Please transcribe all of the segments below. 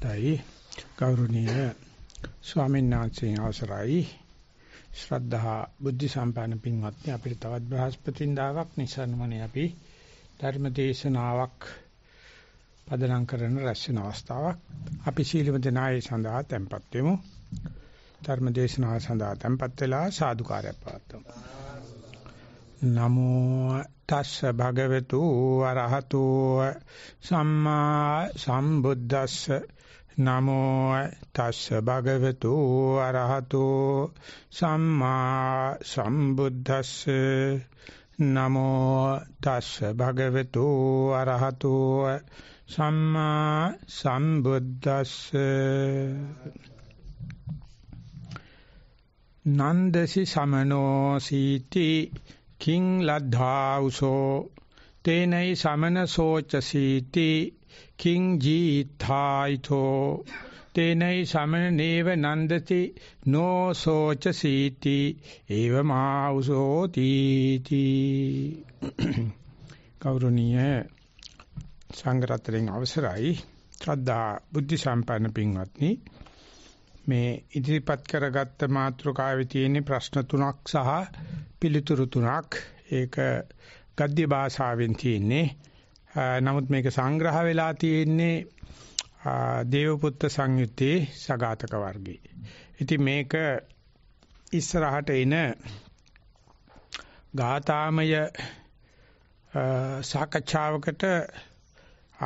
අවසරයි ගෞරවනීය ස්වාමීන් වහන්සේ අවසරයි ශ්‍රද්ධා බුද්ධ සම්පන්න පින්වත්නි අපිට තවත් බ්‍රහස්පතින්දාවක් නිසන්මනේ අපි ධර්ම දේශනාවක් පදනම් කරන රැස් වෙන අවස්ථාවක් අපි සීලව දනායේ සඳහා tempත් වෙමු ධර්ම දේශනාව සඳහා tempත් වෙලා සාදුකාරය පවත්වමු නමෝ තස්ස භගවතු අරහතෝ සම්මා සම්බුද්දස්ස නමෝ තස්ස භගවතු අරහතෝ සම්මා සම්බුද්දස්ස නමෝ තස්ස භගවතු අරහතෝ සම්මා සම්බුද්දස්ස නන්දසි සමනෝ සීති කිං ලද්ධාඋසෝ තේනයි සමන සෝච සීති කිං ජීථායිතෝ තේනයි සමන නේව නන්දති නෝ සෝච සීති ඒව මාඋසෝ තීති කෞරණීය සංගරතරෙන් අවසරයි ශ්‍රද්ධා බුද්ධ සම්පන්න පින්වත්නි මේ ඉදිරිපත් කරගත්ත මාතෘකාවේ තියෙන ප්‍රශ්න තුනක් සහ පිළිතුරු තුනක් ඒක ගද්‍ය භාෂාවෙන් තියෙන්නේ නමුත් මේක සංග්‍රහ වෙලා තියෙන්නේ දේවපුත්ත සංයුත්තේ සගතක වර්ගයේ. ඉතින් මේක ඉස්සරහට එන ගාථාමය සාකච්ඡාවකට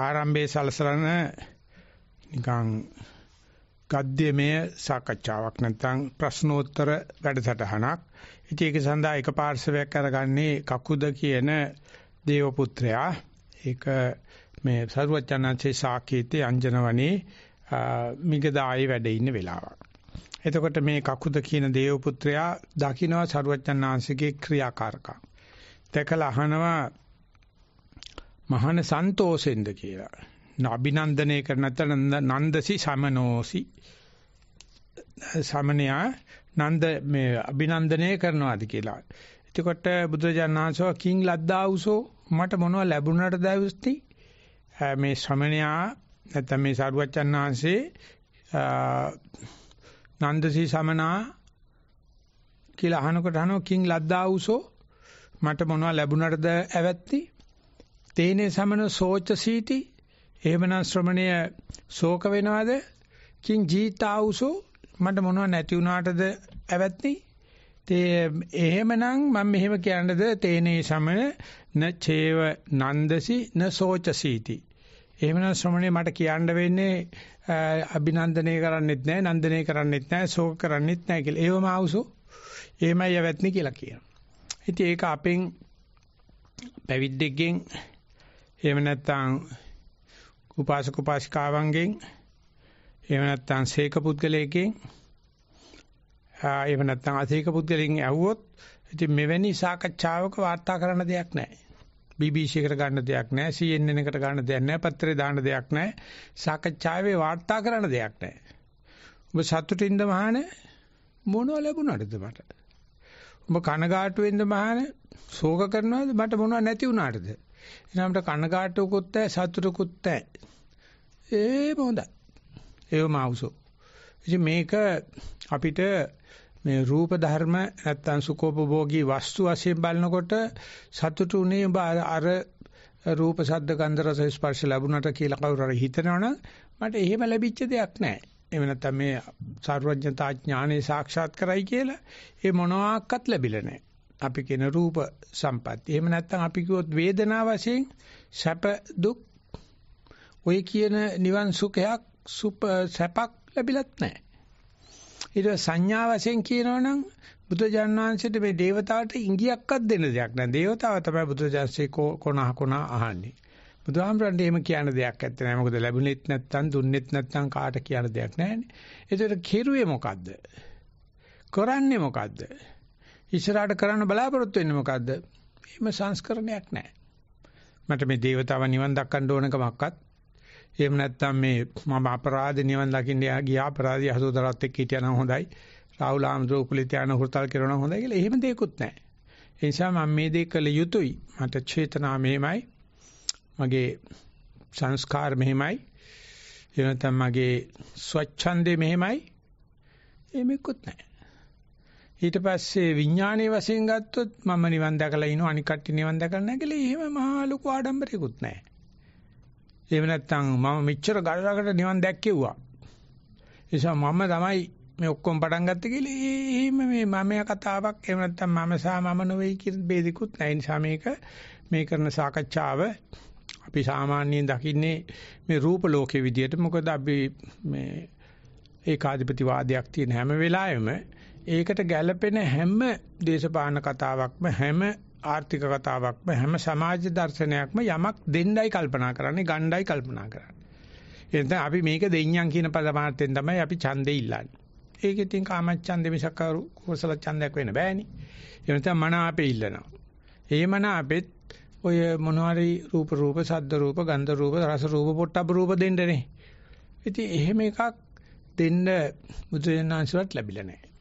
ආරම්භයේ සලසන නිකං ගද්‍යමය සාකච්ඡාවක් නැත්නම් ප්‍රශ්නෝත්තර වැඩසටහනක්. ඉතින් ඒක සඳහා එක පාර්ශවයක් අරගන්නේ කකුද කියන දේවපුත්‍රයා ඒක මේ සරුවචනංශේ සාකේතේ අංජනවනේ මිගදායේ වැඩ ඉන්න වෙලාවක්. එතකොට මේ කකුද කියන දේව පුත්‍රයා දකිනවා සරුවචනංශගේ ක්‍රියාකාරකම්. දැකලා අහනවා මහාන සන්තෝෂෙන්ද කියලා. අභිනන්දනය කරන නැත්නම් නන්දසි සමනෝසි සමනයා නන්ද මේ අභිනන්දනය කරනවාද කියලා. එතකොට බුදුරජාණන් වහන්සේ කිං ලද්දා උසෝ මට මොනවද ලැබුණාට දැවුස්ති මේ ශ්‍රමණයා නැත්නම් මේ සාරුවච්චන් වහන්සේ නන්දසී සමනා කියලා අහනකොට අහනවා කිං ලද්දා උසෝ මට මොනවද ලැබුණාටද ඇවැත්ති තේනේ සමන සෝච සීටි එහෙමනම් ශ්‍රමණය ශෝක වෙනවද කිං ජීතා උසෝ මට මොනවද නැති වුණාටද ඇවැත්ති තේ එහෙමනම් මම මෙහෙම කියන්නද තේනේ සමන න චේව නන්දසි න සෝචසීති එහෙමනම් ශ්‍රමණේ මට කියන්න වෙන්නේ අභිනන්දනය කරන්නෙත් නැහැ නන්දනය කරන්නෙත් නැහැ ශෝක කරන්නෙත් නැහැ කියලා. ඒවම ආවුසෝ. එහෙමයි යවත්නි කියලා කියනවා. ඉතින් ඒක අපෙන් පැවිද්දෙක්ගෙන් එහෙම නැත්නම් උපාසක උපාසිකාවන්ගෙන් එහෙම නැත්නම් සීක පුද්ගලයෙක්ගෙන් එහෙම නැත්නම් අසීක පුද්ගලයෙන් ඇහුවොත් ඉතින් මෙවැනි සාකච්ඡාවක වාර්තා කරන්න දෙයක් නැහැ. BBC එකට ගන්න දෙයක් නැහැ CNN එකට ගන්න දෙයක් නැහැ පත්‍රේ දාන්න දෙයක් නැහැ සාකච්ඡාවේ වාර්තා කරන්න දෙයක් නැහැ ඔබ සතුටින්ද මහාන මොනව ලැබුණාද මට ඔබ කනගාටු වෙන්න මහාන ශෝක කරනවාද මට මොනව නැති වුණාටද එනම්ට කනගාටුකුත් නැහැ සතුටුකුත් නැහැ ඒ මොඳයි ඒව මාවුසෝ ඉතින් මේක අපිට මේ රූප ධර්ම නැත්තම් සුඛෝපභෝගී වස්තු වශයෙන් බලනකොට සතුටුුනේ අර රූප ශබ්ද ගන්ධ රස ස්පර්ශ ලැබුණට කියලා කවුරු හිතනවනම් මට එහෙම ලැබිච්ච දෙයක් නැහැ. එහෙම නැත්නම් මේ සර්වඥතා ඥානෙ සාක්ෂාත් කරයි කියලා ඒ මොනවාක්වත් ලැබිලා නැහැ. අපි කියන රූප සම්පatti. එහෙම නැත්නම් අපි කිව්වොත් වේදනා වශයෙන් සැප දුක් ඔය කියන නිවන් සුඛයක් සුප සැපක් ලැබිලත් නැහැ. ඊට සංඥා වශයෙන් කියනවනම් බුදුජාණන් වහන්සේට මේ దేవතාවට ඉඟියක්වත් දෙන්න දෙයක් නැහැ. దేవතාව තමයි බුදුජාස්සේ කොනහ කොනහ අහන්නේ. බුදුහාමරන්ට එහෙම කියන දෙයක් ඇත්තේ නැහැ. මොකද ලැබුණෙත් නැත්නම් දුන්නෙත් නැත්නම් කාට කියන දෙයක් නැහැනේ. ඒකට කෙරුවේ මොකද්ද? කරන්නේ මොකද්ද? ඉස්සරහට කරන්න බලාපොරොත්තු වෙන්නේ මොකද්ද? එහෙම සංස්කරණයක් නැහැ. මට මේ దేవතාව නිවන් දක්වන්න ඕන කමක්වත් එහෙම නැත්නම් මේ මම අපරාධ නිවන් දකින්න ගියා අපරාධය හසුදරත් එක්ක හිටියනම් හොඳයි. රාහුල ආමතුරු කුලිතයන හුර්තල් කරනවා හොඳයි කියලා එහෙම දෙයක්වත් නැහැ. ඒ නිසා මම මේ දේ කළ යුතුයි. මට චේතනා මෙහෙමයි. මගේ සංස්කාර මෙහෙමයි. එනතම් මගේ ස්වච්ඡන්දේ මෙහෙමයි. එහෙමකුත් නැහැ. ඊට පස්සේ විඥානයේ වශයෙන් ගත්තොත් මම නිවන් දැකලා ඉනෝ අනික් කට්ටිය නිවන් දැකලා නැහැ කියලා එහෙම මහා ලොකු ආඩම්බරයක්වත් නැහැ. එහෙම නැත්නම් මම මෙච්චර ගලකට නිවන් දැක්කෙව්වා. නිසා මම තමයි මේ ඔක්කොම පටන් ගත්තේ කියලා එහෙම මේ මම කතාවක් එහෙම නැත්නම් මම සා මම නොවේ කියන බේදිකුත් නැහැ. නිසා මේක මේ කරන සාකච්ඡාව අපි සාමාන්‍යයෙන් දකින්නේ මේ රූප ලෝකයේ විදියට. මොකද අපි මේ ඒකාධිපති වාදයක් තියෙන හැම වෙලාවෙම ඒකට ගැළපෙන හැම දේශපාලන කතාවක්ම හැම ආර්ථික කතාවක්ම හැම සමාජ දර්ශනයක්ම යමක් දෙන්නයි කල්පනා කරන්නේ ගණ්ඩායි කල්පනා කරන්නේ එතන අපි මේක දෙඤ්ඤම් කියන පදමාර්ථයෙන් තමයි අපි ඡන්දේ ඉල්ලන්නේ ඒක ඉතින් කාමච්ඡන්ද මිසක් කුසල ඡන්දයක් වෙන්න බෑනේ ඒ නිසා මන අපේ ඉල්ලනවා ඒ මන අපෙත් ඔය මොනවාරි රූප රූප සද්ද රූප ගන්ධ රූප රස රූප පොට්ටබ් රූප දෙන්නනේ ඉතින් එහෙම එකක් දෙන්න බුදුරජාණන් වහන්සේට ලැබිලා නැහැ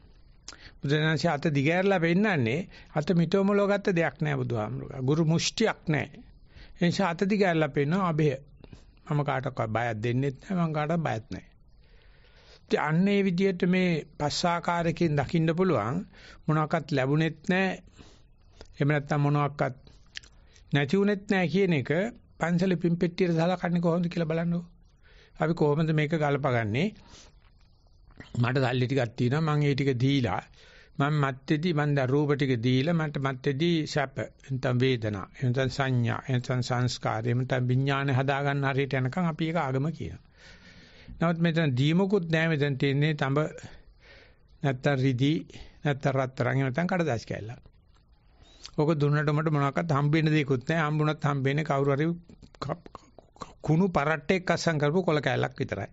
බුදුරජාණන්සේ අත දිගෑරලා පෙන්නන්නේ අත මිටොමලෝ ගත්ත දෙයක් නෑ බුදුහාමුදුරුවෝ. ගුරු මුෂ්ටියක් නෑ. ඒ නිසා අත දිගෑරලා පෙන්නන අභය. මම කාටවත් බයක් දෙන්නෙත් නෑ මම කාටවත් බයත් නෑ. අන්නේ විදිහට මේ පස්සාකාරකෙන් දකින්න පුළුවන් මොනවාක්වත් ලැබුණෙත් නැහැ එහෙම නැත්නම් මොනවාක්වත් නැති වුණෙත් නැහැ කියන එක පන්සල පිම්පෙට්ටියට සලකන්නේ කොහොමද කියලා බලන්නකෝ අපි කොහොමද මේක ගලපගන්නේ මට සල්ලි ටිකක් තියෙනවා මම ඒ ටික දීලා මම මැත්තේදී මම දැන් රූප ටික දීලා මට මැත්තේදී සැප නැත්නම් වේදනා නැත්නම් සංඥා නැත්නම් සංස්කාර නැත්නම් විඥාන හදා ගන්න හරියට යනකම් අපි ඒක ආගම කියනවා. නමුත් මෙතන දීමකුත් නැහැ මෙතන තියෙන්නේ තඹ නැත්නම් රිදි නැත්නම් රත්තරන් නැත්නම් කඩදාසි කැල්ලක්. ඕක දුන්නට මට මොනවාක්වත් හම්බෙන්න දෙයක්වත් නැහැ. හම්බුණත් හම්බෙන්නේ කවුරු හරි කුණු පරට්ටයක් අස්සම් කරපු කොල කැලක් විතරයි.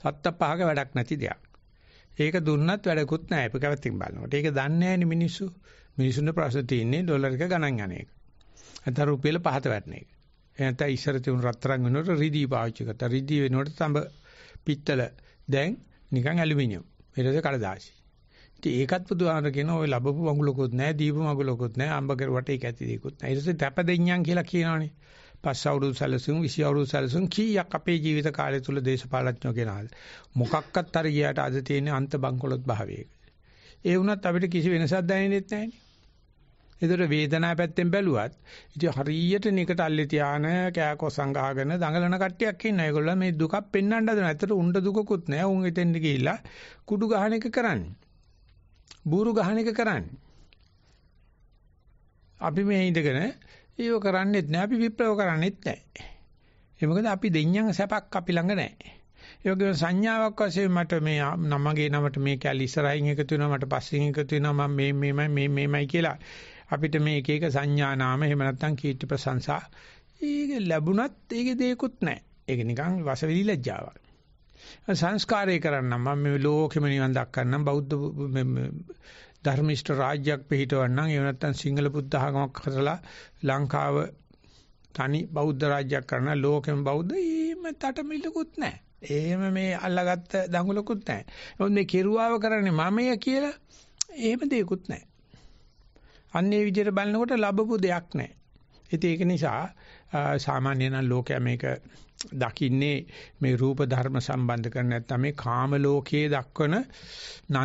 සත්ත පහක වැඩක් නැති දෙයක්. ඒක දුන්නත් වැඩකුත් නැහැ. ඒක පැවැත්තින් බලනකොට. ඒක දන්නේ නැහැනේ මිනිස්සු. මිනිසුන්ගේ ප්‍රශ්න තියෙන්නේ ඩොලර් එක ගණන් ගන්න එක. නැත්නම් රුපියල පහත වැටෙන එක. නැත්නම් ඉස්සර තිබුණු රත්තරන් වෙනුවට රිදී පාවිච්චි කරා. රිදී වෙනුවට තඹ පිත්තල දැන් නිකන් ඇලුමිනියම්. ඊට පස්සේ කඩදාසි. ඉතින් ඒකත් බුදුහාමර කියන ඔය ලැබපු වඟුලකුත් නැහැ, දීපු වඟුලකුත් නැහැ, අම්බ කරුවට ඒක ඇති දෙයක්කුත් නැහැ. ඊට පස්සේ තපදෙඤ්ඤම් කියලා කියනවනේ. පස් අවුරුදු සැලසුම් 20 අවුරුදු සැලසුම් කීයක් අපේ ජීවිත කාලය තුල දේශපාලඥයෝ ගෙනාවද මොකක්වත් අර ගියාට අද තියෙන අන්ත බංකොලොත් භාවයක ඒ වුණත් අපිට කිසි වෙනසක් දැනෙන්නේ නැහැනේ ඒතර වේදනාව පැත්තෙන් බැලුවත් ඉතින් හරියට නිකට අල්ලේ තියාන කෑකෝ සංගහගෙන දඟලන කට්ටියක් ඉන්න ඒගොල්ලෝ මේ දුකක් පෙන්වන්න හදන. ඇත්තට උන්ට දුකකුත් නැහැ. උන් එතෙන්ද ගිහිල්ලා කුඩු ගහන එක කරන්නේ. බూరు ගහන එක කරන්නේ. අපි මේ ඉඳගෙන ඒව කරන්නේත් නැහැ අපි විප්ලව කරන්නේත් නැහැ. ඒ මොකද අපි දෙඤ්ඤං සැපක් අපි ළඟ නැහැ. ඒ වගේම සංඥාවක් වශයෙන් මට මේ නමගේ නමට මේ කැලි ඉස්සරහින් එකතු වෙනවා මට පස්සෙන් එකතු වෙනවා මම මේ මේමයි මේ මේමයි කියලා අපිට මේ එක එක සංඥා නාම එහෙම නැත්නම් කීර්ති ප්‍රශංසා ඒක ලැබුණත් ඒකේ දෙයක්වත් නැහැ. ඒක නිකන් වසවිලි ලැජ්ජාවක්. සංස්කාරය කරන්න මම මේ ලෝකෙම නිවන් දක්කන්නම් බෞද්ධ ධර්මිෂ්ඨ රාජ්‍යයක් පිහිටවන්නම්. ඒ නැත්තම් සිංහල බුද්ධ ආගමක් හදලා ලංකාව තනි බෞද්ධ රාජ්‍යයක් කරන ලෝකෙම බෞද්ධ එහෙම තටමිලකුත් නැහැ. එහෙම මේ අල්ලගත්ත දඟලකුත් නැහැ. මොකද මේ කෙරුවාව කරන්නේ මමය කියලා එහෙම දෙයක්කුත් නැහැ. අන්නේ විදිහට බලනකොට ලැබපු දෙයක් නැහැ. ඉතින් ඒක නිසා සාමාන්‍ය නම් ලෝකයා මේක දකින්නේ මේ රූප ධර්ම සම්බන්ධ කර නැත්නම් මේ කාම ලෝකයේ දක්වන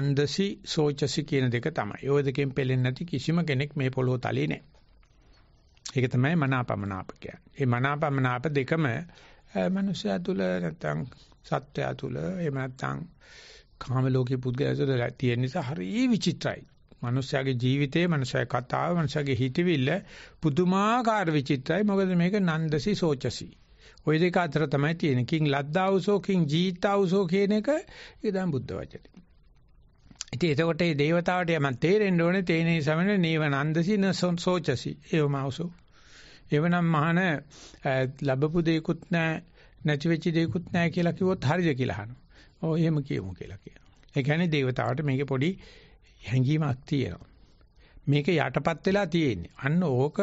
නන්දසි සෝචසි කියන දෙක තමයි. ඔය දෙකෙන් පෙළෙන්නේ නැති කිසිම කෙනෙක් මේ පොළොව තලේ නැහැ. ඒක තමයි මනාපමනාප කියන්නේ. මේ මනාපමනාප දෙකම මනුෂ්‍යයා තුල නැත්නම් සත්වයා තුල එහෙම නැත්නම් කාම ලෝකයේ පුද්ගලයා තුල තියෙන නිසා හරිය විචිත්‍රයි. මනුස්සයාගේ ජීවිතේ, මනුස්සයා කතාව, මනුස්සයාගේ හිතවිල්ල පුදුමාකාර විචිත්‍රයි. මොකද මේක නන්දසි සෝචසි. ওই දෙක අතර තමයි තියෙන්නේ. කිං ලද්දාවුසෝ කිං ජීතාවුසෝ කියන එක ඒක දැන් බුද්ධ වචනේ. ඉතින් එතකොට මේ దేవතාවට යම තේරෙන්න ඕනේ තේනේ සමන නේව නන්දසි න සෝචසි. ඒවමවසෝ. එවනම් මහාන ලැබපු දෙයක්ුත් නැහැ, නැති වෙච්ච දෙයක්ුත් නැහැ කියලා කිව්වොත් හරිද කියලා අහනවා. ඔව් එහෙම කියමු කියලා කියනවා. ඒ කියන්නේ దేవතාවට මේකේ පොඩි හැඟීමක් තියෙනවා. මේක යටපත් වෙලා තියෙන්නේ. අන්න ඕක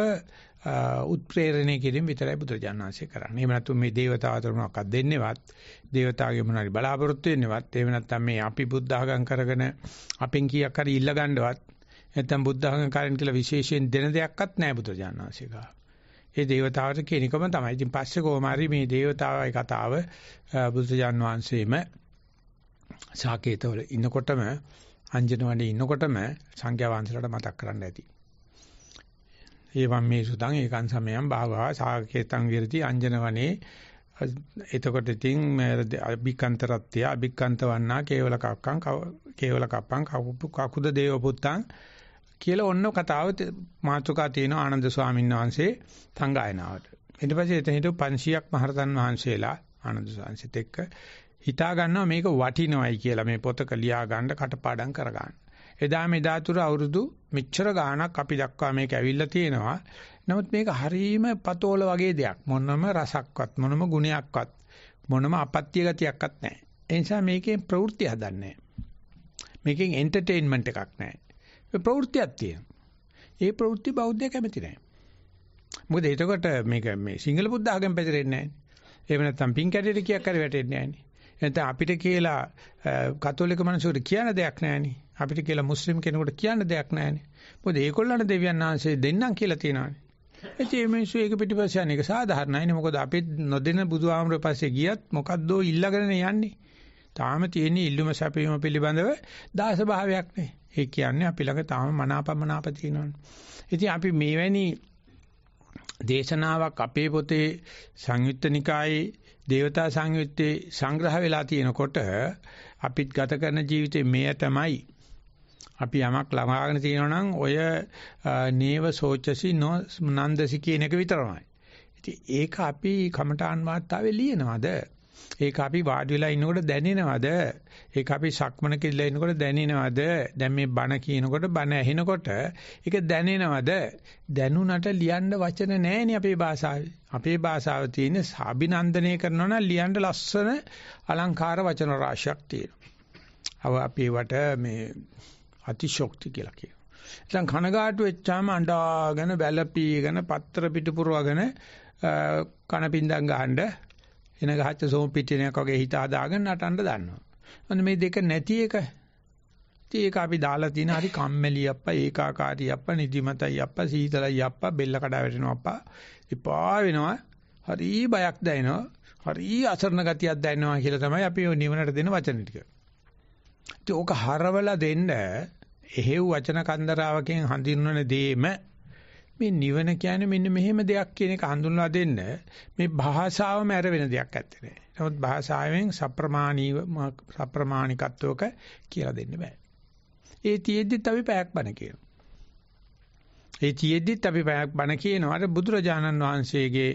උත්ප්‍රේරණය කිරීම විතරයි බුදුරජාණන් වහන්සේ කරන්නේ. එහෙම නැත්නම් මේ దేవතාවතර මොනවක්වත් දෙන්නේවත්, దేవතාවගේ මොනවාරි බලාපොරොත්තු වෙන්නේවත්, එහෙම නැත්නම් මේ අපි බුද්ධඝම් කරගෙන අපෙන් කීයක් හරි ඉල්ල ගන්නවත්, නැත්නම් බුද්ධඝම් කරන් කියලා විශේෂයෙන් දෙන දෙයක්වත් නැහැ බුදුරජාණන් වහන්සේ ගා. ඒ దేవතාවට කියන එකම තමයි. ඉතින් පස්සේ කොහොම හරි මේ దేవතාවයි කතාව බුදුරජාණන් වහන්සේම සාකේතවල ඉන්නකොටම අංජනවලේ ඉන්නකොටම සංඛ්‍යා වංශලට මතක් කරන්න ඇති. ඒවම් මේ සුතං ඒකං සමයං භාගා සාකේතං විරති අංජනවනේ එතකොට ඉතින් අභිකන්තරත්‍ය අභිකන්ත වන්නා කේවල කක්කං කේවල කප්පං කකුද දේව පුත්තං කියලා ඔන්න කතාව මාතුකා තියෙන ආනන්ද ස්වාමීන් වහන්සේ සංගායනාවට. ඊට පස්සේ එතන හිටු 500ක් මහරතන් වහන්සේලා ආනන්ද ස්වාමීන් එක්ක හිතා ගන්නවා මේක වටිනවයි කියලා මේ පොතක ලියා ගන්න කටපාඩම් කර ගන්න. එදා මෙදා තුර අවුරුදු මෙච්චර ගාණක් අපි දක්වා මේක ඇවිල්ලා තියෙනවා. නමුත් මේක හරීම පතෝල වගේ දෙයක්. මොනම රසක්වත් මොනම ගුණයක්වත් මොනම අපත්‍ය ගතියක්වත් නැහැ. ඒ නිසා මේකෙන් ප්‍රවෘත්ති හදන්නේ මේකෙන් එන්ටර්ටේන්මන්ට් එකක් නැහැ. ප්‍රවෘත්තියක් තියෙනවා. ඒ ප්‍රවෘත්ති බෞද්ධය කැමති නැහැ. මොකද එතකොට මේක මේ සිංහල බුද්ධ ආගම පැතිරෙන්නේ නැහැ. එහෙම නැත්නම් පින් කැටේට කීයක් හරි වැටෙන්නේ නැහැ. නැත්නම් අපිට කියලා කතෝලික මිනිසුන්ට කියන දෙයක් නැහෙනි. අපිට කියලා මුස්ලිම් කෙනෙකුට කියන්න දෙයක් නැහෙනි. මොකද ඒගොල්ලන්ට දෙවියන් වහන්සේ දෙන්නම් කියලා තියෙනවානේ. ඉතින් මේ මිනිස්සු ඒක පිටිපස්ස යන එක සාධාරණයිනේ. මොකද අපි නොදෙන බුදු ආමරේ පස්සේ ගියත් මොකද්දෝ ඉල්ලගෙන යන්නේ. තාම තියෙන ඉල්ලුම සැපීම පිළිබඳව දාස භාවයක් නේ. ඒ කියන්නේ අපි ළඟ තාම මනාපමනාප තියෙනවානේ. ඉතින් අපි මෙවැනි දේශනාවක් අපේ පොතේ සංයුත්ත නිකායේ දේවතා සංයුත්තේ සංග්‍රහ වෙලා තියෙනකොට අපිත් ගත කරන ජීවිතේ මෙය තමයි අපි යමක් ළඟාගෙන තියෙනවා නම් ඔය නේව සෝචසි නන්දසි කියන එක විතරමයි. ඉතින් ඒක අපි කමඨාන් වාත්තාවේ ලියනවාද? ඒක අපි වාඩි වෙලා ඉන්නකොට දැනෙනවද? ඒක අපි සක්මන කිල්ලා ඉන්නකොට දැනෙනවද? දැන් මේ බණ කියනකොට බණ ඇහෙනකොට ඒක දැනෙනවද? දැනුණට ලියන්න වචන නැහැනේ අපේ භාෂාවේ. අපේ භාෂාව තියෙන සාබිනන්දනය කරනවා නම් ලියන්න ලස්සන අලංකාර වචන රාශියක් තියෙනවා. අව අපේ වට මේ අතිශෝක්ති කියලා කියනවා. ඉතින් කනගාටු වෙච්චාම අඬාගෙන බැලපීගෙන පත්‍ර පිටු පුරවගෙන කනපින්දම් ගහන්න එන ගහච්ච සෝම් පිටිනයක් වගේ හිත හදාගෙන නටන්න දන්නවා. මොකද මේ දෙක නැති එක ඉතින් ඒක අපි දාලා තියෙන හරි කම්මැලි අප්පා ඒකාකාරී අප්පා නිදිමතයි අප්පා සීතලයි අප්පා බෙල්ල කඩා වැටෙනවා අප්පා එපා වෙනවා හරි බයක් දැනෙනවා හරි අසරණ ගතියක් දැනෙනවා කියලා තමයි අපි නිවනට දෙන වචන ටික. ඉතින් ඕක හරවලා දෙන්න එහෙව් වචන කන්දරාවකින් හඳුන්වන දෙෙම මේ නිවන කියන්නේ මෙන්න මෙහෙම දෙයක් කියන එක හඳුන්වා දෙන්න මේ භාෂාවම ඇර වෙන දෙයක් ඇත්තේ නැහැ. නමුත් භාෂාවෙන් සප්‍රමාණීව සප්‍රමාණිකත්වක කියලා දෙන්න බෑ. ඒ තියෙද්දිත් අපි පැයක් බණ කියනවා. ඒ තියෙද්දිත් අපි පැයක් බණ කියනවා. අර බුදුරජාණන් වහන්සේගේ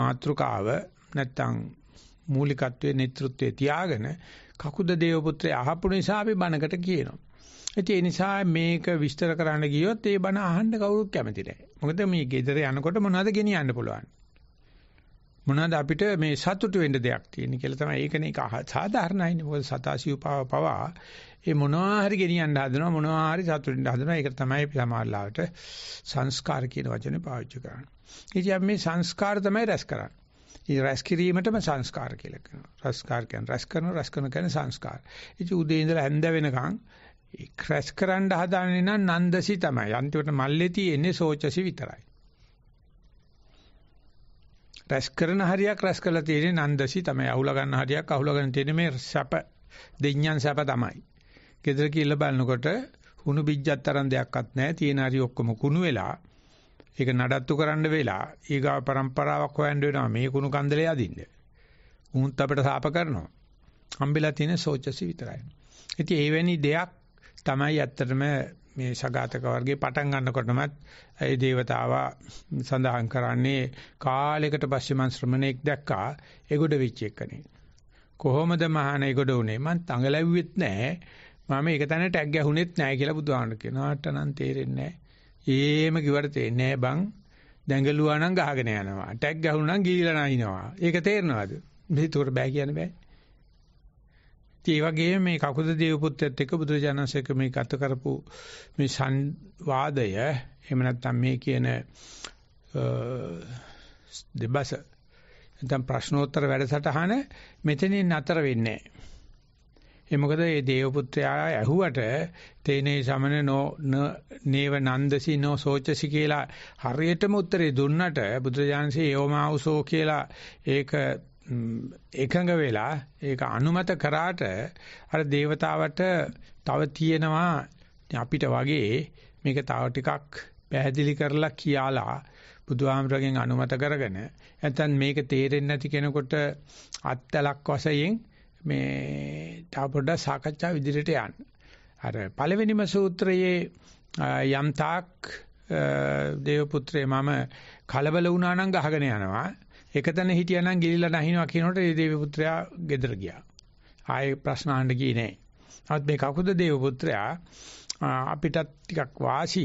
මාතෘකාව නැත්තම් මූලිකත්වයේ നേതൃත්වයේ තියාගෙන කකුද දේවපුත්‍රය අහපු නිසා අපි බණකට කියනවා. ඒ නිසා මේක විස්තර කරන්න ගියොත් ඒ බණ අහන්න කවුරුත් කැමති නැහැ. මොකද මේ ගෙදර යනකොට මොනවද ගෙනියන්න පුළුවන්? මොනවද අපිට මේ සතුටු වෙන්න දෙයක් තියෙන කියලා තමයි ඒකනේ ඒක සාධාරණයිනේ. මොකද සතාසියුපාව පවා ඒ මොනවා හරි ගෙනියන්න හදනවා මොනවා හරි සතුටින් හදනවා. ඒක තමයි සමාජලාවට සංස්කාර කියන වචනේ පාවිච්චි කරන්නේ. ඉතින් මේ සංස්කාර තමයි රැස් කරන්නේ. ඉතින් රැස් කිරීමටම සංස්කාර කියලා කියනවා. රැස් කාර කියන්නේ රැස් කරන රැස් කරන කියන්නේ සංස්කාර. ඉතින් උදේ ඉඳලා හැන්ද වෙනකන් ක්‍රැෂ් කරන්න හදාන්නේ නම් නන්දසි තමයි. අන්තිමට මල්ලේ තියෙන්නේ සෝචසි විතරයි. රැස් කරන හරියක් රැස් කරලා තියෙන්නේ නන්දසි තමයි. අහුලා ගන්න හරියක් අහුලා ගන්න තියෙන්නේ මේ සැප දෙඤ්ඤන් සැප තමයි. gedara කියලා බලනකොට හුණු බිජ්ජත් තරම් දෙයක්වත් නැහැ. තියෙන හරි ඔක්කොම කුණු වෙලා. ඒක නඩත්තු කරන්න වෙලා ඊගාව પરම්පරාවක් හොයන්න වෙනවා මේ කුණු කන්දලේ අදින්න. උන්ත් අපිට සාප කරනවා. හම්බෙලා තියෙන සෝචසි විතරයි. ඉතින් එවැනි දෙයක් තමයි ඇත්තටම මේ සගතක වර්ගයේ පටන් ගන්නකොටමත් ඒ దేవතාවා සඳහන් කරන්නේ කාලයකට පස්සේ මං ශ්‍රමණෙක් දැක්කා ඒගොඩ වෙච්ච එකනේ කොහොමද මහාන ඒගොඩ උනේ මං තඟලැව්වෙත් නැහැ මම ඒක තැන ටැග් ගැහුනෙත් නැහැ කියලා බුදුහාමර කියනවාට නම් තේරෙන්නේ නැහැ ඒම කිව්වට තේරෙන්නේ බං දැඟලුවා නම් ගහගෙන යනවා ටැග් ගැහුණා නම් ගිලිලා නයින්නවා ඒක තේරෙනවද මේකට බෑ කියන්න බෑ ඉතින් ඒ වගේම මේ කකුද දේවපුත්‍රයත් එක්ක බුදුජානසේක මේ ගත කරපු මේ සංවාදය එහෙම නැත්නම් මේ කියන දෙබස නැත්නම් ප්‍රශ්නෝත්තර වැඩසටහන මෙතනින් නතර වෙන්නේ නැහැ. ඒ මොකද මේ දේවපුත්‍රයා ඇහුවට තේනේ සමන නෝ නේව නන්දසි නෝ සෝචසි කියලා හරියටම උත්තරේ දුන්නට බුදුජානසී යෝමාවුසෝ කියලා ඒක එකඟ වෙලා ඒක අනුමත කරාට අර దేవතාවට තව තියෙනවා අපිට වගේ මේක තව ටිකක් පැහැදිලි කරලා කියලා බුදුහාමරගෙන් අනුමත කරගෙන නැත්නම් මේක තේරෙන්නේ නැති කෙනෙකුට අත්ලක් වශයෙන් මේ තව පොඩ්ඩක් සාකච්ඡා විදිහට යන්න. අර පළවෙනිම සූත්‍රයේ යම් තාක් දේව පුත්‍රේ මම කලබල වුණා නම් ගහගෙන යනවා. එකතන හිටියානම් ගිලිලා නැහිනවා කියනකොට ඒ දේව පුත්‍රයා ගෙදර ගියා. ආයේ ප්‍රශ්න අහන්න ගියේ නැහැ. නමුත් මේ කකුද දේව පුත්‍රයා අපිටත් ටිකක් වාසි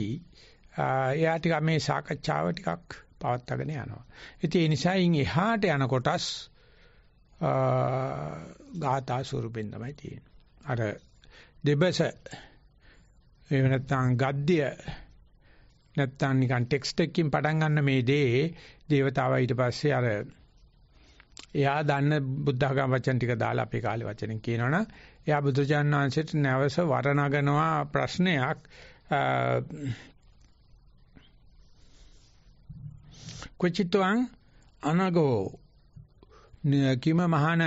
එයා ටිකක් මේ සාකච්ඡාව ටිකක් පවත්වාගෙන යනවා. ඉතින් ඒ නිසා ඉන් එහාට යන කොටස් ගාථා ස්වරූපෙන් තමයි තියෙන්නේ. අර දෙබස එහෙම නැත්නම් ගද්‍ය නැත්නම් නිකන් ටෙක්ස්ට් එකකින් පටන් ගන්න මේ දේ දේවතාවා ඊට පස්සේ අර එයා දන්න බුද්ධඝම වචන ටික දාලා අපේ කාලේ වචනෙන් කියනවනම් එයා බුදුචාන් වහන්සේට නැවස වරණගනවා ප්‍රශ්නයක් කුචිතං අනගෝ කිම මහාන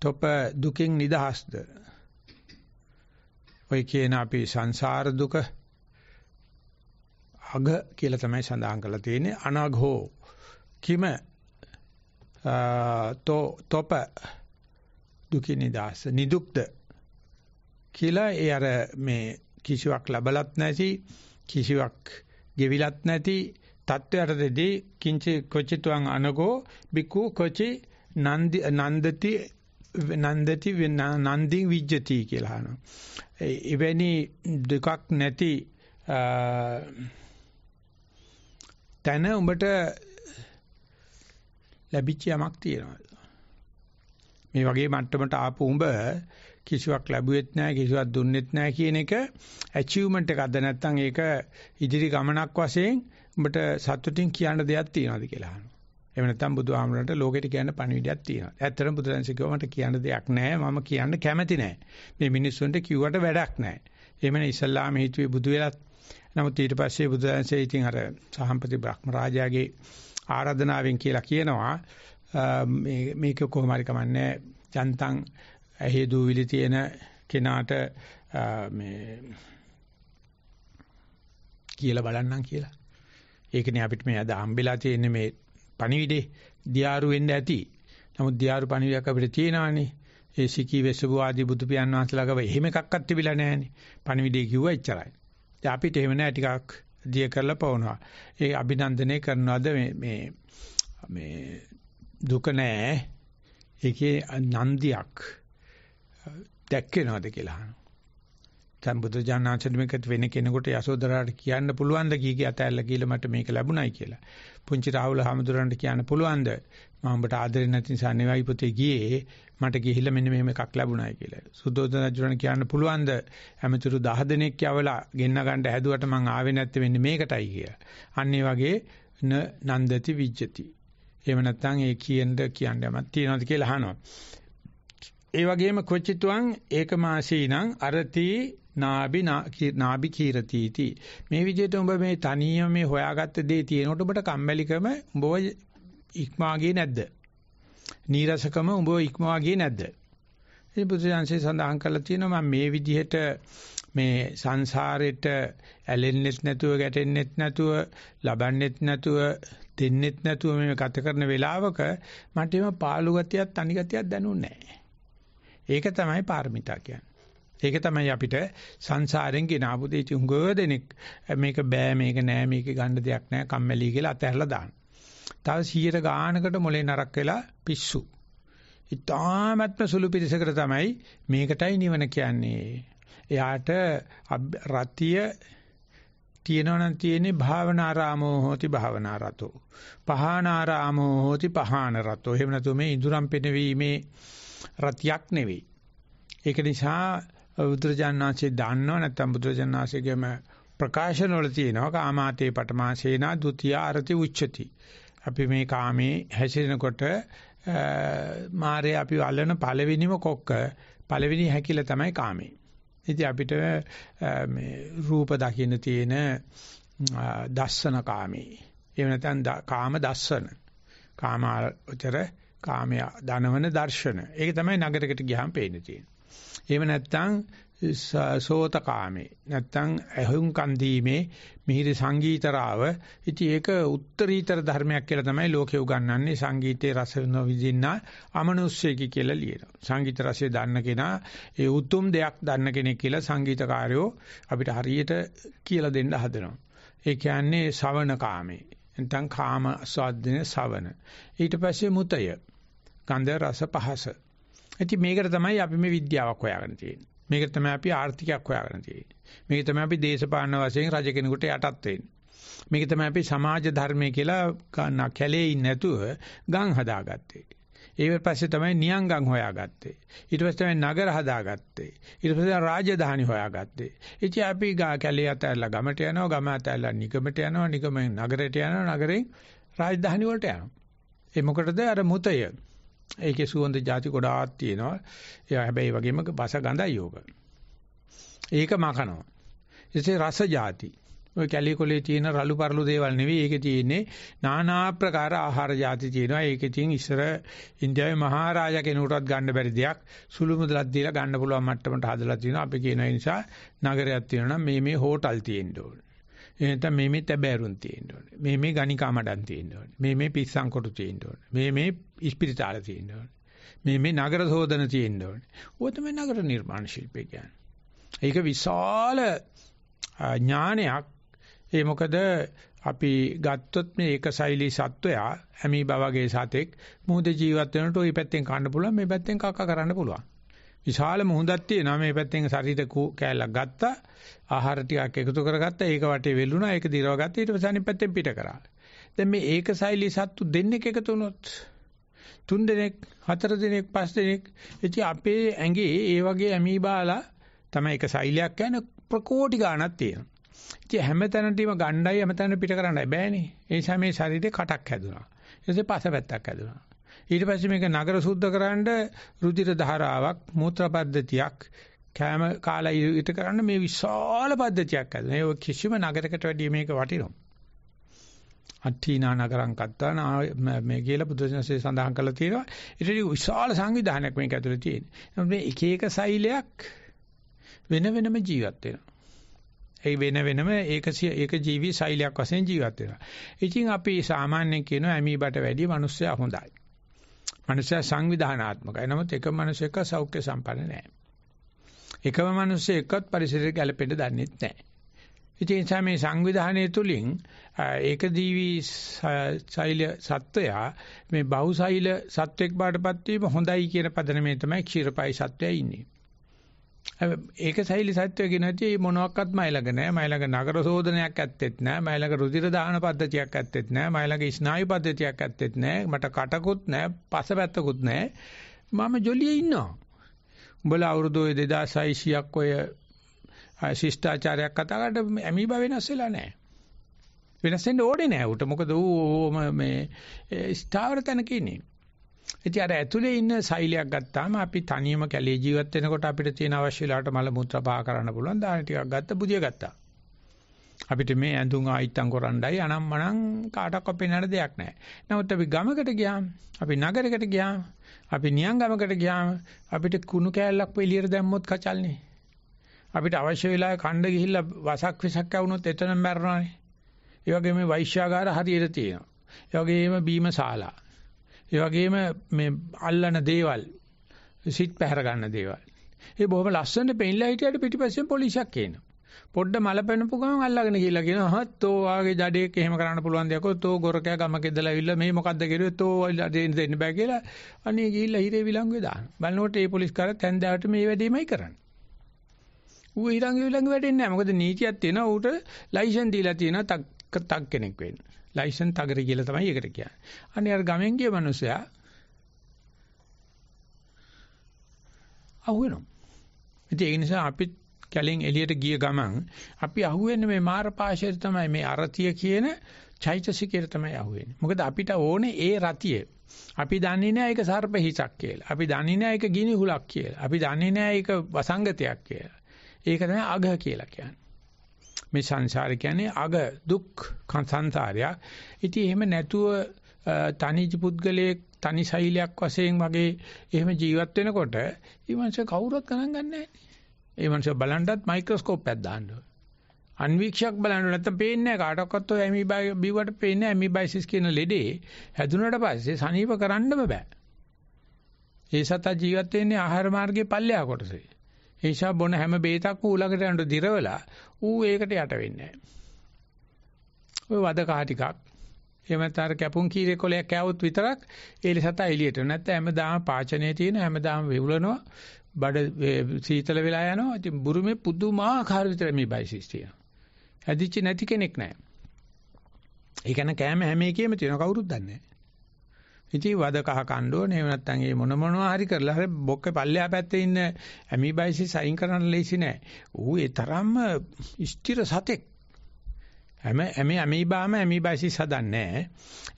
තොප දුකින් නිදහස්ද ඔය කියන අපි සංසාර දුක අග කියලා තමයි සඳහන් කරලා තියෙන්නේ අනඝෝ කිම තොප දුකින් නිදාස නිදුක්ද කියලා ඒ අර මේ කිසිවක් ලැබලත් නැති කිසිවක් ගෙවිලත් නැති තත්වයටදී කිංච කොචිත්වං අනගෝ බිකු කොචි නන්දි නන්දති නන්දති නන්දි විජ්ජති කියලා අහනවා. එවැනි දෙකක් නැති තන උඹට ලැබිච්ච යමක් තියෙනවා. මේ වගේ මට්ටමට ආපු උඹ කිසිවක් ලැබුවෙත් නැහැ කිසිවක් දුන්නෙත් නැහැ කියන එක achievement එකක්ද නැත්නම් ඒක ඉදිරි ගමනක් වශයෙන් උඹට සතුටින් කියන්න දෙයක් තියනවාද කියලා අහනවා. එහෙම නැත්නම් බුදුහාමරන්ට ලෝකෙට කියන්න පණිවිඩයක් තියෙනවා. ඇත්තටම බුදුරජාණන් කිව්වා මට කියන්න දෙයක් නැහැ. මම කියන්න කැමති නැහැ. මේ මිනිස්සුන්ට කිව්වට වැඩක් නැහැ. එහෙම නේ ඉස්ලාම හේතුවේ බුදු වෙලත්. නමුත් ඊට පස්සේ බුදුරජාණන් ඉතින් අර සහම්පති බ්‍රහ්ම රාජාගේ ආරාධනාවෙන් කියලා කියනවා මේක කොහොම හරි කමන්නේ ජන්තං ඇහි දූවිලි තියෙන කෙනාට මේ කියලා බලන්නම් කියලා. ඒකනේ අපිට මේ අද හම්බෙලා තියෙන්නේ මේ පණිවිඩේ දියාරු වෙන්න ඇති. නමුත් දියාරු පණිවිඩයක් අපිට තියෙනවානේ. ඒ සිකී වෙසබු ආදී බුදු පියන් වහන්සේලාගව එහෙම එකක්වත් තිබිලා නැහැනේ. පණිවිඩේ කිව්වා එච්චරයි. ඉතින් අපිට එහෙම නෑ ටිකක් දිය කරලා පවනවා. ඒ අභිනන්දනය කරනවාද මේ මේ මේ දුක නෑ ඒකේ නන්දියක් දැක්කේනවද කියලා අහනවා. දැන් බුදුජානනාචරි මේකත් වෙන කෙනෙකුට යසෝදරාට කියන්න පුළුවන්ද කී කිය අතැල්ල කියලා මට මේක ලැබුණයි කියලා. පුංචි රාහුල හාමුදුරන්ට කියන්න පුළුවන්ද මම ඔබට ආදරේ නැති නිසා නෙවෙයි පුතේ ගියේ මට ගිහිල්ලා මෙන්න මෙහෙම එකක් ලැබුණායි කියලා. සුද්ධෝදන රජුරණ කියන්න පුළුවන්ද ඇමතිරු 10 දෙනෙක් යවලා ගෙන්න ගන්න හැදුවට මං ආවේ නැත්තේ වෙන්නේ මේකටයි කියලා. අන්න ඒ වගේ නන්දති විජ්ජති. එහෙම නැත්නම් ඒ කියන්න කියන්න යමක් තියනවාද කියලා අහනවා. ඒ වගේම කොචිතුවං ඒකමාසීනං අරති නාබි නාබි කීරතිති මේ විදිහට උඹ මේ තනියම මේ හොයාගත්ත දේ තියෙනකොට උඹට කම්මැලිකම උඹව ඉක්මාගේ නැද්ද නීරසකම උඹව ඉක්මවා ගියේ නැද්ද? ඉතින් බුදුසසුනේ සඳහන් කරලා තියෙනවා මම මේ විදිහට මේ සංසාරෙට ඇලෙන්නෙත් නැතුව ගැටෙන්නෙත් නැතුව ලබන්නෙත් නැතුව දෙන්නෙත් නැතුව මේ ගත කරන වෙලාවක මට එම පාළු ගතියක් තනි ගතියක් දැනුන්නේ නැහැ. ඒක තමයි පාරමිතා කියන්නේ. ඒක තමයි අපිට සංසාරෙන් ගෙන ආපු දෙති උඟ දෙනෙක් මේක බෑ මේක නෑ මේක ගන්න දෙයක් නෑ කම්මැලි කියලා අතහැරලා දාන. තව 100 ගානකට මොලේ නරක් වෙලා පිස්සු. ඊටාමත්ම සුළු පිටසකට තමයි මේකටයි නිවන කියන්නේ. එයාට රතිය තියෙනවනම් තියෙන්නේ භාවනාරාමෝ හෝති භාවනාරතෝ. පහානාරාමෝ හෝති පහානරතෝ. එහෙම නැතු මේ ඉඳුරම් පෙනවීමේ රතියක් නෙවෙයි. ඒක නිසා බුදුරජාණන්සේ දන්නව නැත්නම් බුදුරජාණන්සේගේම ප්‍රකාශන වල තියෙනවා කාමාතේ පඨමාසේනා ဒ උතිය අරති උච්චති අපි මේ කාමේ හැසිරෙනකොට මාරේ අපි අල්ලන පළවෙනිම කොක්ක පළවෙනි හැකිල තමයි කාමේ. ඉතින් අපිට මේ රූප දකින්න තියෙන දස්සන කාමේ. එහෙම නැත්නම් කාම දස්සන. කාමාචර කාමය දනවන දර්ශන. ඒක තමයි නගරකට ගියාම පේන්න තියෙන්නේ. එහෙම නැත්නම් සෝතකාමේ නැත්තම් අහුම්කන් දීමේ මිහිරි සංගීතරාව ඉතින් ඒක උත්තරීතර ධර්මයක් කියලා තමයි ලෝකෙ උගන්වන්නේ සංගීතයේ රස වෙන විදිහින් අමනුෂ්‍යකී කියලා ලියනවා සංගීත රසය දන්න කෙනා ඒ උතුම් දෙයක් දන්න කෙනෙක් කියලා සංගීතකාරයෝ අපිට හරියට කියලා දෙන්න හදනවා ඒ කියන්නේ ශවණකාමේ නැත්තම් කාම ස්වාද්දින ශවණ ඊට පස්සේ මුතය ගන්ධ රස පහස ඉතින් මේකට තමයි අපි මේ විද්‍යාවක් හොයාගෙන තියෙන්නේ මේක තමයි අපි ආර්ථිකයක් හොයාගෙන තියෙන්නේ. මේක තමයි අපි දේශපාලන වශයෙන් රජ කෙනෙකුට යටත් වෙන්නේ. මේක තමයි අපි සමාජ ධර්මය කියලා කැලේ ඉන්නේ නැතුව ගම් හදාගත්තේ. ඊට පස්සේ තමයි නියංගම් හොයාගත්තේ. ඊට පස්සේ තමයි නගර හදාගත්තේ. ඊට පස්සේ රාජධානි හොයාගත්තේ. ඉතින් අපි කැලේ අතහැරලා ගමට යනවා, ගම අතහැරලා නිගමට යනවා, නිගමෙන් නගරයට යනවා, නගරෙන් රාජධානි වලට යනවා. ඒ මොකටද අර මුතය ඒකේ සුවඳ જાති ගොඩාක් තියෙනවා. ඒ හැබැයි වගේම බස ගඳයි ඕක. ඒක මකනවා. ඉතින් රස જાති. ඔය කැලිකොලේ තියෙන රළු පරළු දේවල් නෙවෙයි. ඒකේ තියෙන්නේ নানা ආකාර ආහාර જાති තියෙනවා. ඒකේ තියෙන ඉස්සර ඉන්දියාවේ මහරජා කෙනෙකුටවත් ගන්න බැරි දෙයක් සුළු මුදලක් දීලා ගන්න පුළුවන් මට්ටමට හදලා තියෙනවා. අපි කියන නිසා නගරයක් තියෙනවා මේ මේ හෝටල් තියෙන්න ඕනේ. එහෙනම් මේ මේ තැබෑරුම් තියෙන්න ඕනේ. මේ මේ ගණිකා මඩම් තියෙන්න ඕනේ. මේ මේ පිස්සන් කොටු තියෙන්න ඕනේ. මේ මේ ඉස්පිරිතාල තියෙන්න ඕනේ. මේ මේ නගර සෝදන තියෙන්න ඕනේ. ඔය තමයි නගර නිර්මාණ ශිල්පය කියන්නේ. ඒක විශාල ඥානයක්. ඒ මොකද අපි ගත්තොත් මේ එක ශෛලී සත්වයා ඇමීබා වගේ සතෙක් මුහුද ජීවත් වෙනකොට ওই පැත්තෙන් කන්න පුළුවන් මේ පැත්තෙන් කක්ක කරන්න පුළුවන්. විශාල මුහුදක් තියෙනවා මේ පැත්තෙන් ශරීර කෑල්ලක් ගත්තා ආහාර ටිකක් එකතු කරගත්තා ඒක වටේ වෙලුණා ඒක දිරවගත්තා ඊට පස්සේ අනිත් පැත්තෙන් පිට කරා. දැන් මේ ඒක ශෛලී සත්තු දෙන්නෙක් එකතු වුණොත් තුන් දිනක් හතර දිනක් පස් දිනක් ඉතින් අපේ ඇඟේ ඒ වගේ ඇමීබාලා තමයි එක සෛලයක් යන ප්‍රකෝටි ගණක් තියෙනවා. ඉතින් හැමතැනදීම ගණ්ඩායි හැමතැන පිට කරන්න බෑනේ. ඒ නිසා මේ ශරීරේ කටක් හැදුනා. ඊටසේ පසපැත්තක් හැදුනා. ඊට පස්සේ මේක නගර සුද්ධ කරන්න රුධිර ධාරාවක් මූත්‍රා පද්ධතියක් කෑම කාලා ඊට කරන්න මේ විශාල පද්ධතියක් හැදුනා. ඒක කිසිම නගරයකට වැඩිය මේක වටිනවා. අට්ඨීනා නගරං කත්තා මේ කියලා බුදුසසුනේ සඳහන් කරලා තියෙනවා. ඒටදී විශාල සංවිධානයක් මේක ඇතුලේ තියෙනවා. මේ එක එක සෛලයක් වෙන වෙනම ජීවත් වෙනවා. ඒ වෙන වෙනම ඒක ඒක ජීවි සෛලයක් වශයෙන් ජීවත් වෙනවා. ඉතින් අපි සාමාන්‍යයෙන් කියන ඇමීබට වැඩිය මිනිස්සයා හොඳයි. මිනිස්සයා සංවිධානාත්මකයි. නමුත් එකම මිනිසෙක සෞඛ්‍ය සම්පන්න නැහැ. එකම මිනිස්සෙ එක්කත් පරිසරයට ගැලපෙන්න දන්නේ නැහැ. ඉතින් ඒ නිසා මේ සංවිධානය තුලින් ඒකදීවි ශෛල සත්වයා මේ බහුශෛල සත්වෙක් බාටපත් වීම හොඳයි කියන පදනමේ තමයි ක්ෂීරපයි සත්වයා ඉන්නේ. ඒක ශෛල සත්වය කියන හැටි මොනවත් මයිලඟ නැහැ. මයිලඟ නගර සෝදනයක් ඇත්තෙත් නැහැ. මයිලඟ රුධිර දාන පද්ධතියක් ඇත්තෙත් නැහැ. මයිලඟ ස්නායු පද්ධතියක් ඇත්තෙත් නැහැ. මට කටකුත් නැහැ, පසපැත්තකුත් නැහැ. මම ජොලියේ ඉන්නවා. උඹලා අවුරුදු 2600ක් ඔය ශිෂ්ටාචාරයක් කතා කරලා ඇමීබා වෙනස් වෙලා නැහැ. වෙනස් වෙන්න ඕනේ නෑ උට. මොකද ඌම මේ ස්ථාවර තැනක ඉන්නේ. ඉතින් අර ඇතුලේ ඉන්න සෛලයක් ගත්තාම අපි තනියම කැලේ ජීවත් වෙනකොට අපිට තියෙන අවශ්‍ය වෙලාවට මල මුත්‍රා පහ කරන්න පුළුවන්. දාන ටිකක් ගත්ත බුදිය ගත්තා. අපිට මේ ඇඳුම් ආයිත්තම් කරණ්ඩයි අනම්මනම් කාටවත් අපේ නඩ දෙයක් නැහැ. නමුත් අපි ගමකට ගියාම, අපි නගරයකට ගියාම, අපි නියංගමකට ගියාම අපිට කුණු කෑල්ලක් එළියට දැම්මොත් කචල්නේ. අපිට අවශ්‍ය වෙලාවේ කණ්ඩ ගිහිල්ලා වසක් විසක් කැවුනොත් එතනම මැරෙනවානේ. ඒ වගේම වෛශ්‍යාගාර හරියට තියෙනවා. ඒ වගේම බීමශාලා. ඒ වගේම මේ අල්ලන දේවල්, සිත් පැහැර ගන්න දේවල්. ඒ බොහොම ලස්සනට පෙන්ලා හිටියට පිටිපස්සෙන් පොලිසියක් එනවා. පොඩ්ඩ මල පැනපු ගමන් අල්ලගෙන කියලා කියනවා. "හා තෝ වාගේ ජඩේක එහෙම කරන්න පුළුවන් දෙයක් ඔය තෝ ගොරකයා ගම කෙදලා ඇවිල්ලා මේ මොකද්ද කිරුවේ තෝ දෙන්න දෙන්න බෑ කියලා." අනේ ගිහිල්ලා හිරේ විලංගුවේ දාන. බලනකොට ඒ පොලිස් කාර්යය තැන්දාට මේ වැඩේමයි කරන්නේ. ඌ ඊළඟ ඊළඟ වැඩෙන්නේ නැහැ. මොකද නීතියක් තියෙනවා. ඌට ලයිසන් දීලා තියෙනවා. තක් කෙනෙක් වෙන්න. ලයිසන් තගරි කියලා තමයි ඒකට කියන්නේ. අනේ අර ගමෙන් ගිය මිනිසයා අහුවෙනවා. ඉතින් ඒ නිසා අපි කැලෙන් එළියට ගිය ගමන් අපි අහුවෙන්නේ මේ මාරපාෂයට තමයි මේ අරතිය කියන චෛතසිකයට තමයි අහුවෙන්නේ. මොකද අපිට ඕනේ ඒ රතිය. අපි දන්නේ නැහැ ඒක සර්ප හිසක් කියලා. අපි දන්නේ නැහැ ඒක ගිනි හුලක් කියලා. අපි දන්නේ නැහැ ඒක වසංගතයක් කියලා. ඒක තමයි අගහ කියලා කියන්නේ. මේ සංසාර කියන්නේ අග දුක් සංසාරයක්. ඉතින් එහෙම නැතුව තනිජ පුද්ගලයෙක් තනි ශෛලයක් වශයෙන් වගේ එහෙම ජීවත් වෙනකොට ඒ මනුස්ස කවුරුත් ගණන් ගන්නෑ. ඒ මනුස්ස බලන්නත් මයික්‍රොස්කෝප් එකක් දාන්න ඕනේ. අන්වීක්ෂයක් බලන්න නැත්නම් පේන්නේ නැහැ කාටවත් ඔය ඇමීබයි බිවට පේන්නේ නැහැ ඇමීබයිසිස් කියන ලෙඩේ හැදුනට පස්සේ සනීප කරන්නම බෑ. ඒ සතා ජීවත් වෙන්නේ ආහාර මාර්ගයේ පල්ලෙහා කොටසේ. ඒ නිසා බොන හැම බේතක්ම ඌලකට යනට දිරවලා ඌ ඒකට යට වෙන්නේ ඔය වද කහ ටිකක් එහෙම තර කැපුම් කීරේ කොලයක් කෑවොත් විතරක් එලිසතා එළියට නැත්නම් හැමදාම පාචනයේ තියෙන හැමදාම වෙවුලනවා බඩ සීතල වෙලා යනවා. ඉතින් බුරුමේ පුදුමාකාර විතර මේ බයිසිස් තියෙනවා. හැදිච්ච නැති කෙනෙක් නැහැ. ඒ කියන්නේ කෑම හැම එකෙම තියෙනවා කවුරුත් දන්නේ නැහැ. ඉතින් වද කහ කණ්ඩෝ නේ නැත්තම් ඒ මොන මොනවා හරි කරලා හරි බොක්ක පල්ලෙහා පැත්තේ ඉන්න ඇමීබයිසිස් අයින් කරන්න ලේසි නෑ. ඌ ඒ තරම්ම ස්ථිර සතෙක්. හැම හැම ඇමීබාම ඇමීබයිසිස් හදන්නේ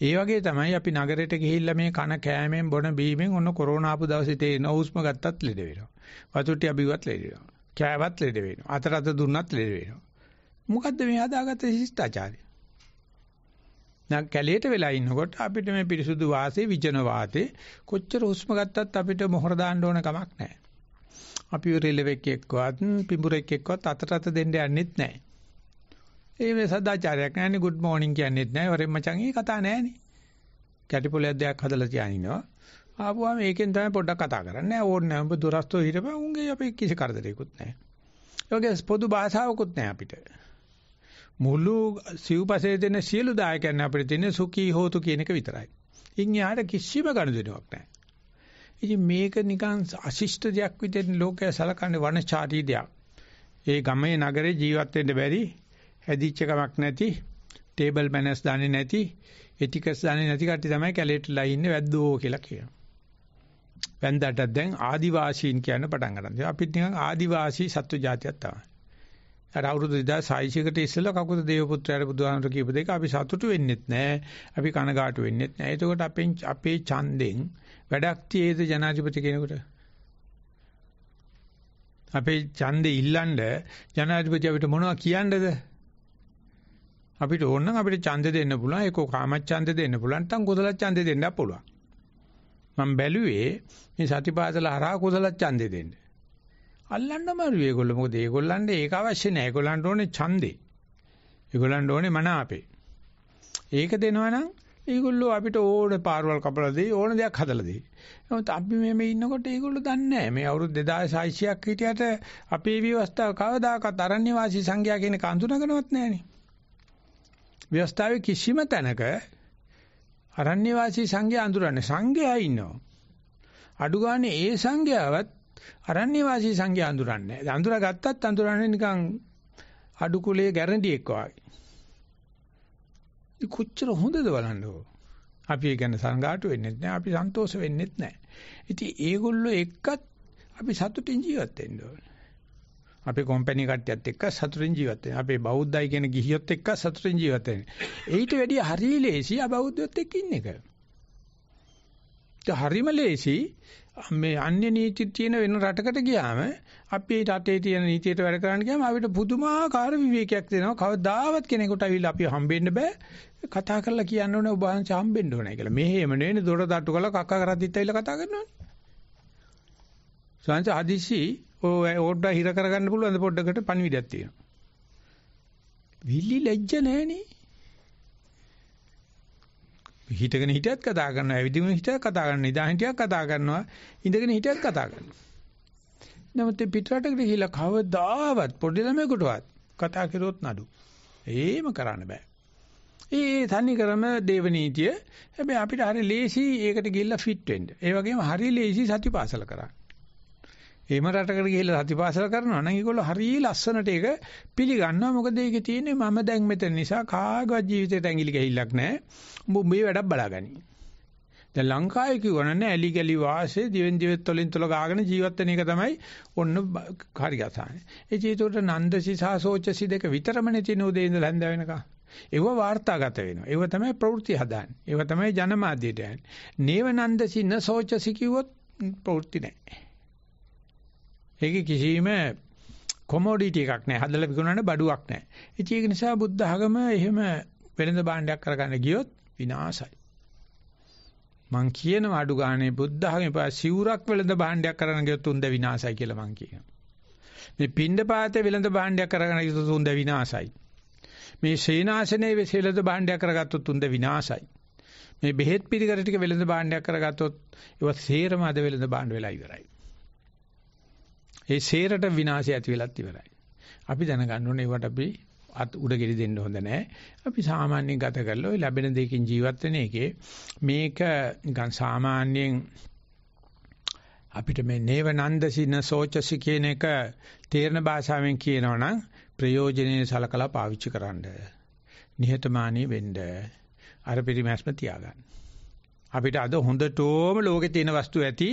ඒ වගේ තමයි අපි නගරෙට ගිහිල්ලා මේ කන කෑමෙන් බොන බීමෙන් ඔන්න කොරෝනා ආපු දවසේ තේන හුස්ම ගත්තත් ලෙඩ වෙනවා. වතුට්ටි අබිවත් ලෙඩ වෙනවා. කෑවත් ලෙඩ වෙනවා. අතරත දුන්නත් ලෙඩ වෙනවා. මොකද්ද මේ හදාගත්ත ශිෂ්ටාචාරය? නැත් කැලේට වෙලා ඉන්නකොට අපිට මේ පිරිසුදු වාසේ විජන වාතේ කොච්චර හුස්ම ගත්තත් අපිට මොහොර දාන්න ඕන කමක් නැහැ. අපි රිලෙවෙක් එක්කවත් පිඹුරෙක් එක්කවත් අතට අත දෙන්න යන්නෙත් නැහැ. ඒ මේ සදාචාරයක් නැන්නේ good morning කියන්නෙත් නැහැ. වරෙන් මචං ඒ කතා නැහැනේ. කැටිපොලයක් දෙයක් හදලා තියානිනවා. ආපුවාම ඒකෙන් තමයි පොඩ්ඩක් කතා කරන්නේ. ඕනේ නැහැ. ඔබ දුරස්තෝ හිටපන්. උන්ගේ අපේ කිසි කරදරයක්වත් නැහැ. ඒ වගේ පොදු භාෂාවකුත් නැහැ අපිට. මුළු සිව්පසේ දෙන සියලු දායකයන් අපිට තියෙන සුඛී හෝතු කියන එක විතරයි. ඉන් යාට කිසිම ගනුදෙනුවක් නැහැ. ඉතින් මේක නිකන් අශිෂ්ට දෙයක් විදිහට ලෝකය සලකන්නේ වනචාරී දෙයක්. ඒ ගමේ නගරේ ජීවත් වෙන්න බැරි හැදිච්ච කමක් නැති ටේබල් මැනර්ස් දන්නේ නැති එතිකස් දන්නේ නැති කට්ටිය තමයි කැලේට ලයි ඉන්නේ වැද්දෝ කියලා කියනවා. වැන්දට දැන් ආදිවාසීන් කියන පටන් ගන්නවා. අපිත් නිකන් ආදිවාසී සත්තු జాතියක් තමයි. අර අවුරුදු 2600කට ඉස්සෙල්ලා කකුද දේවපුත්‍රයාට බුදුහාමර කියපු දෙක අපි සතුටු වෙන්නෙත් නැහැ. අපි කනගාටු වෙන්නෙත් නැහැ. එතකොට අපෙන් අපේ ඡන්දෙන් වැඩක් තියේද ජනාධිපති කෙනෙකුට? අපේ ඡන්දෙ ඉල්ලන්න ජනාධිපති අපිට මොනවා කියන්නද? අපිට ඕන නම් අපිට ඡන්දෙ දෙන්න පුළුවන්. ඒකෝ කාමච්ඡන්දෙ දෙන්න පුළුවන්. නැත්නම් කුසල ඡන්දෙ දෙන්න පුළුවන්. මම බැලුවේ මේ සතිපාසල හරහා කුසල ඡන්දෙ දෙන්නේ. අල්ලන්න අමාරුයි ඒගොල්ලෝ. මොකද ඒගොල්ලන්ට ඒක අවශ්‍ය නැහැ. ඒගොල්ලන්ට ඕනේ ඡන්දේ. ඒගොල්ලන්ට ඕනේ මනාපේ. ඒක දෙනවා නම් ඒගොල්ලෝ අපිට ඕන පාරවල් කපලා දෙයි ඕන දෙයක් හදලා දෙයි. නමුත් අපි මේ මේ ඉන්නකොට ඒගොල්ලෝ දන්නේ නැහැ. මේ අවුරුදු 2600ක් හිටියට අපේ විවස්ථාව කවදාකවත් අරණ්‍ය වාසී සංඝයා කියන කඳුනගනවත් නැහනේ. විවස්ථාවේ කිසිම තැනක අරණ්‍ය වාසී සංඝයා අඳුරන්නේ සංඝයා ඉන්නවා. අඩු ගානේ ඒ සංඝයාවත් අරණ්‍ය වාසී සංඝයා අඳුරන්නේ නැහැ. අඳුර ගත්තත් අඳුරන්නේ නිකන් අඩු කුලයේ ගැරන්ටි එක්ක වගේ. කොච්චර හොඳද බලන්නකෝ. අපි ගැන සංඝාට වෙන්නේ නැහැ. අපි සන්තෝෂ වෙන්නේ නැහැ. ඉතින් ඒගොල්ලෝ එක්කත් අපි සතුටින් ජීවත් වෙන්න ඕනේ. අපේ කම්පැනි කට්ටියත් එක්ක සතුටින් ජීවත් වෙනවා. අපේ බෞද්ධයි කියන ගිහියොත් එක්ක සතුටින් ජීවත් වෙනවා. ඊට වැඩිය හරිය ලේසි අබෞද්ධයොත් එක්ක ඉන්න එක. ඒ හරිම ලේසි මේ අන්‍ය නීති තියෙන වෙන රටකට ගියාම අපි රටේ තියෙන නීතියට වැඩ කරන්න ගියාම අපිට පුදුමාකාර විවේකයක් දෙනවා. කවදාවත් කෙනෙකුට අවිල අපි හම්බෙන්න බෑ. කතා කරලා කියන්න ඕනේ ඔබ අහංච හම්බෙන්න ඕනේ කියලා. මෙහෙම නෙවෙයි දොර දට්ටු කරලා කක්ක කරද්දිත් ඇවිල්ලා කතා කරනවානේ. සංස හදිසි ඔය ඕඩ හිර කරගන්න පුළුවන් පොඩ්ඩකට පණිවිඩයක් තියෙනවා. විලි ලැජ්ජ නැහනේ. හිටගෙන හිටියත් කතා කරනවා, ඇවිදින හිටියත් කතා කරනවා, නිදා හිටියත් කතා කරනවා, ඉඳගෙන හිටියත් කතා කරනවා. නමුත් පිටරටකට ගිහිලා කවදාවත් පොඩි ළමයෙකුටවත් කතා කරොත් නඩු. ඒම කරන්න බෑ. ඒ තනි කරම දේවනීතිය. හැබැයි අපිට හරි ලේසි ඒකට ගිහිල්ලා ෆිට වෙන්න. ඒ වගේම හරි ලේසි සතිපාසල කරන්න. එහෙම රටකට ගිහිල්ලා සතිපාසල කරනවා නම් ඒගොල්ලෝ හරිය ලස්සනට ඒක පිළිගන්නවා. මොකද ඒකේ තියෙන්නේ මම දැන් මෙතන නිසා කාගවත් ජීවිතේට ඇඟිලි ගහිල්ලක් නැහැ. උඹ මේ වැඩක් බලාගනි. දැන් ලංකාවේ කිව්වනේ ඇලි ගලි වාසේ දිවෙන් දිවෙත් වලින් තුල ගාගෙන ජීවත් වෙන එක තමයි ඔන්න හරි ගසානේ. ඒ චේතෝට නන්දසි සහ සෝචසි දෙක විතරමනේ තියෙන උදේ ඉඳලා හඳ වෙනකම්. ඒව වාර්තාගත වෙනවා. ඒව තමයි ප්‍රවෘත්ති හදාන්නේ. ඒව තමයි ජනමාධ්‍යයට යන්නේ. නේව නන්දසි න සෝචසි කිව්වොත් ප්‍රවෘත්ති නැහැ. ඒකේ කිසිම කොමෝඩිටි එකක් නැහැ. හදලා විකුණන්න බඩුවක් නැහැ. ඉතින් ඒක නිසා බුද්ධ ආගම එහෙම වෙළඳ භාණ්ඩයක් කරගන්න ගියොත් විනාශයි. මං කියනවා අඩු ගානේ බුද්ධ ආගමේ පා සිවුරක් වෙළඳ භාණ්ඩයක් කරගන්න ගියොත් උන්ද විනාශයි කියලා මං කියනවා. මේ පින්ඩ පාතේ වෙළඳ භාණ්ඩයක් කරගන්න ගියොත් උන්ද විනාශයි. මේ සේනාසනේ වෙළඳ භාණ්ඩයක් කරගත්තොත් උන්ද විනාශයි. මේ බෙහෙත් පිළිකර ටික වෙළඳ භාණ්ඩයක් කරගත්තොත් ඒවත් සේරම අද වෙළඳ භාණ්ඩ වෙලා ඉවරයි. ඒ සේරට විනාශය ඇති වෙලත් ඉවරයි. අපි දැනගන්න ඕනේ ඒවට අපි අත් උඩ ගෙඩි දෙන්න හොඳ නැහැ. අපි සාමාන්‍යයෙන් ගත කරලා ওই ලැබෙන දෙයකින් ජීවත් වෙන එකේ මේක නිකන් සාමාන්‍යයෙන් අපිට මේ නේව නන්දසින සෝචසි කියන එක තේරන භාෂාවෙන් කියනවා නම් ප්‍රයෝජනෙට සලකලා පාවිච්චි කරන්න. නිහතමානී වෙන්න. අර පිරිමැස්ම තියාගන්න. අපිට අද හොඳටම ලෝකේ තියෙන වස්තු ඇති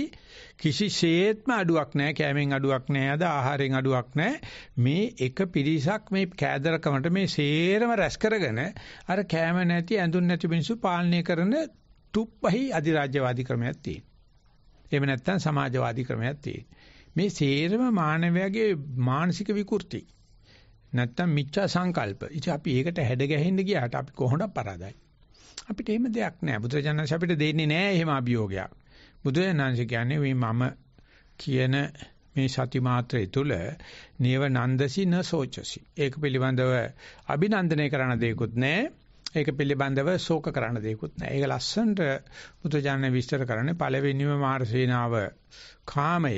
කිසිසේත්ම අඩුවක් නැහැ කෑමෙන් අඩුවක් නැහැ අද ආහාරයෙන් අඩුවක් නැහැ මේ එක පිරිසක් මේ කෑදරකමට මේ සේරම රැස් කරගෙන අර කෑම නැති ඇඳුම් නැති මිනිස්සු පාලනය කරන තුප්පහි අධිරාජ්‍යවාදී ක්‍රමයක් තියෙනවා එහෙම නැත්නම් සමාජවාදී ක්‍රමයක් තියෙනවා මේ සේරම මානවයාගේ මානසික විකෘති නැත්තම් මිච්ඡා සංකල්ප. ඉතින් අපි ඒකට හැඩ ගැහෙන්න ගියාට අපි කොහොමද පරාදයි? අපිට එහෙම දෙයක් නැහැ. බුදුරජාණන් අපිට දෙන්නේ නැහැ එහෙම අභියෝගයක්. බුදුරජාණන් කියන්නේ මේ මම කියන මේ සති මාත්‍රය තුල නේව නන්දසි න සෝචසි. ඒක පිළිබඳව අභිනන්දනය කරන දෙයක්වත් නැහැ. ඒක පිළිබඳව ශෝක කරන දෙයක්වත් නැහැ. ඒක ලස්සනට බුදුජානක විස්තර කරන්නේ පළවෙනිම මාර්සේනාව කාමය.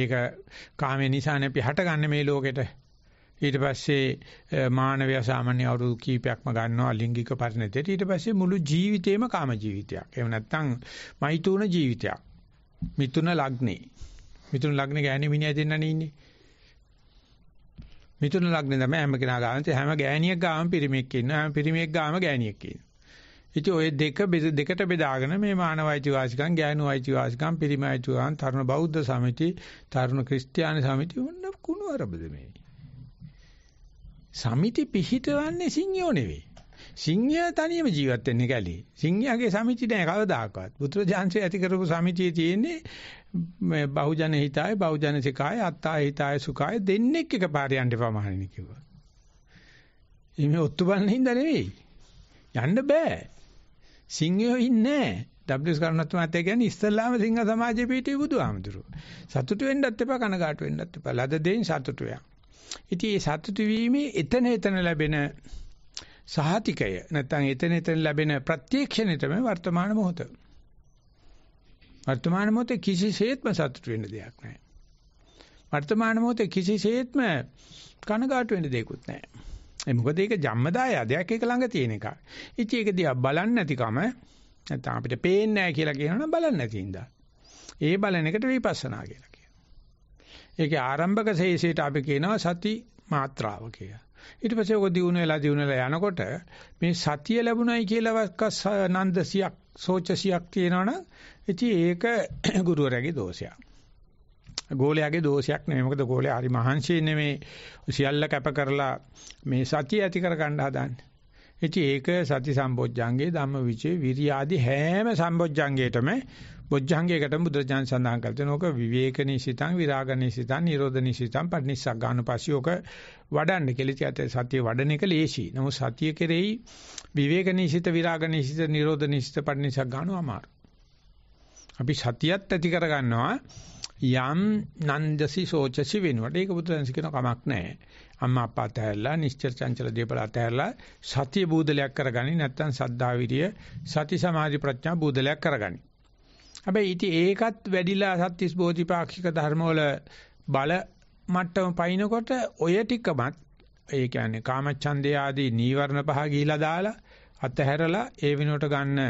ඒක කාමයේ නිසානේ අපි හටගන්නේ මේ ලෝකෙට. ඊට පස්සේ මානවය සාමාන්‍ය අවුරුදු කීපයක්ම ගන්නවා ලිංගික පරිණතයට. ඊට පස්සේ මුළු ජීවිතේම කාම ජීවිතයක්. එහෙම නැත්නම් මෛතුන ජීවිතයක්. මිතුන ලග්නේ. මිතුන ලග්නේ ගෑණි මිනිහා දෙන්නනේ ඉන්නේ. මිතුන ලග්නේ තමයි හැම කෙනා ගාන හැම ගෑණියෙක් ගාම පිරිමියෙක් ඉන්නවා. හැම පිරිමියෙක් ගාම ගෑණියෙක් ඉන්නවා. ඉතින් ওই දෙක දෙකට බෙදාගෙන මේ මානව අයිතිවාසිකම්, ගෑනු අයිතිවාසිකම්, පිරිමි අයිතිවාසිකම්, තරුණ බෞද්ධ සමිති, තරුණ ක්‍රිස්තියානි සමිති වුණ කුණු අරබද මේ. සමිති පිහිටවන්නේ සිංහයෝ නෙවෙයි. සිංහයා තනියම ජීවත් වෙන්නේ කැලේ. සිංහයාගේ සමිති නෑ කවදාකවත්. පුත්‍රජාන්සේ ඇති කරපු සමිතියේ තියෙන්නේ මේ බහුජන හිතාය, බහුජන සිකාය, අත්තාය හිතාය සුඛාය දෙන්නෙක් එකපාර යන්න පමණින් කිව්වා. ඉමේ ඔත්තු බලන හින්දා නෙවෙයි. යන්න බෑ. සිංහයෝ ඉන්නේ ඩබ්ලිව් කරුණාත් මහත්තයා කියන්නේ ඉස්ලාම සිංහ සමාජයේ පිටි බුදුහාමුදුරුවෝ. සතුටු වෙන්නත් එපා කනගාටු වෙන්නත් එපා. ලද දෙයින් සතුටු වෙනවා. ඉතින් මේ සතුටු වීමේ එතන එතන ලැබෙන සහතිකය නැත්නම් එතන එතන ලැබෙන ප්‍රත්‍යක්ෂණය තමයි වර්තමාන මොහොත. වර්තමාන මොහොතේ කිසිසේත්ම සතුට වෙන්න දෙයක් නැහැ. වර්තමාන මොහොතේ කිසිසේත්ම කනගාටු වෙන්න දෙයක් උත් නැහැ. ඒ මොකද ඒක ජම්මදායයක් ඒක ළඟ තියෙන එක. ඉතින් ඒක දිහා බලන්නේ නැතිකම නැත්නම් අපිට පේන්නේ නැහැ කියලා කියනවනම් බලන්නේ නැති ඉඳා. ඒ බලන එකට විපස්සනා කියලා. ඒකේ ආරම්භක ශේෂයට අපි කියනවා සති මාත්‍රාව කියලා. ඊට පස්සේ ඔක දිනු වෙලා දිනු වෙලා යනකොට මේ සතිය ලැබුණයි කියලා වස්ක නන්දසියක් සෝචසියක් තියෙනවනම් ඉතින් ඒක ගුරුවරයාගේ දෝෂයක්. ගෝලයාගේ දෝෂයක් නෙමෙයි. මොකද ගෝලයා හරි මහන්සි නෙමෙයි. සියල්ල කැප කරලා මේ සතිය ඇති කර ගන්න හදන්නේ. ඉතින් ඒක සති සම්බොජ්ජංගේ ධම්ම විචේ විරියාදි හැම සම්බොජ්ජංගේටම බොජ්ජංගයකට බුදුරජාන් සඳහන් කළ තියෙනෝක විවේක නිසිතං විරාග නිසිතං නිරෝධ නිසිතං පටිනිස්සග්ගාන පස්සියෝක වඩන්න කියලා ඉතින් සතිය වඩන එක ලේසි. නමුත් සතිය කෙරෙහි විවේක නිසිත විරාග නිසිත නිරෝධ නිසිත පටිනිස්සග්ගාන අමාරු. අපි සතියත් ඇති කරගන්නවා යම් නන්දසි සෝචසි වෙනවට ඒක බුදුරජාණන් කියන කමක් නැහැ. අම්මා අප්පා තැහැරලා නිශ්චල චංචල දේපල තැහැරලා සතිය බූදලයක් කරගනි නැත්නම් සද්ධා විරිය සති සමාධි ප්‍රඥා බූදලයක් කරගනි. හැබැයි ඉතින් ඒකත් වැඩිලා සත්‍තිස් බෝධිපාක්ෂික ධර්මවල බල මට්ටම පයින්කොට ඔය ටිකමත් ඒ කියන්නේ කාමච්ඡන්දේ ආදී නීවරණ පහ ගිහිලා දාලා අතහැරලා ඒ විනෝට ගන්න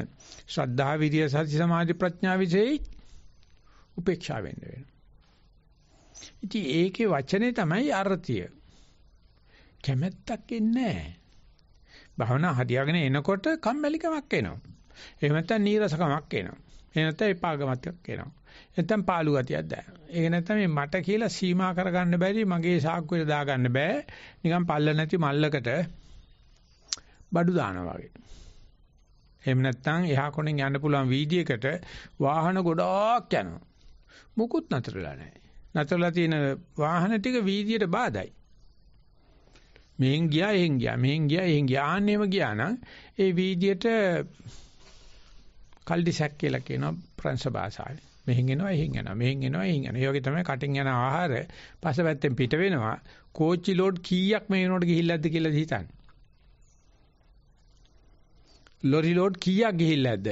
ශ්‍රද්ධා විද්‍ය සති සමාධි ප්‍රඥා විසෙයි උපේක්ෂා වෙන්න වෙනවා. ඉතින් ඒකේ වචනේ තමයි අර්ථය. කැමැත්තක් එන්නේ නැහැ. භවනා හදියාගෙන එනකොට කම්මැලිකමක් එනවා. එහෙම නැත්නම් නීරසකමක් එනවා. ඒ නැත්නම් එපාගමතියක් එනවා. නැත්නම් පාළු ගතියක් දැනෙනවා. ඒක නැත්නම් මේ මට කියලා සීමා කරගන්න බැරි මගේ සාක්කුවේ දාගන්න බෑ. නිකන් පල්ල නැති මල්ලකට බඩු දානවා වගේ. එහෙම නැත්නම් එහා කොනෙන් යන්න පුළුවන් වීදියේකට වාහන ගොඩාක් යනවා. මුකුත් නැතරලා නැහැ. නැතරලා තියෙන වාහන ටික වීදියට බාදයි. මෙහෙන් ගියා එහෙන් ගියා මෙහෙන් ගියා එහෙන් ගියා ආන්නේම ගියා නම් ඒ වීදියට කල්ඩිසැක් කියලා කියනවා ප්‍රංශ භාෂාවේ. මෙහෙන් එනවා එහෙන් යනවා මෙහෙන් එනවා එහෙන් යනවා. ඒ වගේ තමයි කටින් යන ආහාර පසපැත්තෙන් පිට වෙනවා. කෝච්චි ලෝඩ් කීයක් මේ වෙනකොට ගිහිල්ලාද කියලා හිතන්න. ලොරි ලෝඩ් කීයක් ගිහිල්ලාද?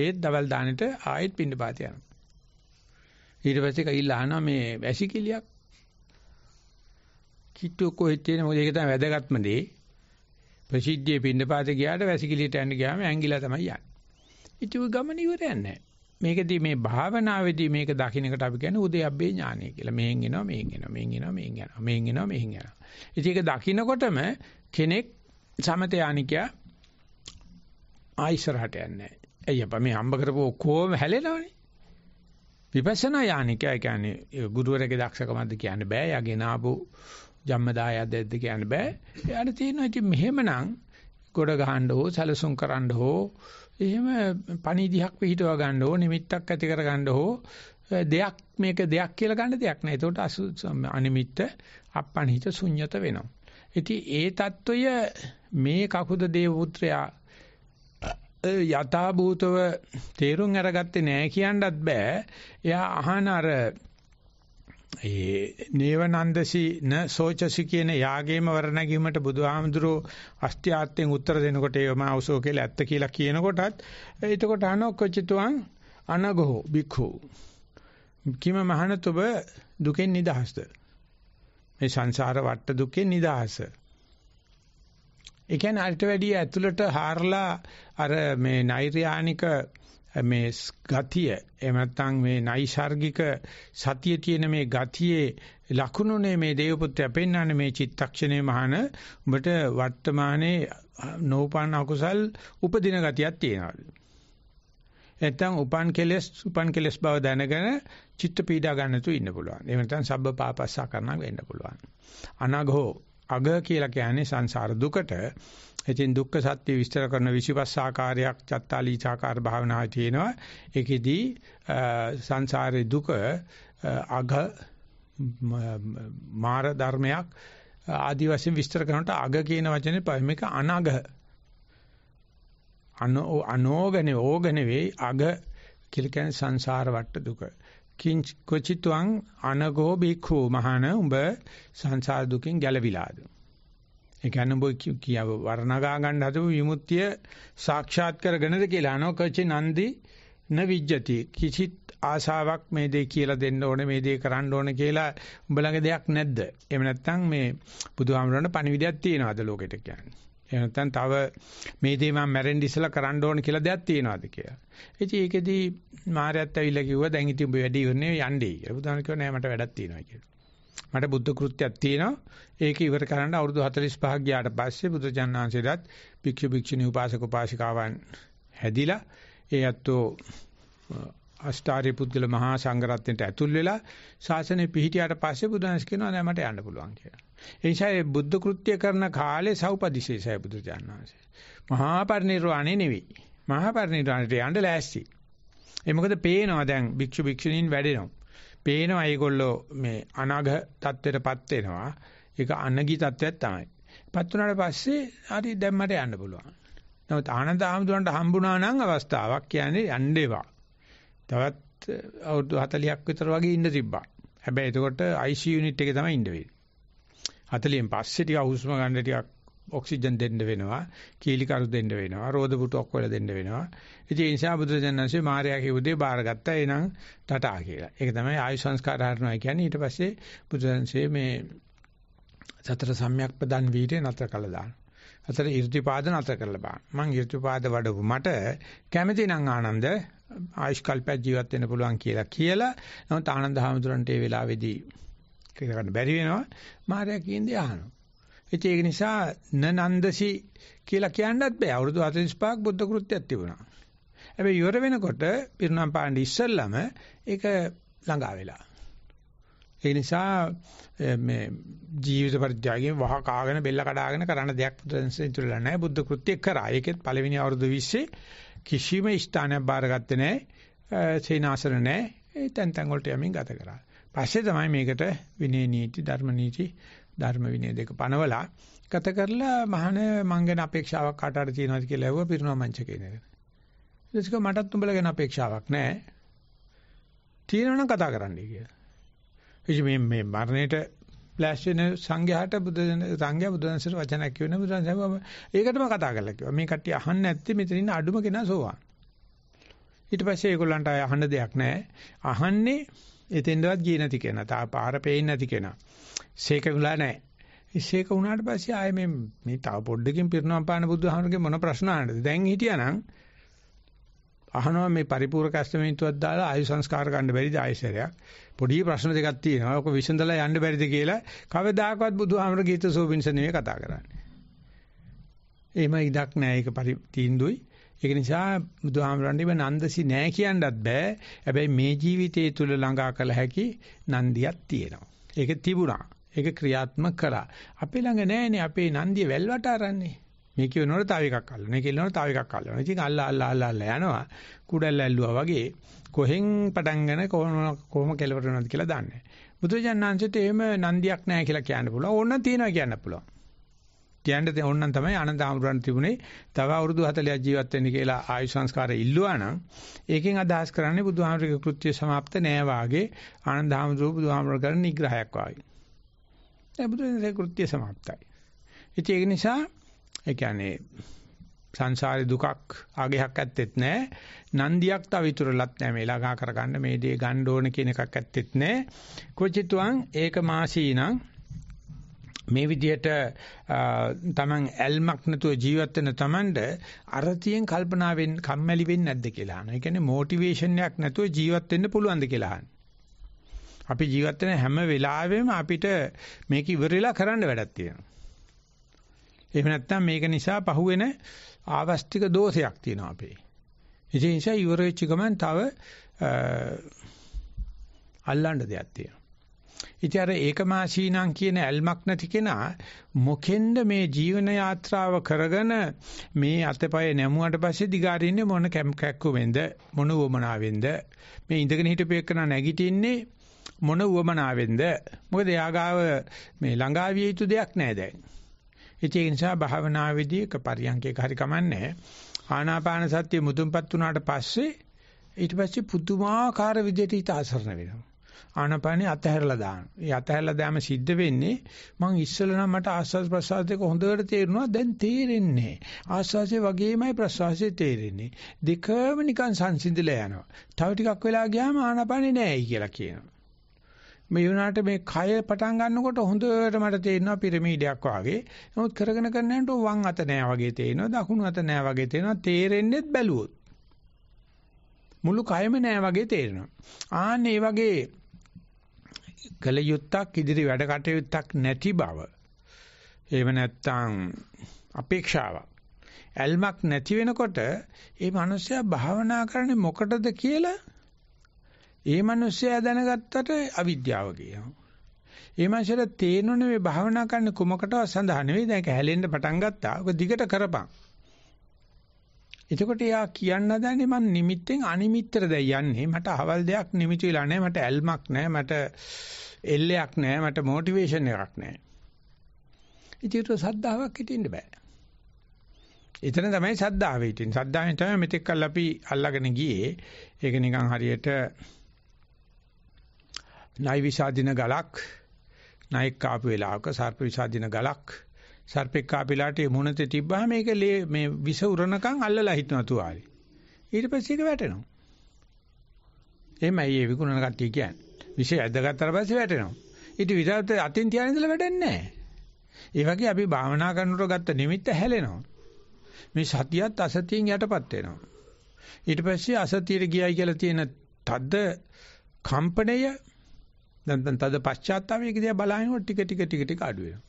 ඒත් දවල් දානෙට ආයෙත් පින්න පාත යනවා. ඊට පස්සේ කයිලා අහනවා මේ වැසිකිලියක් කිට්ටු කොහෙද තියෙන්නේ මොකද ඒක තමයි වැදගත්ම දේ. ප්‍රසිද්ධියේ පින්න පාත ගියාට වැසිකිලියට යන්න ගියාම ඇංගිලා තමයි යන්නේ. ඉතින් ගමන ඉවරයක් නැහැ. මේකදී මේ භාවනාවේදී මේක දකින්නකට අපි කියන්නේ උදයබ්බේ ඥානය කියලා. මෙහෙන් එනවා මෙහෙන් එනවා මෙහෙන් එනවා මෙහෙන් යනවා මෙහෙන් එනවා මෙහෙන් යනවා. ඉතින් ඒක දකින්නකොටම කෙනෙක් සමත යානිකයා ආයිසරහට යන්නේ. ඇයි අප මේ හම්බ කරපු ඔක්කොම හැලෙනවනේ. විපස්සනා යානිකයා කියන්නේ ගුරුවරගේ දක්ෂකමක්ද කියන්න බෑ. යගේ නාබු ජම්මදායද්දද කියන්න බෑ. එයාට තියෙනවා ඉතින් මෙහෙමනම් ගොඩ ගහන්න හෝ සැලසුම් කරන්න හෝ එහෙම පණිවිඩයක් පිටව ගන්න ඕ නිමිත්තක් ඇති කර ගන්න ඕ දෙයක් මේක දෙයක් කියලා ගන්න දෙයක් නෑ. ඒතකොට අනිමිත්ත අපණිත ශුන්්‍යත වෙනවා. ඉතින් ඒ తত্ত্বය මේ කකුද දේව පුත්‍රයා යථාභූතව තේරුම් අරගත්තේ නෑ කියන්නත් බෑ. එයා අහන අර ඒ නේවනන්දසි න සෝචසි කියන යාගයේම වර්ණගීමට බුදුහාමුදුරෝ අෂ්ට්‍යාත්තෙන් උත්තර දෙනකොට ඒවම අවසෝ කියලා ඇත්ත කියලා කියනකොටත් එතකොට අනොක්කොචිතුවං අනගෝ බික්ඛු කිම මහණත් ඔබ දුකෙන් නිදහස්ද මේ සංසාර වට දුකෙන් නිදහස ඒ කියන්නේ අල්ට වැඩි ඇතුළට හාරලා අර මේ නෛර්යානික මේ ගතිය එහෙම නැත්නම් මේ නයිසાર્ගික සතිය තියෙන මේ ගතියේ ලකුණුනේ මේ දේවපුත්‍රය පෙන්වන්නේ මේ චිත්තක්ෂණේ මහාන උඹට වර්තමානයේ නෝපාන අකුසල් උපදින ගතියක් තියෙනවලු. නැත්නම් උපන් කෙලස් උපන් කෙලස් බව දැනගෙන චිත්ත පීඩා ගන්න තු ඉන්න පුළුවන්. එහෙම නැත්නම් සබ්බ පාපස්සා කරනවා වෙන්න පුළුවන්. අනඝෝ අග කියලා කියන්නේ සංසාර දුකට ඉතින් දුක්ඛ සත්‍ය විස්තර කරන 25 ආකාරයක් චත්තාලීච ආකාර භාවනාවේ තියෙනවා. ඒකෙදී සංසාරේ දුක අග මාර ධර්මයක් ආදි වශයෙන් විස්තර කරනකොට අග කියන වචනේ මේක අනග අනෝ අනෝගනේ ඕගනේ වේ අග කියලා කියන්නේ සංසාර වට දුක. කිංච කොචිත්වං අනගෝ බික්ඛු මහාන උඹ සංසාර දුකින් ගැලවිලාද? ඒ කියන්නේ බොයි කියව වර්ණගා ගන්න හදපු විමුක්තිය සාක්ෂාත් කරගෙනද කියලා අනෝ කචි නන්දි න විජ්ජති කිසිත් ආශාවක් මේ දේ කියලා දෙන්න ඕනේ මේ දේ කරන්න ඕනේ කියලා උඹ ළඟ දෙයක් නැද්ද එහෙම නැත්නම් මේ බුදුහාමරණ පණිවිඩයක් තියනවාද ලෝකෙට කියන්නේ එහෙම නැත්නම් තව මේ දේ මම මැරෙන්න ඉස්සලා කරන්න ඕනේ කියලා දෙයක් තියනවාද කියලා ඉතින් ඒකෙදි මාරයත් ඇවිල්ලා කිව්වා දැන් ඉතින් ඔබ වැඩි ඉවරනේ යන්නේ කියලා බුදුහාම කිව්වා නෑ මට වැඩක් තියෙනවා කියලා මට බුද්ධ කෘත්‍යයක් තියෙනවා. ඒක ඉවර කරන්න අවුරුදු 45ක් ගියාට පස්සේ බුදුජානනාංශයටත් භික්ෂු භික්ෂුණී උපාසක උපාසිකාවන් හැදිලා ඒ අතෝ අෂ්ටාරි පුද්ගල මහා සංඝරත්නයට ඇතුල් වෙලා ශාසනය පිහිටියාට පස්සේ බුදුන්ස් කියනවා දැන් මට යන්න පුළුවන් කියලා. ඒ නිසා ඒ බුද්ධ කෘත්‍ය කරන කාලේ සෞපදිශේෂයි බුදුජානනාංශය. මහා පරිනිර්වාණය නෙවෙයි. මහා පරිනිර්වාණයට යන්න ලෑස්ති. ඒ මොකද පේනවා දැන් භික්ෂු භික්ෂුණීන් වැඩෙනවා. පේනවා ඒගොල්ලෝ මේ අනග தත්වෙටපත් වෙනවා. ඒක අනගි தත්වයක් තමයි. පත් වුණාට පස්සේ හරි දැන් මට යන්න පුළුවන්. නමුත් ආනන්ද ආමතුන්ට හම්බුණා නම් අවස්ථාවක් කියන්නේ යන්නේවා. තවත් අවුරුදු 40ක් විතර වගේ ඉන්න තිබ්බා. හැබැයි එතකොට IC යුනිට් එකේ තමයි ඉන්න වෙන්නේ. 40න් පස්සේ ටික හුස්ම ගන්න ටිකක් ඔක්සිජන් දෙන්න වෙනවා, කීලිකරු දෙන්න වෙනවා, රෝද පුටුවක් වල දෙන්න වෙනවා. ඉතින් ඒ නිසා බුදුරජාණන්සේ මාර්යා කිව්වදේ බාරගත්තා එනං ටටා කියලා. ඒක තමයි ආයු සංස්කාර හරනවා කියන්නේ. ඊට පස්සේ බුදුරජාණන්සේ මේ සතර සම්‍යක් ප්‍රදන් වීර්ය නතර කළා දාන. අතර irdipaada නතර කරලා බලන්න. මං irdipaada වඩපු මට කැමති නම් ආනන්ද ආයුෂ්කල්පයක් ජීවත් වෙන්න පුළුවන් කියලා කියලා. නමුත් ආනන්ද හැමතුරන්ට ඒ වෙලාවේදී කියලා ගන්න බැරි වෙනවා. මාර්යා කියන්නේ ආනවා. ඉතින් ඒක නිසා නනන්දසි කියලා කියන්නත් බෑ. අවුරුදු 45ක් බුද්ධ කෘත්‍යයක් තිබුණා. හැබැයි ඉවර වෙනකොට පිරුණම් පාණ්ඩ ඉස්සල්ලාම ඒක ළඟා වෙලා. ඒ නිසා මේ ජීවිත පරිත්‍යාගයෙන් වහ කාගෙන බෙල්ල කඩාගෙන කරන්න දෙයක් පුතන්සේ ඉතුරුලා නැහැ. බුද්ධ කෘත්‍ය කරා. ඒකෙත් පළවෙනි අවුරුදු 20 කිසිම ස්ථානයක් බාරගත්තේ නැහැ. සේනාසන නැහැ. ඒ තැන් තැන් වලට යමින් ගත කරා. පස්සේ තමයි මේකට විනය නීති, ධර්ම නීති ධර්ම විනය දෙක පනවලා ගත කරලා මහාන මං ගැන අපේක්ෂාවක් කාට හරි තියෙනවද කියලා ඇහුවා පිරුණා මංචකේ නේද. ඊටසික මටත් උඹලා ගැන අපේක්ෂාවක් නැහැ. තියෙනවනම් කතා කරන්නයි කියලා. ඉතින් මේ මේ මරණයට ෆ්ලෑෂ් වෙන සංඝයාට බුදු සංඝයා බුදුන්සර වචනක් කියවන බුදුන්සම ඒකටම කතා කරලා කිව්වා. මේ කට්ටිය අහන්නේ නැත්තේ මෙතනින් අඩුම කෙනා සෝවාන්. ඊට පස්සේ ඒගොල්ලන්ට අහන්න දෙයක් නැහැ. අහන්නේ එතෙන්දවත් ගියේ නැති කෙනා. තා පාර පේන්නේ නැති කෙනා. සීකුණා නැහැ. ඉසේක වුණාට පස්සේ ආයේ මේ මේ තව පොඩ්ඩකින් පිරිනවම් පාන බුදුහාමරගේ මොන ප්‍රශ්න අහන්නද? දැන් හිටියානම් අහනවා මේ පරිපූර්ණ කස්තමෙන්තුවක් දාලා ආයු සංස්කාර ගන්න බැරිද ආයශරයක්? පොඩි ප්‍රශ්න දෙකක් තියෙනවා. ඔක විසඳලා යන්න බැරිද කියලා කවදාකවත් බුදුහාමර ගීත සෝබින්ස නෙවෙයි කතා කරන්නේ. එහෙම ඉඩක් නැහැ. ඒක පරි තීන්දුවයි. ඒක නිසා බුදුහාමරන්ට මේ නන්දසි නැහැ කියන්නත් බෑ. හැබැයි මේ ජීවිතයේ තුල ළඟා කළ හැකි නන්දියක් තියෙනවා. ඒක තිබුණා. ඒක ක්‍රියාත්මක කරා. අපේ ළඟ නැහැනේ අපේ නන්දිය වැල්වට අරන්නේ. මේ කියනකොට තව එකක් අල්ලනවා. මේ කියනකොට තව එකක් අල්ලනවා. ඉතින් අල්ලා අල්ලා අල්ලා අල්ලා යනවා. කුඩල් ඇල්ලුවා වගේ කොහෙන් පටන් ගන්න කොහොම කොහොම කෙලවර වෙනවද කියලා දන්නේ නැහැ. බුදුජානනාංශයට එහෙම නන්දියක් නැහැ කියලා කියන්න පුළුවන්. ඕන නම් තියනවා කියන්න පුළුවන්. කියන්න ඕනනම් තමයි ආනන්ද හාමුදුරන් තිබුණේ තව අවුරුදු 40ක් ජීවත් වෙන්න කියලා ආයු සංස්කාරය ඉල්ලුවා නම් ඒකෙන් අදහස් කරන්නේ බුදුහාමුදුරගේ කෘත්‍ය સમાપ્ત නෑ වාගේ ආනන්ද හාමුදුරුවෝ බුදුහාමුදුර කරන නිග්‍රහයක් වාගේ. ඒ බුදුන්සේ කෘත්‍ය સમાપ્તයි. ඉතින් ඒක නිසා ඒ කියන්නේ සංසාරේ දුකක් ආගයක් ඇත්තෙත් නැහැ. නන්දියක් තව ඉතුරුලත් නැහැ. මේ ළඟා කරගන්න මේ දේ ගන්න ඕන කියන එකක් ඇත්තෙත් නැහැ. කොචිතුවං ඒක මාසීනං මේ විදිහට තමන් ඇල්මක් නැතුව ජීවත් වෙන තමන්ට අරතියෙන් කල්පනා වෙන්න කම්මැලි වෙන්නේ නැද්ද කියලා අහනවා. ඒ කියන්නේ මොටිවේෂන් එකක් නැතුව ජීවත් වෙන්න පුළුවන්ද කියලා අහනවා. අපි ජීවත් වෙන හැම වෙලාවෙම අපිට මේක ඉවරලා කරන්න වැඩක් තියෙනවා. එහෙම නැත්නම් මේක නිසා පහුවෙන ආවස්තික දෝෂයක් තියෙනවා අපේ. ඒ නිසා ඉවර වෙච්ච ගමන් තව අල්ලන්න දෙයක් තියෙනවා. ඉතින් අර ඒකමාශීනං කියන ඇල්මක් නැති කෙනා මොකෙන්ද මේ ජීවන යාත්‍රාව කරගෙන මේ අතපය නැමුවට පස්සේ දිගාරින්නේ මොන කැක්කුවෙන්ද මොන වමනාවෙන්ද මේ ඉඳගෙන හිටපේකන නැගිටින්නේ මොන වමනාවෙන්ද මොකද යාගාව මේ ළඟාවිය යුතු දෙයක් නැහැ දැන් ඒ නිසා භාවනාවේදී එක පරියන්කේක හරි කමන්නේ ආනාපාන සතිය මුදුන්පත් වුණාට පස්සේ ඊට පස්සේ පුදුමාකාර විදිහට හිත ආසරණ වෙනවා ආනාපානෙ අතහැරලා දාන. ඒ අතහැරලා දැම සිද්ධ වෙන්නේ මං ඉස්සෙල්ලා නම් මට ආස්වාස් ප්‍රසවාසයක හොඳට තේරුණා දැන් තේරෙන්නේ. ආස්වාසයේ වගේමයි ප්‍රසවාසයේ තේරෙන්නේ. දෙකම නිකන් සංසිඳිලා යනවා. තව ටිකක් වෙලා ගියාම ආනාපානෙ නෑයි කියලා කියනවා. මේ වුණාට මේ කය පටන් ගන්නකොට හොඳට මට තේරෙනවා පිරමීඩයක් වාගේ. නමුත් කරගෙන කරන යනකොට වම් අත නෑ වගේ තේරෙනවා, දකුණු අත නෑ වගේ තේරෙනවා. තේරෙන්නේත් බැලුවොත්. මුළු කයම නෑ වගේ තේරෙනවා. ආන් මේ වගේ කළ යුත්තක් ඉදිරි වැඩ කටයුත්තක් නැති බව එහෙම නැත්නම් අපේක්ෂාවක් ඇල්මක් නැති වෙනකොට ඒ මිනිස්සයා භාවනා කරන්නේ මොකටද කියලා ඒ මිනිස්සයා දැනගත්තට අවිද්‍යාව කියනවා. ඒ මිනිස්සට තේරුණේ මේ භාවනා කරන්නේ කොමකටවත් සඳහා නෙවෙයි දැන් හැලෙන්න පටන් ගත්තා. ඔක දිගට කරපන්. එතකොට යා කියන්න හදන්නේ මම නිමිත්තෙන් අනිමිත්තට දැන් යන්නේ. මට අවල් දෙයක් නිමිති වෙලා නැහැ. මට ඇල්මක් නැහැ. මට එල්ලයක් නැහැ මට මොටිවේෂන් එකක් නැහැ. ඉතින් සද්ධාාවක් හිටින්න බෑ. එතන තමයි සද්ධාව හිටින්. සද්ධාවෙන් තමයි මෙතෙක් කල් අපි අල්ලගෙන ගියේ. ඒක නිකන් හරියට නයි විසාදින ගලක් නයික් කාපු වෙලාවක සර්ප විසාදින ගලක් සර්පෙක් කාපිලාට මුණතේ තිබ්බාම ඒක මේ විස උරනකන් අල්ලලා හිටනවා තුවාලේ. ඊට පස්සේ ඒක වැටෙනවා. එහෙමයි ඒ විකුණන කට්ටිය කියන්නේ. විශේෂ ඇදගත්තට පස්සේ වැටෙනවා. ඊට විතරත් අතින් තියාගෙන ඉඳලා වැඩන්නේ නැහැ. ඒ වගේ අපි භාවනා කරනකොට ගත්ත නිමිත්ත හැලෙනවා. මේ සතියත් අසතියෙන් යටපත් වෙනවා. ඊට පස්සේ අසතියට ගියයි කියලා තියෙන තද කම්පණය නැත්නම් තද පශ්චාත්තාවයක දිහා බලහිනකොට ටික ටික ටික ටික අඩු වෙනවා.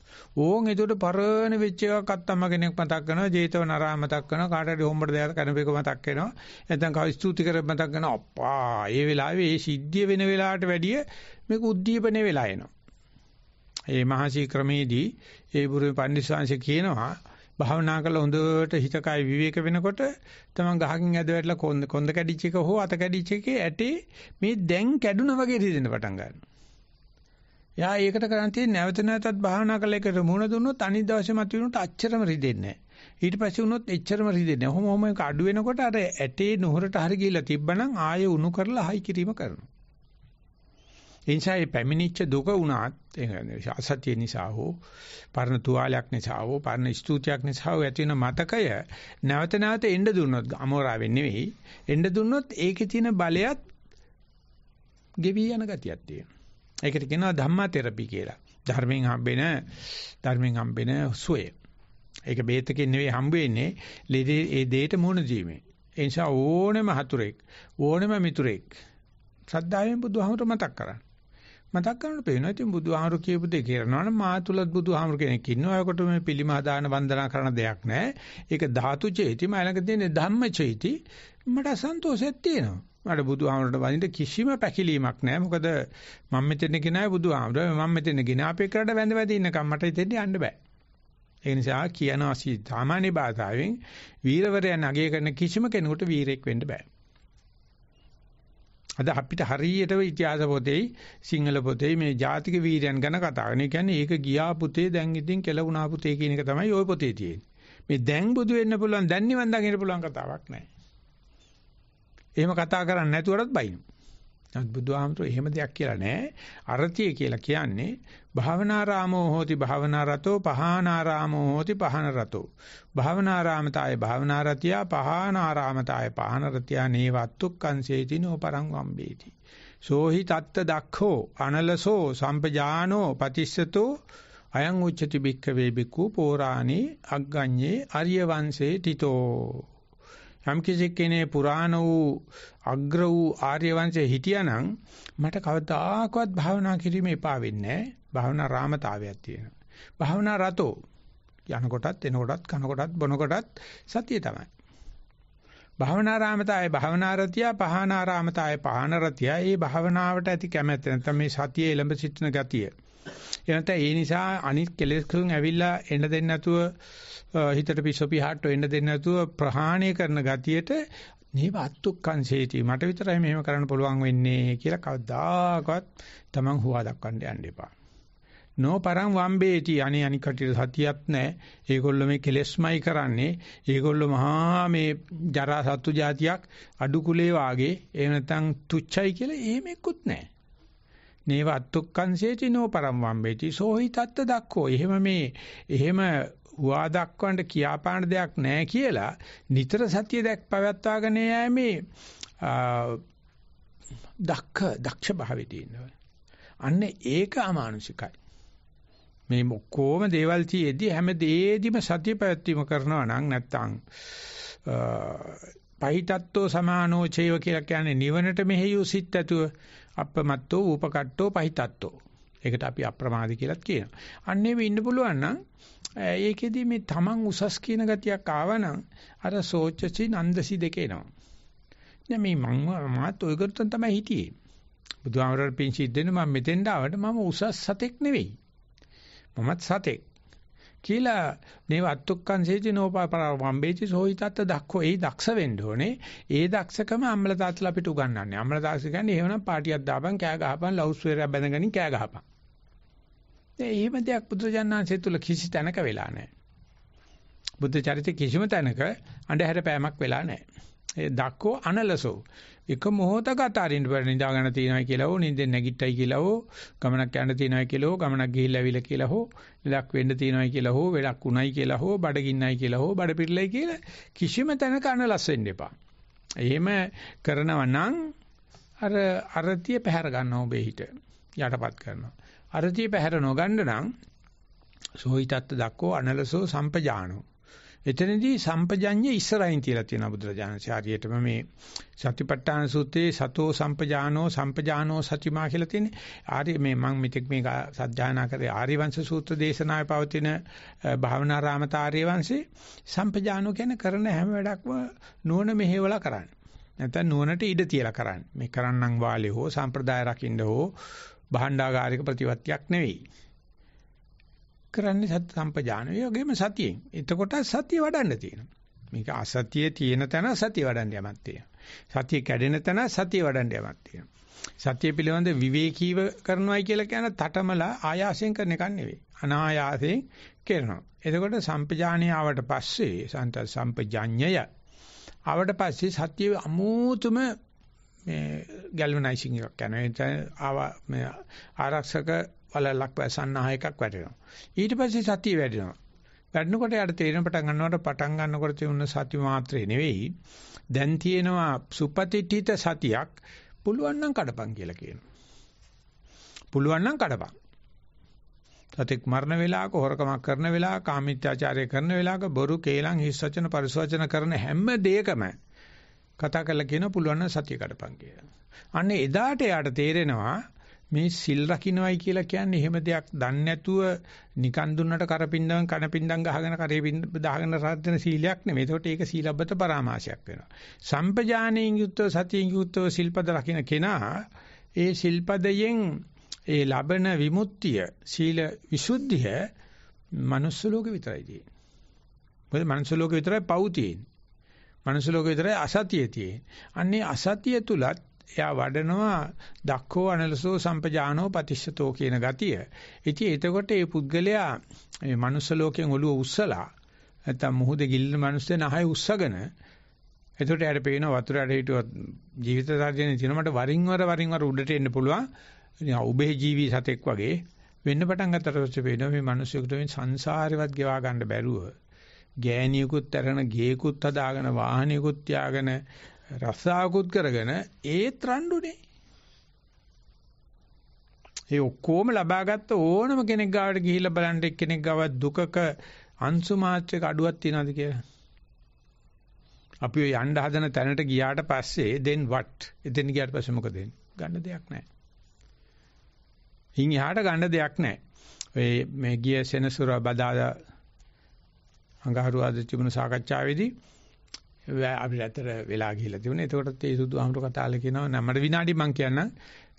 ඕන් එතකොට පරණ වෙච්ච එකක් අත්තම්ම කෙනෙක් මතක් කරනවා, ජීතව නරා මතක් කරනවා, කාට හරි හොම්බට දෙයක් කනපේක මතක් කරනවා. නැත්නම් කව ස්තුති කර මතක් කරනවා. අප්පා, ඒ වෙලාවේ ඒ සිද්ධිය වෙන වෙලාවට වැඩිය මේක උද්දීපන වෙලා එනවා. ඒ මහසී ක්‍රමේදී ඒ බුරුමේ පන්දිස්සංශ කියනවා භාවනා කරලා හොඳට හිතකයි විවේක වෙනකොට තමන් ගහකින් ඇද වැටලා කොන්ද කොන්ද කැඩිච්ච එක හෝ අත කැඩිච්ච එකේ ඇටේ මේ දැන් කැඩුනා වගේ රිදෙන්න පටන් ගන්නවා. එයා ඒකට කරන් තියෙන්නේ නැවත නැවතත් භාවනා කළ එකට මුණ දුන්නොත් අනිත් දවසේ මතුවෙනට අච්චරම රිදෙන්නේ නැහැ. ඊට පස්සේ වුණොත් එච්චරම රිදෙන්නේ නැහැ. ඔහොම ඔහොම අඩු වෙනකොට අර ඇටේ නුහරට හරි ගිහිල්ලා තිබ්බනම් ආයෙ උණු කරලා හයි කිරීම කරනවා. එනිසා මේ පැමිණිච්ච දුක වුණත් අසත්‍ය නිසා හෝ පරණ තුවාලයක් නිසා හෝ පරණ ස්තුතියක් නිසා හෝ ඇති වෙන මතකය නැවත නැවත එන්න දුන්නොත් අමෝරාවෙන් නෙවෙයි එන්න දුන්නොත් ඒකේ තියෙන බලයත් ගෙවි යන ගතියක් තියෙනවා. ඒකට කියනවා ධම්මා තෙරපි කියලා. ධර්මයෙන් හම්බෙන ධර්මයෙන් හම්බෙන සුවය. ඒක බේතකින් නෙවෙයි හම්බ වෙන්නේ ඒ දෙයට මුහුණ දීමේ. ඒ නිසා ඕනෙම හතුරෙක් ඕනෙම මිතුරෙක් ශ්‍රද්ධාවෙන් බුදුහාමර මතක් කරන්න. මතක් කරනකොට පේනවා ඉතින් බුදුහාමර කියපු දේ කරනවනම් මා තුලත් බුදුහාමර කෙනෙක් ඉන්නවා. ඒකට මේ පිළිම ආදාන වන්දනා කරන දෙයක් නැහැ. ඒක ධාතු චේති මලඟ තියෙන ධම්ම චේති මට සන්තෝෂයක් තියෙනවා. මට බුදුහාමරට වඳින්න කිසිම පැකිලීමක් නැහැ. මොකද මම මෙතන ගෙනාවේ බුදුහාමර. මම මෙතන ගෙනාපේ කරලා වැඳ වැඳ ඉන්නකම් මට ඉතින් යන්න බෑ. ඒ නිසා කියනවා සාමාන්‍ය භාෂාවෙන් වීරවරයන් අගය කරන කිසිම කෙනෙකුට වීරෙක් වෙන්න බෑ. අද අපිට හරියට ඉතිහාස පොතේ සිංහල පොතේ මේ ජාතික වීරයන් ගැන කතා කරන. ඒ කියන්නේ ඒක ගියා පුතේ දැන් ඉතින් කෙලුණා පුතේ කියන එක තමයි ওই පොතේ තියෙන්නේ. මේ දැන් බුදු වෙන්න පුළුවන් දැන් නිවන් දකින්න පුළුවන් කතාවක් නෑ. එහෙම කතා කරන්නේ නැතුවටත් බයිනවා. නමුත් බුදුහාමතුරු එහෙම දෙයක් කියලා නැහැ. අර්ථය කියලා කියන්නේ භාවනාරාමෝ හෝති භාවනාරතෝ පහානාරාමෝ හෝති පහනරතෝ. භාවනාරාමතාය භාවනාරතියා පහානාරාමතාය පහනරතියා නේවත්තුක්කංසේති නෝපරං වම්බේති. සෝහි තත්ත දක්ඛෝ අනලසෝ සම්පජානෝ පතිස්සතෝ අයං උච්චති බික්ඛවේ බිකු පෝරාණී අග්ගඤ්ඤේ ආර්ය වංශේ තිතෝ යම් කෙනෙක් පුරාණ වූ අග්‍ර වූ ආර්ය වංශයේ හිටියානම් මට කවදාකවත් භාවනා කිරීම එපා වෙන්නේ නැහැ. භාවනා රාමතාවයක් තියෙනවා. භාවනා රතෝ යන කොටත් එන කොටත් කන කොටත් බොන කොටත් සතිය තමයි. භාවනාරාමතය භාවනාරතිය පහනාරාමතය පහනරතිය ඒ භාවනාවට ඇති කැමැත්ත නැත්නම් මේ සතියේ එළඹ සිටින ගතිය එනත ඒ නිසා අනිත් කෙලෙස් වලින් ඇවිල්ලා එන්න දෙන්නේ නැතුව හිතට පිස්සොපිහාට වෙන්න දෙන්නේ නැතුව ප්‍රහාණය කරන ගතියට නේව අත්තුක්කං සේති මට විතරයි මෙහෙම කරන්න පුළුවන් වෙන්නේ කියලා කවදාකවත් Taman හුවා දක්වන්න යන්න එපා. නොපරම් වම්බේටි අනේ අනික් කටියට සතියක් නැහැ. ඒගොල්ලෝ මේ කෙලෙස්මයි කරන්නේ. ඒගොල්ලෝ මහා මේ ජරා සත්තු జాතියක් අඩු කුලේ වාගේ එහෙම නැත්නම් තුච්චයි කියලා එහෙම එක්කුත් නැහැ. නේව අත්තුක්කංසේති නෝ පරම් වම්බේති සෝහි තත්ත දක්කෝ. එහෙම මේ එහෙම හුවා දක්වන්න කියාපාන දෙයක් නැහැ කියලා නිතර සතිය දැක් පවත්වාගෙන යෑමේ දක්ක දක්ෂ භාවයේදී ඉන්නවා. අන්න ඒක අමානුෂිකයි. මේ ඔක්කොම දේවල් තියේදී හැම දෙයේදීම සතිය පැවැත්වීම කරනවා නම් නැත්තම් පහිතත්ත්ව සමානෝ චේව කියලා කියන්නේ නිවනට මෙහෙයු සිත් ඇතුව අප්‍රමත්තෝ ූපකට්ටෝ පහිතත්තෝ. ඒකට අපි අප්‍රමාද කියලාත් කියනවා. අන්නේ වෙ ඉන්න පුළුවන් නම් ඒකෙදි මේ තමන් උසස් කියන ගතියක් ආවනම් අර සෝචසි නන්දසි දෙක එනවා. දැන් මේ මං මාත් ඔයකට තමයි හිටියේ. බුදුහාමරල් පිං සිද්දෙන මම මෙතෙන්ට ආවට මම උසස් සතෙක් නෙවෙයි. මමත් සතෙක්. කියලා මේව අත්තුක්කංසේති නෝපාපරාම්බේති සෝහිතත් දක්කෝ ඒ දක්ෂ වෙන්න ඕනේ. ඒ දක්ෂකම අම්ල තාත්තලා අපිට උගන්වන්නේ. අම්ල තාත්ත කියන්නේ එහෙමනම් පාටියක් දාපන් කෑ ගහපන් ලවුස්වේරයක් බැඳගනින් කෑ ගහපන්. ඒ එහෙම දෙයක් බුදුජානනාංශය තුල කිසි තැනක වෙලා නැහැ. බුද්ධ චරිත කිසිම තැනක අඳුර හැරපෑමක් වෙලා නැහැ. ඒ දක්කෝ අනලසෝ එක මොහොතක අතාරින්න බැරි නිදා ගන්න තියනයි කියලා හෝ නිින්දෙන් නැගිට්ටයි කියලා හෝ ගමනක් යන්න තියනයි කියලා හෝ ගමනක් ගිහිල්ලා ඇවිල්ලා කියලා හෝ ලක් වෙන්න තියනයි කියලා හෝ වැඩක් උණයි කියලා හෝ බඩගින්නයි කියලා හෝ බඩ පිරලයි කියලා කිසිම තැනක අනලස් වෙන්න එපා. එහෙම කරනවා නම් අර අරතිය පැහැර ගන්න ඔබේ හිත යටපත් කරනවා. අරතිය පැහැර නොගන්න නම් සෝහිතත් දක්කෝ අනලසෝ සම්පජානෝ එතනදී සම්පජඤ්ඤය ඉස්සරහින් තියලා තියෙනවා බුදුරජාණන් ශාරියටම මේ සතිපට්ඨාන සූත්‍රයේ සතෝ සම්පජානෝ සම්පජානෝ සතිමා කියලා තියෙන්නේ. ආර්ය මේ මම මෙතෙක් මේක සත්‍යයනා කරේ ආර්ය වංශ සූත්‍ර දේශනාවේ පවතින භාවනා රාමතාර්ය වංශේ සම්පජානෝ කියන කරන හැම වැඩක්ම නුවණ මෙහෙवला කරන්න. නැත්නම් නුවණට ඉඩ තියලා කරන්න. මේ කරන්නම් වාලේ හෝ සම්ප්‍රදාය රකින්න හෝ භාණ්ඩාගාරික ප්‍රතිවත්තියක් නෙවෙයි. කරන්නේ සති සම්පජාන. ඒ වගේම සතියෙන්. එතකොට සතිය වඩන්න තියෙනවා. මේක අසතියේ තියෙන තැන සතිය වඩන්න යමක් තියෙනවා. සතිය කැඩෙන තැන සතිය වඩන්න යමක් තියෙනවා. සතිය පිළිබඳ විවේකීව කරනවායි කියලා කියන තටමලා ආයාසයෙන් කරන එකක් නෙවෙයි. අනායාසයෙන් කරනවා. එතකොට සම්පජානිය ආවට පස්සේ සන්ත සම්පජඤ්ඤය ආවට පස්සේ සතිය අමෝතුම මේ ගැල්වනයිසින් එකක් කරනවා. ඒ ආරක්ෂක පළලක් වැසන්නාහයකක් වැටෙනවා. ඊට පස්සේ සතිය වැඩෙනවා. වැඩනකොට යාට තේරෙන පටන් ගන්නකොට පටන් ගන්නකොට තියුණ සති මාත්‍රේ නෙවෙයි දැන් තියෙනවා සුපතිඨිත සතියක් පුළුවන් නම් කඩපන් කියලා කියනවා. පුළුවන් නම් කඩපන්. සතෙක් මරණ වෙලාවක හොරකමක් කරන වෙලාවක කාමීත්‍යාචාරය කරන වෙලාවක බොරු කේලම් හිස් වචන පරිසවචන කරන හැම දෙයකම කතා කරලා කියන පුළුවන් නම් සතිය කඩපන් කියලා. අන්න එදාට යාට තේරෙනවා මේ සිල් රකින්නයි කියලා කියන්නේ එහෙම දෙයක් දන්නේ නැතුව නිකන් දුන්නට කරපින්දම් කනපින්දම් ගහගෙන කරේපින්ද දාගෙන රාත්‍රන සීලයක් නෙමෙයි. ඒකට ඒක සීලබ්බත පරාමාශයක් වෙනවා. සම්පජානයෙන් යුක්තව සතියෙන් යුක්තව සිල්පද රකින්න කෙනා ඒ සිල්පදයෙන් ඒ ලබන විමුක්තිය සීල විසුද්ධිය මනුස්ස ලෝකෙ විතරයි තියෙන්නේ. මොකද මනුස්ස ලෝකෙ විතරයි පවු තියෙන්නේ. මනුස්ස ලෝකෙ විතරයි අසතිය තියෙන්නේ. අන්නේ අසතිය තුලත් එයා වඩනවා දක්ඛෝ අනලසෝ සම්පජානෝ පතිස්සතෝ කියන ගතිය. ඉතින් එතකොට මේ පුද්ගලයා මේ මනුස්ස ලෝකයෙන් ඔළුව උස්සලා නැත්තම් මුහුද ගිල්ලන මිනිස්සේ නහය උස්සගෙන එතකොට එයාට පේන වතුර ඇට හිටුවත් ජීවිත සාධ්‍යනේ තියෙන මට වරින් වර වරින් වර උඩට එන්න පුළුවන්. උබේ ජීවි සතෙක් වගේ වෙන්න පටන් ගත්තට පස්සේ පේනවා මේ මිනිස්සුන්ට මේ සංසාරේවත් ගෙවා ගන්න බැරුව ගෑණියෙකුත් අරගෙන ගේකුත් හදාගෙන වාහනයකුත් ත්‍යාගෙන රස්සාවකුත් කරගෙන ඒත් රණ්ඩුනේ. ඒ ඔක්කොම ලබාගත්ත ඕනම කෙනෙක් ගාවට ගිහිල්ලා බලන්න එක්කෙනෙක් ගාව දුකක අංශු මාත්‍රයක අඩුවක් තියනවාද කියලා. අපි ඔය යන්න හදන තැනට ගියාට පස්සේ then what? එතෙන් ගියාට පස්සේ මොකද වෙන්නේ? ගන්න දෙයක් නැහැ. හින් එහාට ගන්න දෙයක් නැහැ. ඔය මේ ගිය සෙනසුර බදාදා අඟහරුවාද තිබුණු සාකච්ඡාවේදී අපිට ඇත්තට වෙලා ගිහිලා තිබුණා. එතකොටත් ඒ සුදු ආමතු කතාවල කියනවා නම්මඩ විනාඩි මං කියන්නම්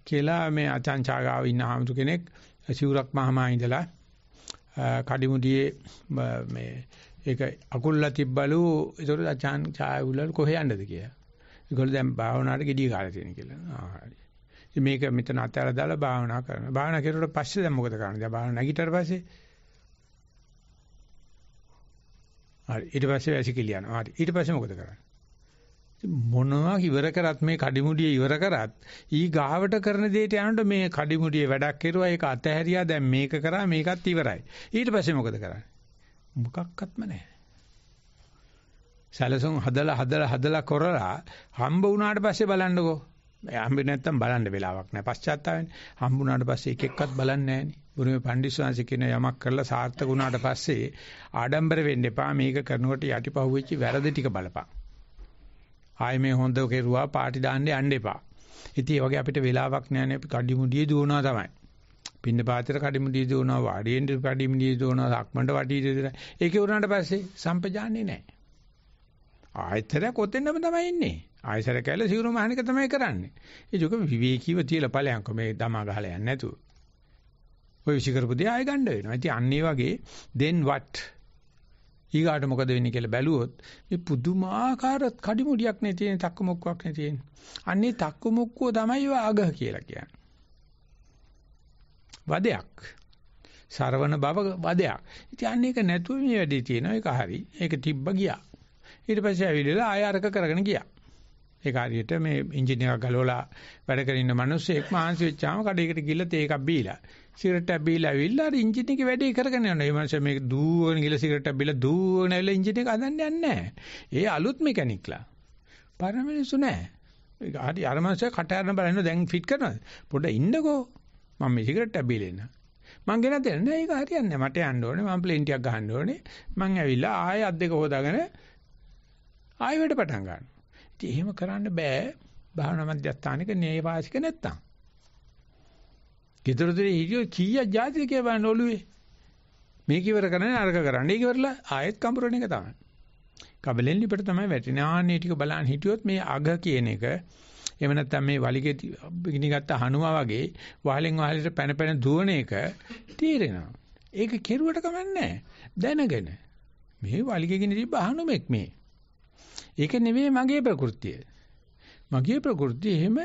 කියලා මේ අචංචාගාව ඉන්න ආමතු කෙනෙක් සිවුරක් මහමා ඉඳලා කඩිමුඩියේ මේ ඒක අකුල්ලා තිබ්බලු ඒතකොට අචාන් ඡායුලල් කොහේ යන්නද කියලා. ඒගොල්ලෝ දැන් භාවනාවට gediy කාලා තියෙන කියලා. ආ හරි. මේක මෙතන අතහැරලා දාලා භාවනා කරනවා. භාවනා කරුවට පස්සේ දැන් මොකද කරන්නේ? දැන් භාවනා නැගිටitar පස්සේ හරි. ඊට පස්සේ වැසිකිලි යනවා. හරි. ඊට පස්සේ මොකද කරන්නේ? මොනවා ඉවර කරත් මේ කඩිමුඩිය ඉවර කරත් ඊ ගාවට කරන දෙයට යනකොට මේ කඩිමුඩිය වැඩක් කරුවා ඒක අතහැරියා දැන් මේක කරා මේකත් ඉවරයි. ඊට පස්සේ මොකද කරන්නේ? මොකක්වත්ම නැහැ. සැලසුම් හදලා හදලා හදලා කරලා හම්බ වුණාට පස්සේ බලන්නකෝ හම්බෙන්නේ නැත්තම් බලන්න වෙලාවක් නැහැ. පශ්චාත්තාපයෙන් හම්බුණාට පස්සේ එක එක්කත් බලන්නේ නැහනේ. බුරුමේ පඬිස්වාංශ කියන යමක් කරලා සාර්ථක වුණාට පස්සේ ආඩම්බර වෙන්න එපා. මේක කරනකොට යටිපහුවෙච්ච වැරදි ටික බලපන්. ආයේ මේ හොඳ කෙරුවා පාටි දාන්න යන්න එපා. ඉතින් ඒ වගේ අපිට වෙලාවක් නැහනේ. අපි කඩිමුඩියේ දුවනවා තමයි. පින්න පාත්‍ර කඩිමුඩියේ දුවනවා, වාඩියෙන් කඩිමුඩියේ දුවනවා, ලක්මණ්ඩ වාඩියේ දුවනවා. ඒකේ වුණාට පස්සේ සම්පජාන්නේ නැහැ. ආයතනය කොතෙන්දම තමයි ඉන්නේ. ආයසර කැල සිවුරු මහනික තමයි කරන්නේ. ඒක විවේකීව තියලා ඵලයන්ක මේ දමා ගහලා යන්නේ නැතුව. ඔය විශ්ිකරපු දේ ආය ගන්න වෙනවා. ඉතින් අන්න ඒ වගේ then what ඊගාට මොකද වෙන්නේ කියලා බැලුවොත් මේ පුදුමාකාර කඩිමුඩියක් නේ තියෙන තක්කමුක්කක් නේ තියෙන. අන්නේ තක්කමුක්කුව තමයි ආගහ කියලා කියන්නේ. වදයක්. සරවණ බව වදයක්. ඉතින් අන්න ඒක නැතුව මේ වැඩේ තියෙනවා. ඒක හරි. ඒක තිබ්බ ගියා. ඊට පස්සේ ඇවිල්ලා ආය අරක කරගෙන ගියා. ඒක හරියට මේ එන්ජින් එකක් ගලවලා වැඩ කරන ඉන්න මිනිස්සෙක් මහන්සි වෙච්චාම කඩේකට ගිහලා තේ එකක් බීලා සිගරට් එකක් බීලා ඇවිල්ලා අර එන්ජින් එකේ වැඩේ කරගෙන යනවා. ඒ මිනිස්සෙ මේක දූවගෙන ගිහලා සිගරට් එකක් බීලා දූවගෙන ඇවිල්ලා එන්ජින් එක හදන්න යන්නේ නැහැ. ඒ අලුත් මෙකැනික්ලා. පරණ මිනිස්සු නැහැ. ඒක හරි අර මිනිස්සෙ කට අරන බලන්න දැන් ෆිට කරනවාද? පොඩ්ඩ ඉන්නකෝ. මම මේ සිගරට් එකක් බීලා ඉන්නවා. මං ගෙන දෙන්න නෑ ඒක හරියන්නේ මට යන්න ඕනේ මං ප්ලේන් ටිකක් ගහන්න ඕනේ මං ඇවිල්ලා ආයෙ අත් දෙක හොදාගෙන ආයෙ වැඩ පටන් ගන්නවා ඉතින් එහෙම කරන්න බෑ භාවනා මධ්‍යස්ථානික නේවාසික නැත්තම්. ගෙදරදේ හිටියෝ කීයක් જાතිද කියලා බලන්න ඔළුවේ. මේක ඉවර කරන්නේ අරක කරන්නේ. ඒක ඉවරලා ආයෙත් කම්පරණ එක තමයි. කබලෙන් ලිපට තමයි වැටෙන ආන්නේ ටික බලන්න හිටියොත් මේ අග කියන එක එහෙම නැත්නම් මේ වලිගේ ගිනිගත්ත හනුමා වගේ වහලෙන් වහලට පැන පැන දුවන එක තීරෙනවා. ඒක කෙරුවට කමන්නේ දැනගෙන. මේ වලිගේ ගිනි තිබ්බ හනුමෙක් මේ. ඒක නෙවෙයි මගේ ප්‍රകൃතිය. මගේ ප්‍රകൃතිය එහෙම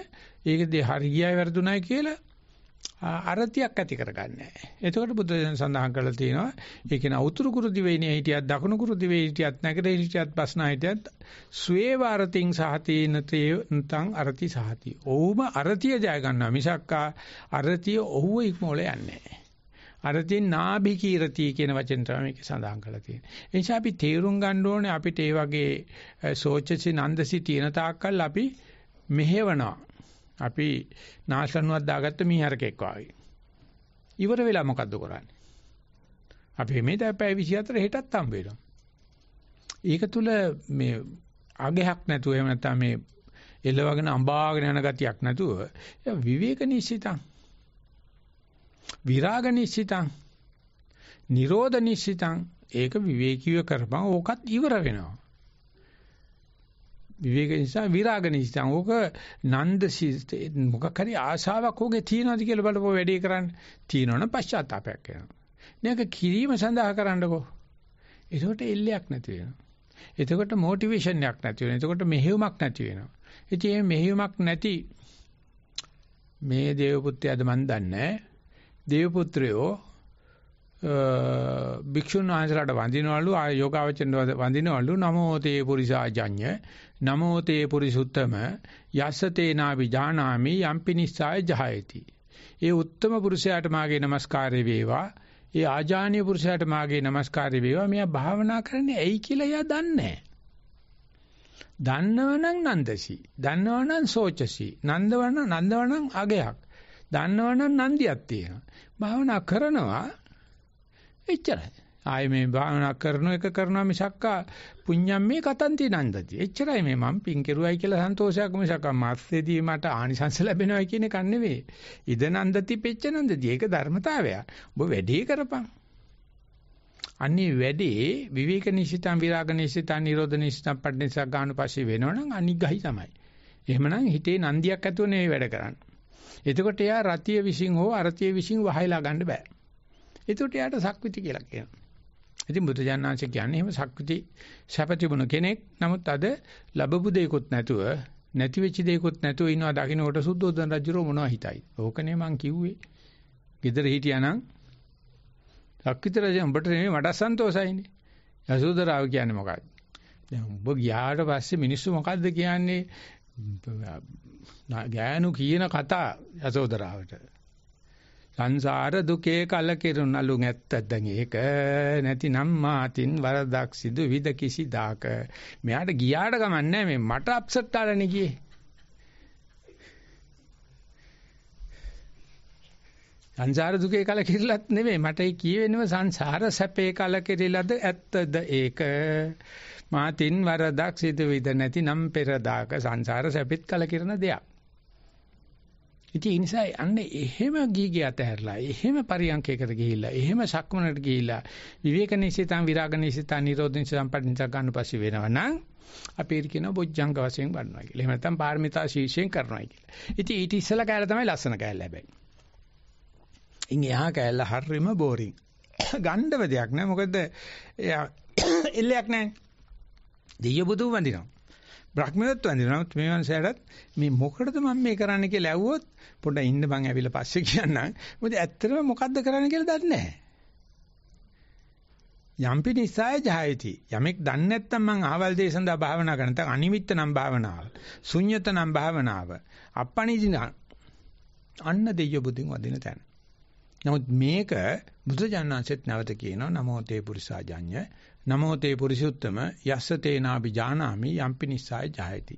ඒක දෙ හරියයි වැරදුණයි කියලා අරතියක් ඇති කරගන්නේ නැහැ. එතකොට බුදුසෙන් සඳහන් කරලා තියෙනවා ඒකන උතුරු කුරු දිවයිනේ හිටියත් දකුණු කුරු දිවේ හිටියත් නැගරේ හිටියත් බස්නා හිටියත් ස්වේ වාරතින් සහතේන තේන්තං අරති සහති. ඔව්ම අරතිය ජය ගන්නවා මිසක්කා අරතිය ඔහුව ඉක්මෝල යන්නේ නැහැ. අරදී නාභි කීරති කියන වචෙන් තමයි මේක සඳහන් කරලා තියෙන්නේ. ඒ නිසා අපි තේරුම් ගන්න ඕනේ අපිට ඒ වගේ සෝචසි නන්දසි තියෙන තාක්කල් අපි මෙහෙවනවා. අපි නාශනුවක් දාගත්ත මීහරකෙක් වගේ. ඉවර වෙලා මොකද්ද කරන්නේ? අපි මේ දැප්පෑ 24 හෙටත් හම්බ වෙනවා. ඒක තුල මේ අගයක් නැතුව එහෙම නැත්නම් මේ එළවගෙන අඹාගෙන යන ගතියක් නැතුව විවේක නිශ්චිතං විරාග නිශ්චිතං නිරෝධ නිශ්චිතං ඒක විවේකීව කරපන් ඕකත් ඉවර වෙනවා විවේක නිසා විරාග නිසිතං ඕක නන්ද සිතේ මොකක් හරි ආශාවක් ඕකේ තියනවාද කියලා බලපුව වැඩේ කරන්න තියනවනම් පශ්චාත්තාවයක් වෙනවා මේක කිරීම සඳහා කරන්නකෝ එතකොට එල්ලයක් නැති වෙනවා එතකොට මොටිවේෂන් එකක් නැති වෙනවා එතකොට මෙහෙයුමක් නැති වෙනවා ඉතින් මේ මෙහෙයුමක් නැති මේ දේව පුත්‍රයාද මන් දන්නේ දේව පුත්‍රයෝ භික්ෂුන් වහන්සේලාට වඳිනවලු ආ යෝගාවචරයට වඳිනවලු නමෝ තේ පුරිසාජඤ්ඤ නමෝ තේ පුරිසුත්තම යස්ස තේනාපි ජානාමි යම්පිනිස්සාය ජහයති ඒ උත්තම පුරුෂයාට මාගේ নমස්කාරය වේවා ඒ ආජානීය පුරුෂයාට මාගේ নমස්කාරය වේවා මෙයා භාවනා කරන්නේ ඇයි කියලා එයා දන්නේ දන්නවනම් නන්දසි දන්නවනම් සෝචසි නන්දවන නන්දවනම් අගයක් දන්නවනම් නන්දියක් තියෙනවා. භාවනා කරනවා එච්චරයි. ආය මේ භාවනා කරන එක කරනවා මිසක් පුඤ්ඤම් මේ කතන්ති නන්දති. එච්චරයි මේ මම පින් කෙරුවයි කියලා සන්තෝෂයක් මිසක් මාස්සේදී මට ආනිසංස ලැබෙනවා කියන එක නෙවෙයි. ඉද නන්දති පෙච්ච නන්දති. ඒක ධර්මතාවය. ඔබ වැඩේ කරපන්. අනිත් වැඩේ විවේක නිසිතං විරාග නිසිතං නිරෝධ නිසිතං පඩ්ඩේසක් ගන්න පස්සේ වෙනවනම් අනිග්ගහයි තමයි. එහෙමනම් හිතේ නන්දියක් ඇතුව නෙවෙයි වැඩ කරන්නේ. එතකොට එයා රතිය විසින් හෝ අරතිය විසින් වහයලා ගන්න බෑ. එතකොට එයාට සක්විති කියලා කියනවා. ඉතින් බුදුජානනාංශ කියන්නේ එහෙම සක්විති සැප තිබුණ කෙනෙක්. නමුත් අද ලැබපු දෙයක්වත් නැතුව නැති වෙච්ච දෙයක්වත් නැතුව ඉන්නවා දකින්නකොට සුද්ධෝදන රජුරෝ මොනවා හිතයිද? ඕකනේ මං කිව්වේ. ගෙදර හිටියානම් සක්විත රජා උඹට නෙමෙයි මට සන්තෝසයිනේ. යසෝදරාව කියන්නේ මොකක්ද? දැන් උඹ ගියාට පස්සේ මිනිස්සු මොකද්ද කියන්නේ? ගෑනු කියන කතා යසෝදරාවට. සංසාර දුකේ කලකිරුණලු නැත්තදන් ඒක නැතිනම් මාතින් වරදක් සිදු විද කිසිදාක මෙයාට ගියාට ගමන්නේ මේ මට අප්සෙට් ආරනේ ගියේ සංසාර දුකේ කලකිරලත් නෙමෙයි මට කියවෙනව සංසාර සැපේ කලකිරලද ඇත්තද ඒක මාතින් වරදක් සිදු විද නැතිනම් පෙරදාක සංසාර සැපෙත් කලකිරන දෙයක් ඉතින් ඒ නිසා අන්නේ එහෙම ගීගේ අතහැරලා එහෙම පරියන්කයකට ගිහිල්ලා එහෙම සක්මනකට ගිහිල්ලා විවේක නිසිතන් විරාග නිසිතන් නිරෝධ නිසිතන් පරිණත ගන්න පස්සේ වෙනවනම් අපි ඒක කියන බොජ්ජංග වශයෙන් ගන්නවා කියලා. එහෙම නැත්නම් පාරමිතා ශීර්ෂයෙන් කරනවා කියලා. ඉතින් ඊට ඉස්සලා කෑල්ල තමයි ලස්සන කෑල්ල හැබැයි. ඉන් එහා කෑල්ල හරිම බෝරින්. ගණ්ඩව දෙයක් නෑ මොකද එයා එල්ලයක් නෑ. දෙය බුදු වඳිනවා. බ්‍රහ්මණයත් වඳිනවත් මේ මනසටත් මේ මොකටද මම මේ කරන්න කියලා ඇහුවොත් පොඩ්ඩක් ඉන්න මං ඇවිල්ලා පස්සේ කියන්නම්. මොකද ඇත්තටම මොකද්ද කරන්න කියලා දන්නේ නැහැ. යම්පි නිසාය ජායති. යමෙක් දන්නේ නැත්නම් මං අහවල් දේ සඳහා භාවනා කරන තක අනිමිත්ත නම් භාවනාව. ශුන්්‍යත නම් භාවනාව. අපණිදින අන්න දෙය බුදුන් වදින තැන. නමුත් මේක බුදුජානනාංශෙත් නැවත කියනවා නමෝ තේ පුරිසාජඤ්ඤ නමෝ තේ පුරිසුත්තම යස්ස තේනාපි ජානාමි යම්පි නිස්සාය ජායති.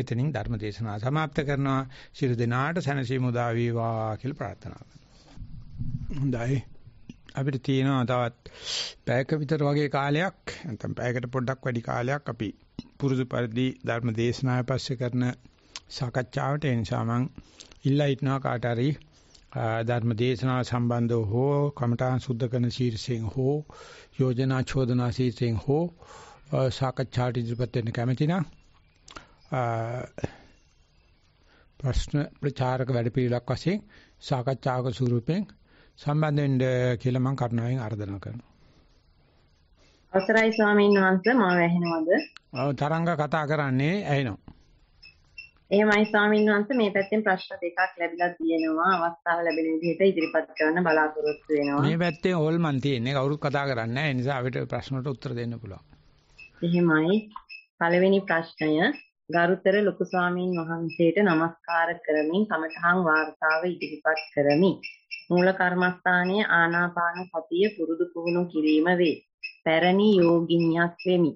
එතනින් ධර්ම දේශනාව સમાપ્ત කරනවා. ශිරු දිනාට සැනසීම උදා වේවා කියලා ප්‍රාර්ථනා කරනවා. හොඳයි. අපිට තියෙනවා තවත් පැයක විතර වගේ කාලයක් නැත්නම් පැයකට පොඩ්ඩක් වැඩි කාලයක් අපි පුරුදු පරිදි ධර්ම දේශනාව පස්සේ කරන සාකච්ඡාවට ඒ නිසා මම ඉල්ලා ඉන්නවා කාට හරි ධර්ම දේශනාව සම්බන්ධව හෝ කමඨාන් සුද්ධ කරන ශීර්ෂයෙන් හෝ යෝජනා චෝදනා සීතෙන් හෝ සාකච්ඡාට ඉදිරිපත් වෙන්න කැමති නම් ප්‍රශ්න ප්‍රචාරක වැඩපිළිවෙලක් වශයෙන් සාකච්ඡාවක ස්වරූපයෙන් සම්බන්ධ වෙන්න කියලා මම කරුණාවෙන් ආරාධනා කරනවා. අවසරයි ස්වාමීන් වහන්සේ මාව ඇහෙනවද? ඔව් තරංග කතා කරන්නේ ඇහෙනවා. එහෙමයි ස්වාමීන් වහන්සේ මේ පැත්තෙන් ප්‍රශ්න දෙකක් ලැබිලා තියෙනවා අවස්ථාව ලැබෙන විදිහට ඉදිරිපත් කරන්න බලාපොරොත්තු වෙනවා මේ පැත්තේ ඕල්මන් තියෙන්නේ කවුරුත් කතා කරන්නේ නැහැ ඒ නිසා අපිට ප්‍රශ්නට උත්තර දෙන්න පුළුවන් එහෙමයි පළවෙනි ප්‍රශ්නය ගරුතර ලොකු ස්වාමීන් වහන්සේට নমස්කාර කරමින් සමතහන් වාර්තාව ඉදිරිපත් කරමි මූල කර්මස්ථානයේ ආනාපාන සතිය පුරුදු පුහුණු කිරීම වේ පැරණි යෝගිනියක් වෙමි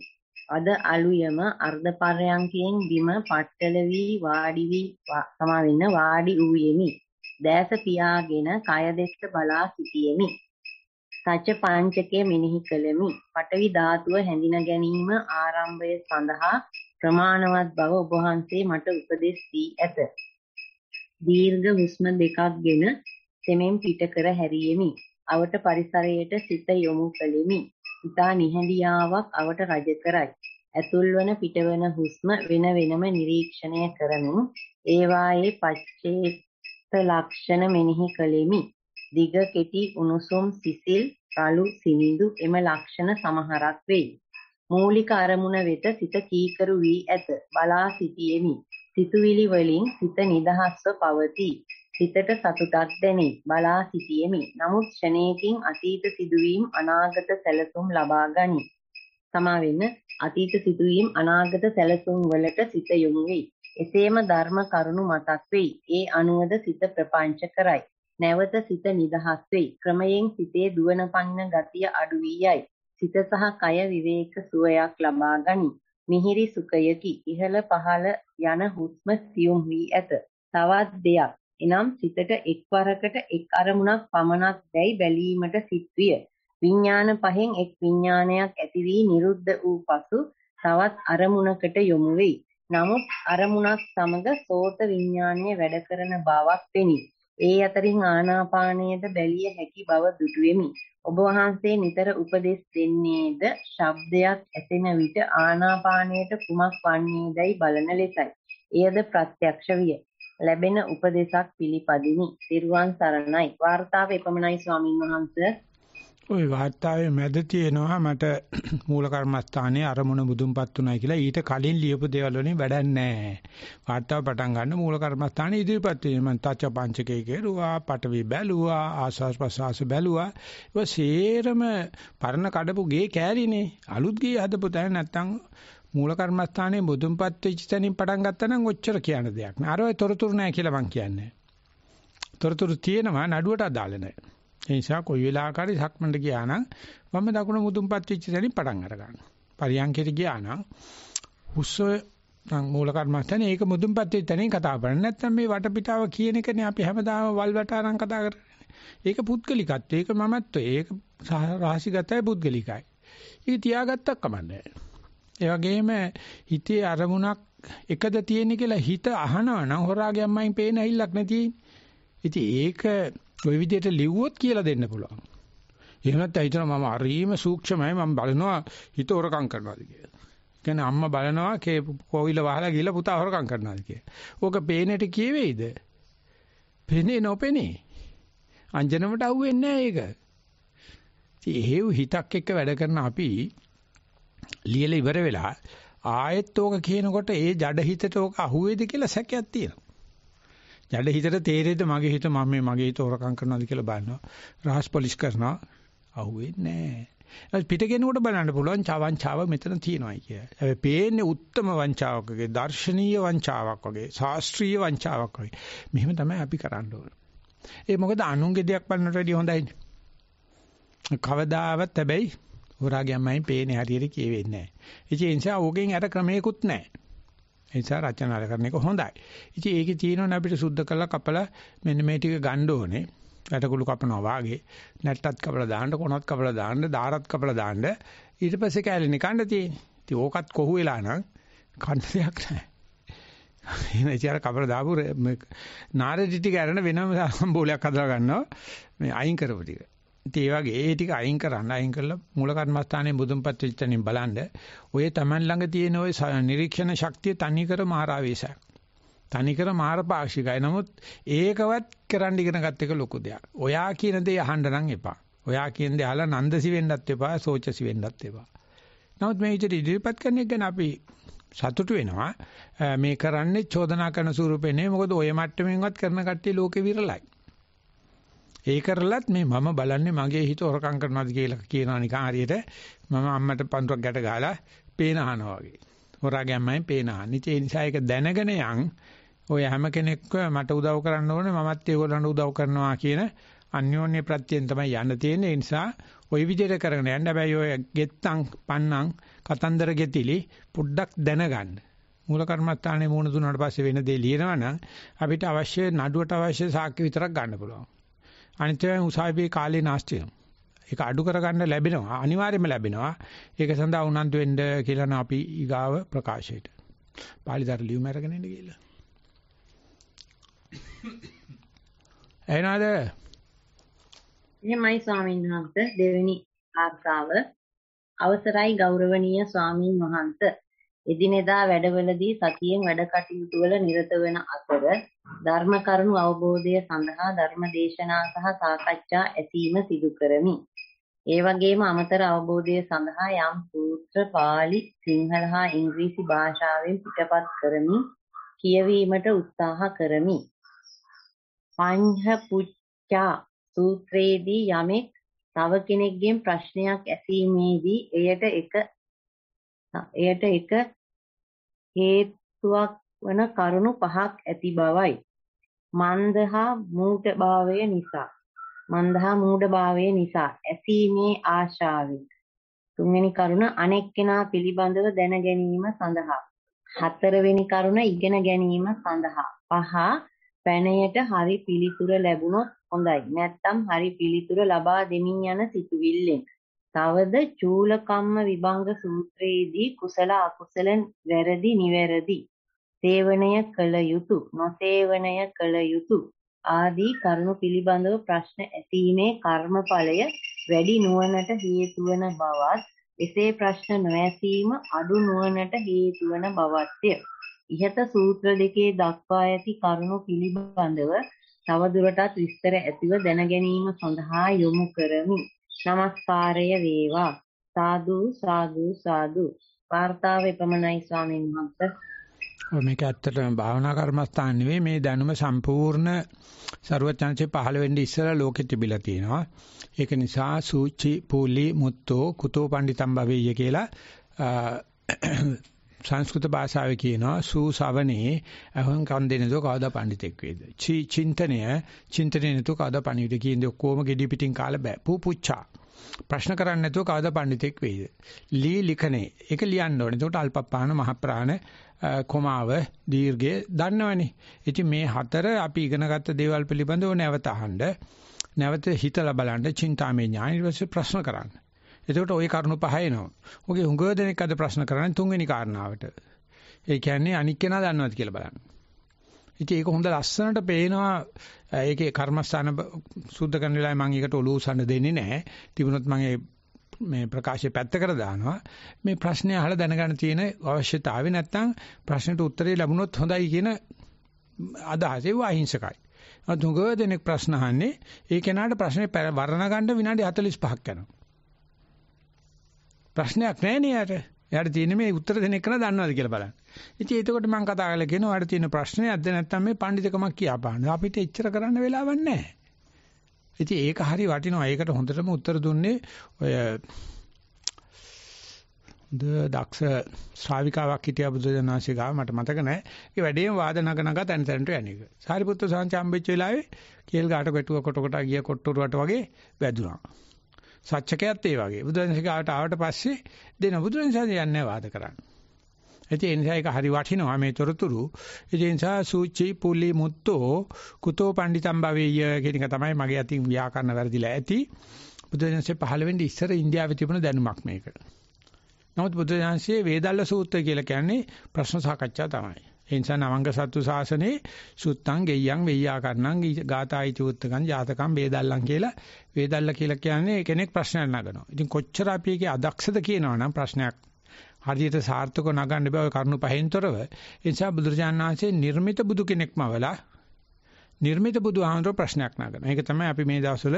අද අලුයම අර්ධ පරයන්කයෙන් බිම පට්ටල වී වාඩි වී සමාවෙන්න වාඩි වූයෙමි. දැස පියාගෙන කය දෙස බලා සිටියෙමි. සච්ච පංචකය මෙනෙහි කළෙමි. පටවි ධාතුව හැඳින ගැනීම ආරම්භය සඳහා ප්‍රමාණවත් බව ඔබ වහන්සේ මට උපදෙස් දී ඇත. දීර්ඝ හුස්ම දෙකක්ගෙන සෙමෙන් පිට කර හැරියෙමි. අවට පරිසරයට සිත යොමු කළෙමි. ඉතා නිහඬියාවක් අවට රජ කරයි. ඇතුල්වන පිටවන හුස්ම වෙන වෙනම නිරීක්ෂණය කරනු ඒවායේ පච්චේත ලක්ෂණ මෙනෙහි කළෙමි. දිග කෙටි උණුසුම් සිසිල් රළු සිනිඳු එම ලක්ෂණ සමහරක් වෙයි. මූලික අරමුණ වෙත සිත කීකරු වී ඇත. බලා සිටියෙමි. සිතුවිලි වලින් සිත නිදහස්ව පවතී. සිතට සතුටක් දැනේ. බලා සිටියෙමි. නමුත් ක්ෂණයකින් අතීත සිදුවීම් අනාගත සැලසුම් ලබා ගනී. තමා වෙන අතීත සිදුවීම් අනාගත සැලසුම් වලට සිත යොමු වෙයි. එසේම ධර්ම කරුණු මතක් වෙයි. ඒ අනුවද සිත ප්‍රපංච කරයි. නැවත සිත නිදහස් වෙයි. ක්‍රමයෙන් සිතේ දුවන පන්න ගතිය අඩු වී යයි. සිත සහ කය විවේක සුවයක් ලබා ගනී. මිහිරි සුඛයකි. ඉහළ පහළ යන හුස්ම සියුම් වී ඇත. තවත් දෙයක් එනම් සිතට එක්වරකට එක් අරමුණක් පමණක් දැයි බැලීමට සිත්විය. විඥාන පහෙන් එක් විඥානයක් ඇති වී නිරුද්ධ වූ පසු තවත් අරමුණකට යොමු වෙයි. නමුත් අරමුණක් සමග සෝත විඥානය වැඩ කරන බවක් පෙනේ. ඒ අතරින් ආනාපානයේද බැලිය හැකි බව දුටුවෙමි. ඔබ වහන්සේ නිතර උපදෙස් දෙන්නේද ශබ්දයක් ඇසෙන විට ආනාපානයට කුමක් වන්නේදයි බලන ලෙසයි. එයද ප්‍රත්‍යක්ෂ විය. ලැබෙන උපදේශක් පිළිපදිමි. සිරුවන් සරණයි. වார்த்தාව එපමණයි ස්වාමින් වහන්සේ. ওই වார்த்தාවේ මැද තියෙනවා මට මූල කර්මස්ථානයේ අරමුණ මුදුන්පත් උනායි කියලා ඊට කලින් ලියපු දේවල් වලින් වැඩක් නැහැ. වார்த்தාව පටන් ගන්න මූල කර්මස්ථානයේ ඉදිරිපත් වෙන මං තාච පංචකේ කෙරුවා, පටවි බැලුවා, ආස්වාස් ප්‍රසවාස බැලුවා. ඒක සේරම පරණ කඩපු ගේ කෑරිනේ. අලුත් ගේ හදපු තැන නැත්තම් මූල කර්මස්ථානයේ මුදුන්පත් වෙච්ච තැනින් පටන් ගත්තා නම් ඔච්චර කියන දෙයක් නෑ. අර ඔය තොරතුරු නෑ කියලා මං කියන්නේ. තොරතුරු තියෙනවා නඩුවට අදාළ නෑ. ඒ නිසා කොයි වෙලාවකරි සක්මන්ට ගියා නම් වම් දකුණ මුදුන්පත් වෙච්ච තැනින් පටන් අර ගන්න. පරියන්කයට ගියා නම් හුස්ම නම් මූල කර්මස්ථානේ ඒක මුදුන්පත් වෙච්ච තැනින් කතා කරන්නේ නැත්නම් මේ වටපිටාව කියන එකනේ අපි හැමදාම වල් වටාරම් කතා කරන්නේ. ඒක පුද්ගලිකත්වය, ඒක මමත්වය, ඒක රාශිගතයි පුද්ගලිකයි. ඒක තියාගත්තක් කමන්නේ නැහැ. ඒ වගේම හිතේ අරමුණක් එකද තියෙන්නේ කියලා හිත අහනවා නම් හොරාගේ අම්මයින් පේන ඇහිල්ලක් නැති. ඉතින් ඒක ওই විදිහට ලිව්වොත් කියලා දෙන්න පුළුවන්. එහෙම නැත්නම් හිතනවා මම අරීම සූක්ෂමයි මම බලනවා හිත හොරකම් කරනවාද කියලා. කියන්නේ අම්මා බලනවා කේ කෝවිල වහලා ගිහලා පුතා හොරකම් කරනවාද කියලා. ඕක පේනට කියවේයිද? පේන්නේ නොපෙනේ. අංජනමට අහුවෙන්නේ නැහැ ඒක. ඉතින් හේව් හිතක් එක්ක වැඩ කරන අපි ලියලා ඉවර වෙලා ආයෙත් ඕක කියනකොට ඒ ජඩ හිතට ඕක අහුවේද කියලා සැකයක් තියෙනවා. ජඩ හිතට තේරෙයිද මගේ හිත මම මේ මගේ හිත හොරකම් කරනවාද කියලා බලනවා. රහස් පොලිෂ් කරනවා අහුවෙන්නේ නැහැ. ඊට පිටගෙනුවට බලන්න පුළුවන් චවංචාව මෙතන තියෙනවා කිය. හැබැයි පේන්නේ උත්තරම වංචාවකගේ දර්ශනීය වංචාවක් වගේ, ශාස්ත්‍රීය වංචාවක් වගේ. මෙහෙම තමයි අපි කරන්න ඕන. ඒ මොකද අනුන්ගේ දෙයක් බලනට වැඩිය හොඳයිනේ. කවදාවත් හැබැයි හොරාගෑම්මයි පේන්නේ හරියට කියවෙන්නේ නැහැ. ඒ නිසා ඕකෙන් අර ක්‍රමයකුත් නැහැ. ඒ නිසා රචනාල කරන එක හොඳයි. ඉතින් ඒකේ තියෙනවනේ අපිට සුද්ධ කරලා කපලා මෙන්න මේ ටික ගන්න ඕනේ. වැටකුළු කපනවා වාගේ නැට්ටත් කපලා දාන්න කොනත් කපලා දාන්න දාරත් කපලා දාන්න ඊට පස්සේ කැලේ නිකන්න තියෙන්නේ. ඉතින් ඕකත් කොහු වෙලා නම් කන්න දෙයක් නැහැ. එනේ ඉතින් අර කපලා දාපු නාරෙදි ටික අරන වෙනම සම්බෝලයක් හදලා ගන්නවා. මේ අයින් කරපු ටික. ඉතින් ඒ වගේ ඒ ටික අයින් කරන්න අයින් කරලා මූල කර්මස්ථානයේ බුදුන්පත් වෙච්ච තැනින් බලන්න ඔය Taman ළඟ තියෙන ඔය නිරීක්ෂණ ශක්තිය තනිකර මහරාවේශයක් තනිකර මාරපාක්ෂිකයි නමුත් ඒකවත් කරන්න ඉගෙන ගත්ත එක ලොකු දෙයක් ඔයා කියන දේ අහන්න නම් එපා ඔයා කියන දේ අහලා නන්දසි වෙන්නත් එපා සෝචසි වෙන්නත් එපා නමුත් මේ විදිහට ඉදිරිපත් කරන එක ගැන අපි සතුටු වෙනවා මේ කරන්නේ චෝදනා කරන ස්වරූපේ නෙමෙයි මොකද ඔය මට්ටමින්වත් කරන කට්ටිය ලෝකේ විරලයි ඒ කරලත් මේ මම බලන්නේ මගේ හිත හොරකම් කරනවාද කියලා කියනා නිකන් හරියට මම අම්මට පන්තුවක් ගැට ගහලා පේන අහනවා වගේ. හොරා ගැම්මෙන් පේන අහන. ඒ නිසා ඒක දැනගෙන යන් ඔය හැම කෙනෙක්ව මට උදව් කරන්න ඕනේ මමත් ඒගොල්ලන්ට උදව් කරනවා කියන අන්‍යෝන්‍ය ප්‍රත්‍යයෙන් තමයි යන්න තියෙන්නේ. ඒ නිසා ওই විදිහට කරගෙන යන්න. හැබැයි ඔය ගෙත්තම් පන්නම් කතන්දර ගෙතිලි පොඩ්ඩක් දැනගන්න. මූල කර්මස්ථානේ මූණ දුන්නාට පස්සේ වෙන දේ ලියනවනම් අපිට අවශ්‍ය නඩුවට අවශ්‍ය සාක්ෂි විතරක් ගන්න පුළුවන්. අනිත් ඒවායින් උසාවියේ කාලේ නාස්ති වෙනවා. ඒක අඩු කරගන්න ලැබෙනවා. අනිවාර්යයෙන්ම ලැබෙනවා. ඒක සඳහා උනන්දු වෙන්න කියලා අපි ඊගාව ප්‍රකාශයට. පාලිතර ලියුම අරගෙන ඉන්න කියලා. එනවාද? එහෙමයි ස්වාමීන් වහන්සේ දෙවෙනි ආසාව අවසරයි ගෞරවනීය ස්වාමින් වහන්සේ එදිනෙදා වැඩවලදී සතියෙන් වැඩ කටයුතු වල නිරත වන අතර ධර්ම කරුණු අවබෝධය සඳහා ධර්ම දේශනා සහ සාකච්ඡා ඇසීම සිදු කරමි. ඒ වගේම අමතර අවබෝධය සඳහා යම් සූත්‍ර පාලි සිංහල හා ඉංග්‍රීසි භාෂාවෙන් පිටපත් කරමි කියවීමට උත්සාහ කරමි පඤ්හ පුච්චා සූත්‍රයේදී යමෙක් තව කෙනෙක්ගෙන් ප්‍රශ්නයක් ඇසීමේදී එයට එක එයට එක හේතුවක් වන කරුණු පහක් ඇති බවයි. මන්දහා මූටභාවය නිසා මන්දහා මූඩභාවය නිසා ඇසීමේ ආශාවෙන් තුන්වෙනි කරුණ අනෙක් කෙනා පිළිබඳව දැන ගැනීම සඳහා හතරවෙනි කරුණ ඉගෙන ගැනීම සඳහා පහ පැනයට හරි පිළිතුර ලැබුණොත් හොඳයි නැත්නම් හරි පිළිතුර ලබා දෙමින් යන සිතුවිල්ලෙන් තවද චූලකම්ම විභංග සූත්‍රයේදී කුසල අකුසල වැරදි නිවැරදි සේවනය කළ යුතු නොසේවනය කළ යුතු ආදී කරුණු පිළිබඳව ප්‍රශ්න ඇසීමේ කර්මඵලය වැඩි නුවණට හේතු වන බවත් එසේ ප්‍රශ්න නොඇසීම අඩු නුවණට හේතු වන බවත්ය. ইহත සූත්‍ර දෙකේ දක්වා ඇති කරුණු පිළිබඳව තවදුරටත් විස්තර ඇතිව දැන ගැනීම සඳහා යොමු කරමි. නමස්කාරය වේවා සාදු සාදු සාදු වார்த்தාව එපමණයි ස්වාමීන් වහන්සේ මේක ඇත්තටම භාවනා කර්මස්ථාන නෙවෙයි මේ දැනුම සම්පූර්ණ ਸਰවඥාන්සේ පහළ වෙන්නේ ඉස්සලා ලෝකෙ තිබිලා තියෙනවා. ඒක නිසා සූචි පූලි මුත්තෝ කුතෝ පණ්ඩිතම් භවෙය කියලා සංස්කෘත භාෂාවේ කියනවා සූසවනේ අහං කන් දෙන දෝ කවදා පඬිතෙක් වේද චී චින්තනය චින්තනය නතු කවදා පණිවිඩ කියන්නේ ඔක්කොම gedi පිටින් කාලා බෑ පූ පුච්චා ප්‍රශ්න කරන්නේ නැතුව කවදා පඬිතෙක් වේද ලී ලිඛනේ ඒක ලියන්න ඕනේ එතකොට අල්පපාන මහප්‍රාණ කොමාව දීර්ඝය දන්නවනේ ඉතින් මේ හතර අපි ඉගෙනගත්ත දේවල් පිළිබඳව නැවත අහන්න නැවත හිතලා බලන්න චින්තාමය ඥානිවස ප්‍රශ්න කරන්න එතකොට ওই කරුණු පහ එනවා. ඔගේ හුඟ දෙනෙක් අද ප්‍රශ්න කරන්නේ තුන්වෙනි කාරණාවට. ඒ කියන්නේ අනික් කෙනා දන්නවද කියලා බලන්න. ඉතින් ඒක හොඳ ලස්සනට පේනවා ඒකේ කර්මස්ථාන සුද්ධ කරන වෙලාවේ මම ඒකට ඔලුව උසන්න දෙන්නේ නැහැ. තිබුණොත් මම මේ ප්‍රකාශය පැත්තකට දානවා. මේ ප්‍රශ්නේ අහලා දැනගන්න තියෙන අවශ්‍යතාවය නැත්නම් ප්‍රශ්නෙට උත්තරේ ලැබුණොත් හොඳයි කියන අදහසේ වහින්සකයි. අතුංගව දෙනෙක් ප්‍රශ්න අහන්නේ ඒ කෙනාට ප්‍රශ්නේ වර්ණ ගන්න විනාඩි 45ක් යනවා. ප්‍රශ්නයක් නැහැනේ යාට. යාට තියෙන්නේ මේ උත්තර දෙන එක දන්නවද කියලා බලන්න. ඉතින් එතකොට මම කතා කරලා කියනවා යාට තියෙන ප්‍රශ්නයක්ද නැත්නම් මේ පඬිතුකමක් කියාපාන. අපිට එච්චර කරන්න වෙලාවක් නැහැ. ඉතින් ඒක හරි වටිනවා. ඒකට හොඳටම උත්තර දුන්නේ ඔය ද දක්ෂ ශ්‍රාවිකාවක් හිටියා බුදුදනහසේ ගාව මට මතක නැහැ. ඒ වැඩේම වාද නගනගා තැන් තැනට යන්නේ. සාරිපුත්‍ර සාංචාම්බෙච්ච වෙලාවේ කේල් ගාට ගැටුව කොට කොට ගිය කොට්ටුරුවට වගේ වැදුනා. සත්‍යකයත් ඒ වගේ. බුදුරජාණන්සේට ආවට පස්සේ දෙන බුදුරජාණන්සේ යන්නේ වාද කරන්න. ඉතින් ඒ නිසා ඒක හරි වටිනවා මේ තොරතුරු. ඉතින් ඒ නිසා සූචි පුලි මුත්තෝ කුතෝ පණ්ඩිතම් භවෙය කියන එක තමයි මගේ අතින් ව්‍යාකරණ වැරදිලා ඇති. බුදුරජාණන්සේ පහළ වෙන්නේ ඉස්සර ඉන්දියාවේ තිබුණ දැනුමක් මේක. නමුත් බුදුරජාණන්සේ වේදල්ල සූත්‍රය කියලා කියන්නේ ප්‍රශ්න සාකච්ඡා තමයි. ඒ නිසා නවංග සත්තු සාසනේ සුත්තං ගෙය්‍යං වෙය්‍යාකරණං ගාතායි චූත්තකං ජාතකං වේදල්ලං කියලා වේදල්ල කියලා කියන්නේ කෙනෙක් ප්‍රශ්නයක් නගනවා. ඉතින් කොච්චර අපි එකේ අදක්ෂද කියනවනම් ප්‍රශ්නයක් හරියට සාර්ථකව නගන්න බෑ ওই කරුණු පහෙන් තොරව. ඒ නිසා බුදුරජාණන් වහන්සේ නිර්මිත බුදු කෙනෙක්ම වෙලා නිර්මිත බුදුහාමර ප්‍රශ්නයක් නගන. ඒක තමයි අපි මේ දවස්වල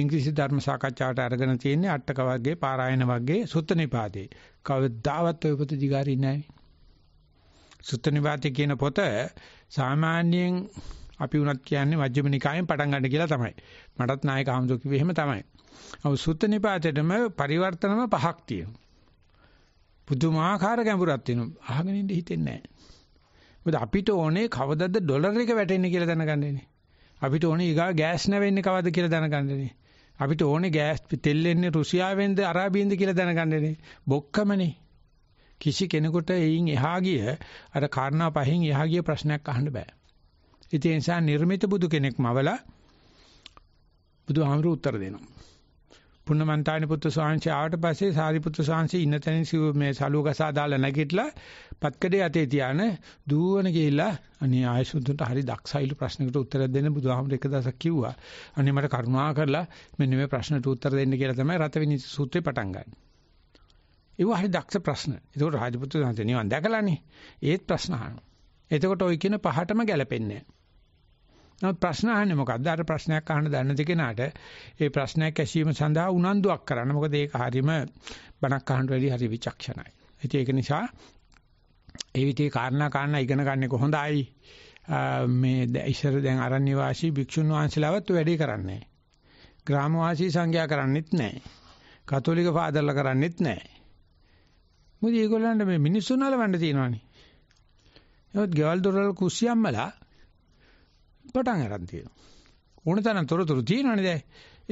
ඉංග්‍රීසි ධර්ම සාකච්ඡාවට අරගෙන තියෙන්නේ අටක වර්ගයේ පාරායන වර්ගයේ සුත්තනිපාතේ. කවදාවත් ඔය පොත දිගාරින්නේ නැහැ. සුත්ත නිපාතේ කියන පොත සාමාන්‍යයෙන් අපි උනත් කියන්නේ මජ්ක්‍ධිම නිකායෙන් පටන් ගන්න කියලා තමයි. මටත් නායක හම්සෝ කිව්වේ එහෙම තමයි. ඔව් සුත්ත නිපාතේටම පරිවර්තනම පහක් තියෙනවා. පුදුමාකාර ගැඹුරක් තියෙනවා. අහගෙන ඉන්න හිතෙන්නේ නැහැ. මොකද අපිට ඕනේ කවදද ඩොලර් එක වැටෙන්නේ කියලා දැනගන්නනේ. අපිට ඕනේ ඊගා ගෑස් නැවෙන්නේ කවද කියලා දැනගන්නනේ. අපිට ඕනේ ගෑස් තෙල් එන්නේ රුසියාවෙන්ද අරාබියෙන්ද කියලා දැනගන්නනේ. බොක්කමනේ. කිසි කෙනෙකුට එයින් එහා ගිය අර කාරණා පහෙන් එහා ගිය ප්‍රශ්නයක් අහන්න බෑ. ඉතින් ඒ නිසා නිර්මිත බුදු කෙනෙක් මවලා බුදුහාමුදුරු උත්තර දෙනවා. පුන්නමන්තානි පුත්තු ස්වාමීන් ආවට පස්සේ සාරිපුත්තු ස්වාමීන් ඉන්න තැනින් සිව් මේ සලුව ගසා දාලා නැගිටලා පත්කඩේ අතේ තියාන දුවන ගිහිල්ලා අනේ ආයසුන්තුන්ට හරි දක්ෂයිලු ප්‍රශ්නකට උත්තර දෙන්න බුදුහාමුදුරු එක දවසක් කිව්වා. අනේ මට කරුණා කරලා මෙන්න මේ ප්‍රශ්නට උත්තර දෙන්න කියලා තමයි රතවිනි සූත්‍රේ පටන් ගන්නේ. ඒවා හරි දක්ෂ ප්‍රශ්න. ඒකට රාජපුත්තු සාන්තේ නිවන් දැකලානේ. ඒත් ප්‍රශ්න අහනවා. එතකොට ওই කියන පහටම ගැලපෙන්නේ නැහැ. ප්‍රශ්න අහන්නේ මොකද්ද? අර ප්‍රශ්නයක් අහන්න දන්නේ දෙකනට ඒ ප්‍රශ්නයක් ඇසීම සඳහා උනන්දුවක් කරන්න. මොකද ඒක හරීම බණක් අහන්න වැඩි හරි විචක්ෂණයි. ඉතින් ඒක නිසා ඒ විදිහේ කාරණා කාරණා ඉගෙන ගන්න එක හොඳයි. මේ ඉස්සර දැන් අරණ්‍ය වාසී භික්ෂුන් වහන්සේලාවත් වැඩේ කරන්නේ නැහැ. ග්‍රාම වාසී සංඝයා කරන්නේත් නැහැ. කතෝලික පාදල්ලා කරන්නේත් නැහැ. මොකද ඒගොල්ලන්ට මේ මිනිස්සු නලවන්න තියෙනවනේ. ඒවත් ගෙවල් දොරවල් කුස්සියම්මලා පටන් අරන් තියෙනවා. ඕනතරම් තොරතුරු තියෙනවනේ දැන්.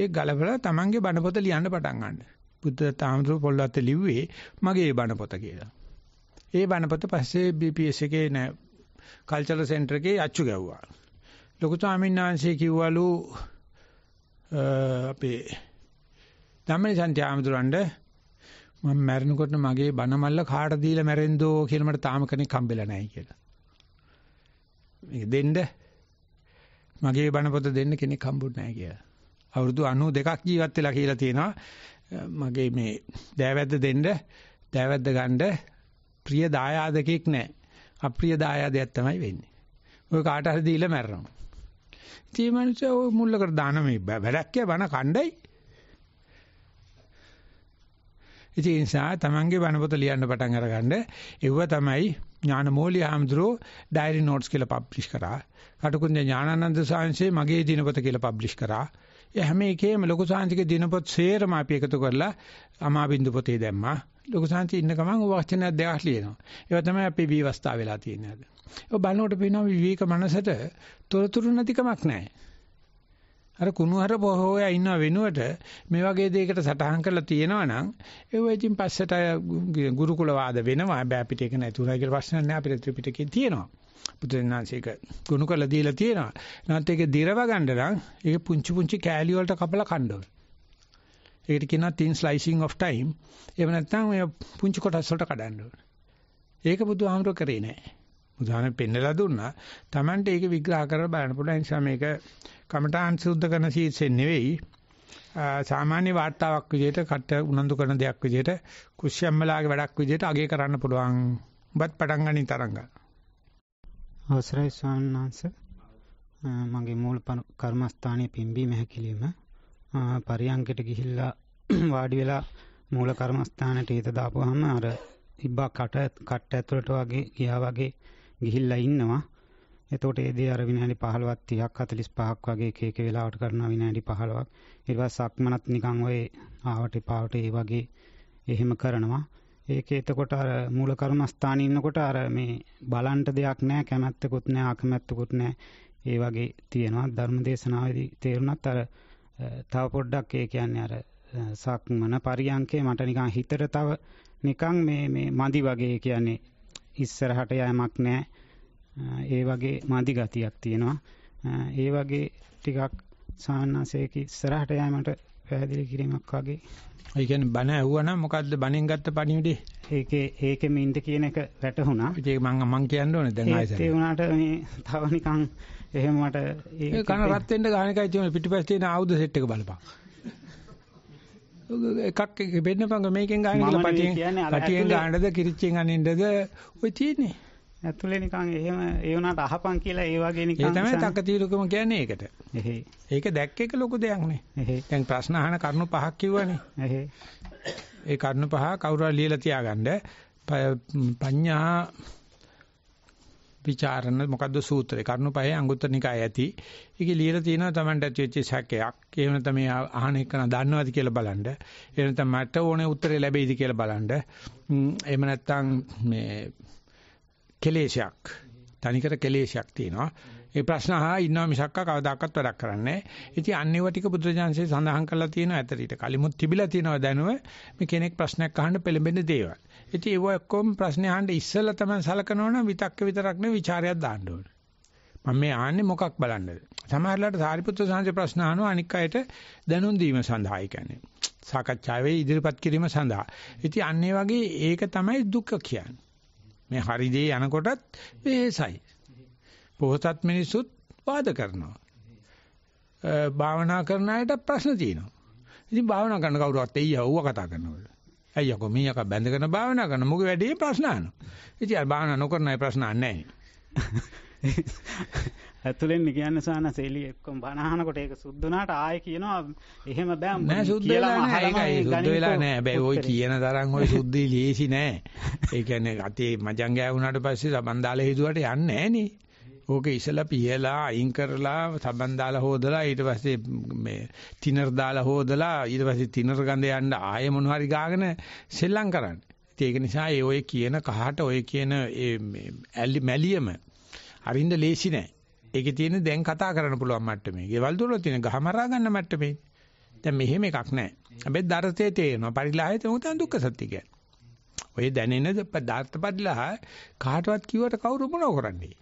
ඒ ගලපලා Tamange බණ පොත ලියන්න පටන් ගන්න. බුද්ධ තාමතුරු පොල්වත් ලිව්වේ මගේ බණ පොත කියලා. ඒ බණ පොත පස්සේ BPS එකේ නෑ කල්චරල් සෙන්ටර් එකේ අච්චු ගැව්වා. ලොකු ස්වාමීන් වහන්සේ කිව්වලු අපේ ධම්මනි සන්තිආමතුරුන්ගේ මම මැරෙනකොට මගේ බනමල්ල කාට දීලා මැරෙන්දෝ කියලා මට තාම කෙනෙක් හම්බෙලා නැහැ කියලා. මේක දෙන්න මගේ බනපොත දෙන්න කෙනෙක් හම්බුනේ නැහැ කියලා. අවුරුදු 92ක් ජීවත් වෙලා කියලා තියෙනවා. මගේ මේ දෑවැද්ද දෙන්න දෑවැද්ද ගන්න ප්‍රිය දායාදකෙක් නැහැ. අප්‍රිය දායාදයක් තමයි වෙන්නේ. ඔය කාට හරි දීලා මැරෙනවා. ඉතින් මිනිස්සු මුල්ලකට දාන මේ වැඩක් කිය බන කණ්ඩායි ඉතින් ඒ නිසා තමන්ගේ බණ පොත ලියන්න පටන් අරගන්න. ඒව තමයි ඥානමෝලිය හාමුදුරුවෝ ඩයරි නෝට්ස් කියලා පබ්ලිෂ් කරා. කටුකුන්ද ඥානানন্দ සාංශේ මගේ දිනපොත කියලා පබ්ලිෂ් කරා. ඒ හැම එකේම ලොකු සාංශික දිනපොත් සේරම අපි එකතු කරලා අමාබින්දු පොතේ දැම්මා. ලොකු සාංශි ඉන්න ගමන් ඔය වචන දෙකක් ලියනවා. ඒවා තමයි අපේ විවස්ථාව වෙලා තියෙන්නේ. ඔය බලනකොට පේනවා විවේක මනසට තොරතුරු නැතිකමක් නැහැ. අර කුණුහර පොහොය ඉන්න වෙනුවට මේ වගේ දෙයකට සටහන් කරලා තියෙනවා නම් ඒව ඉතින් පස්සට ගුරුකුල වාද වෙනවා බෑ අපිට ඒක නැතුණා කියලා ප්‍රශ්න නැහැ අපිට ත්‍රිපිටකේ තියෙනවා පුදුරනාංශයක ගුණ කරලා දීලා තියෙනවා නැත්නම් ඒක දිරව ගන්න නම් ඒක පුංචි පුංචි කෑලි වලට කපලා කන්න ඒකට කියනවා thin slicing of time එහෙම නැත්නම් මේ පුංචි කොටස් වලට කඩන්න ඕනේ ඒක බුදුහාමුදුර කරේ නැහැ බුදුහාම පෙන්නලා දුන්නා. Tamanට ඒක විග්‍රහ කරලා බලන්න පුළුවන්. නිසා මේක කමඨාන් සුද්ධ කරන සීසේ නෙවෙයි. සාමාන්‍ය වාර්තාවක් විදිහට කට උනන්දු කරන දෙයක් විදිහට කුෂ්‍යම්මලාගේ වැඩක් විදිහට අගය කරන්න පුළුවන්. ඔබත් පටන් ගනි තරංග. අවසරයි ස්වාමීන් වහන්සේ. මගේ මූල කර්මස්ථානයේ පිම්බීම හැකිලිම පරියංකයට ගිහිල්ලා වාඩි වෙලා මූල කර්මස්ථානට හිත දාපුවාම අර තිබ්බා කට කට ඇතුළට වගේ ගියා වගේ ගිහිල්ලා ඉන්නවා. එතකොට ඒ දේ අර විනාඩි 15ක් 30ක් 45ක් වගේ එක එක වෙලාවට කරනවා විනාඩි 15ක්. ඊට පස්සේ සක්මනත් නිකන් ඔය ආවට පාවට ඒ වගේ එහෙම කරනවා. ඒක එතකොට අර මූල කර්මස්ථානයේ ඉන්නකොට අර මේ බලන්ට දෙයක් නැහැ කැමැත්තකුත් නැහැ අකමැත්තකුත් නැහැ. ඒ වගේ තියෙනවා ධර්ම දේශනාවේදී තේරුණත් අර තව පොඩ්ඩක් ඒ කියන්නේ අර සක්මන පරියංකේ මට නිකන් හිතට තව නිකන් මේ මේ මදි වගේ කියන්නේ ඉස්සරහට යෑමක් නෑ. ඒ වගේ මදි ගතියක් තියෙනවා. ඒ වගේ ටිකක් සාහන්නාසයක ඉස්සරහට යෑමට පැහැදිලි කිරීමක් වගේ. ඒ කියන්නේ බණ ඇහුවනම් මොකද්ද බණෙන් ගත්ත පණිවිඩේ? ඒකේ ඒකේ මින්ද කියන එක වැටහුණා. ඒක මං මං කියන්න ඕනේ දැන් ආයෙත්. ඒ වුණාට මේ තව නිකන් එහෙම මට ඒ කන රත් වෙන්න ගාන එකයි තියෙන පිටිපස්සේ තියෙන ආයුධ සෙට් එක බලපන්. එකක් එක වෙන්නපංග මේකෙන් ගන්න කියලා පටියෙන් පටියෙන් ගන්නද කිරිච්චෙන් අනින්නද ඔය තියෙන්නේ ඇතුලේ නිකන් එහෙම ඒ වුණාට අහපන් කියලා ඒ වගේ නිකන් ඒ තමයි තකතිරුකම කියන්නේ ඒකට. එහේ. ඒක දැක්ක එක ලොකු දෙයක් නේ. එහේ. දැන් ප්‍රශ්න අහන කරුණු පහක් කිව්වනේ. එහේ. ඒ කරුණු පහ කවුරු හරි ලියලා තියාගන්න. පඤ්ඤා විචාරණ මොකද්ද සූත්‍රේ කරුණපහේ අංගුත්තර නිකාය ඇති. ඒකේ ලියලා තියෙනවා Tamanට ඇතිවෙච්ච සැකයක්. එහෙම නැත්නම් මේ අහන එකන දන්නවද කියලා බලන්න. එහෙම නැත්නම් මට ඕනේ උත්තරේ ලැබෙයිද කියලා බලන්න. එහෙම නැත්නම් මේ කෙලේශයක් තනිකර කෙලේශයක් තියෙනවා. ඒ ප්‍රශ්න අහා ඉන්නවා මිසක්ක කවදාකවත් වැඩක් කරන්නේ නැහැ. ඉතින් අන්නේව ටික බුදුරජාන්සේ සඳහන් කරලා තියෙනවා. ඇතරීට කලිමුත් තිබිලා තියෙනවා දැනුව මේ කෙනෙක් ප්‍රශ්නයක් අහන්න පෙළඹෙන දේවල්. ඉතින් ඒ ඔක්කොම ප්‍රශ්න අහන්න ඉස්සෙල්ලා තමයි සලකනවනම් විතක්ක විතරක් නෙවෙයි ਵਿਚාරයක් දාන්න ඕන. මම මේ ආන්නේ මොකක් බලන්නද? සමහරట్లాට සාරිපුත්‍ර සාංශේ ප්‍රශ්න අහනවා අනික් අයට දැනුම් දීම සඳහා කියන්නේ. සාකච්ඡාවේ ඉදිරිපත් කිරීම සඳහා. ඉතින් අන්න වගේ ඒක තමයි දුක කියන්නේ. මේ හරි දේ යනකොටත් වෙහෙසයි. පොහොසත් මිනිසුත් වාද කරනවා. භාවනා කරන අයට ප්‍රශ්න තියෙනවා. ඉතින් භාවනා කරන කවුරුවත් එయ్యා ඌව කතා කරනකොට. ඇයි යකෝ මීයක බැඳගෙන භාවනා කරන මොකද වැඩේ ප්‍රශ්න අහනවා. ඉතින් අර භාවනා නොකරන අය ප්‍රශ්න අහන්නේ නැහැ. ඇතුලෙන් කියන්නේ සානස එළිය එක්කම බනහනකොට ඒක සුද්ධුනාට ආයෙ කියනවා එහෙම බෑ නෑ සුද්ධ වෙලා නෑ ඒකයි සුද්ධ වෙලා නෑ හැබැයි ওই කියන තරම් ওই සුද්ධි ලේසි නෑ. ඒ කියන්නේ අතේ මජං ගෑ වුණාට පස්සේ සබන් දාලා හිතුවට යන්නේ නෑනේ. ඕක ඉසලා පිහලා අයින් කරලා සබන් දාලා හොදලා ඊට පස්සේ මේ තිනර් දාලා හොදලා ඊට පස්සේ තිනර් ගඳ යන්න ආයෙ මොන හරි ගාගෙන සෙල්ලම් කරන්නේ. ඒක නිසා ඒ ඔය කියන කහට ඔය කියන ඒ මැලියම අරින්න ලේසි නෑ. ඒකේ තියෙන දැන් කතා කරන්න පුළුවන් මට්ටමේ. ගෙවල් දොරල තියෙන ගහමරා ගන්න මට්ටමේ. දැන් මෙහෙම එකක් නෑ. හැබැයි දර්ථයේ තේරෙනවා. පරිලාහයේ උතන් දුක්ඛ සත්‍ය කියන්නේ. ඔය දැනෙන දාර්ථ පරිලාහ කාටවත් කිව්වට කවුරු මොනව කරන්නේ?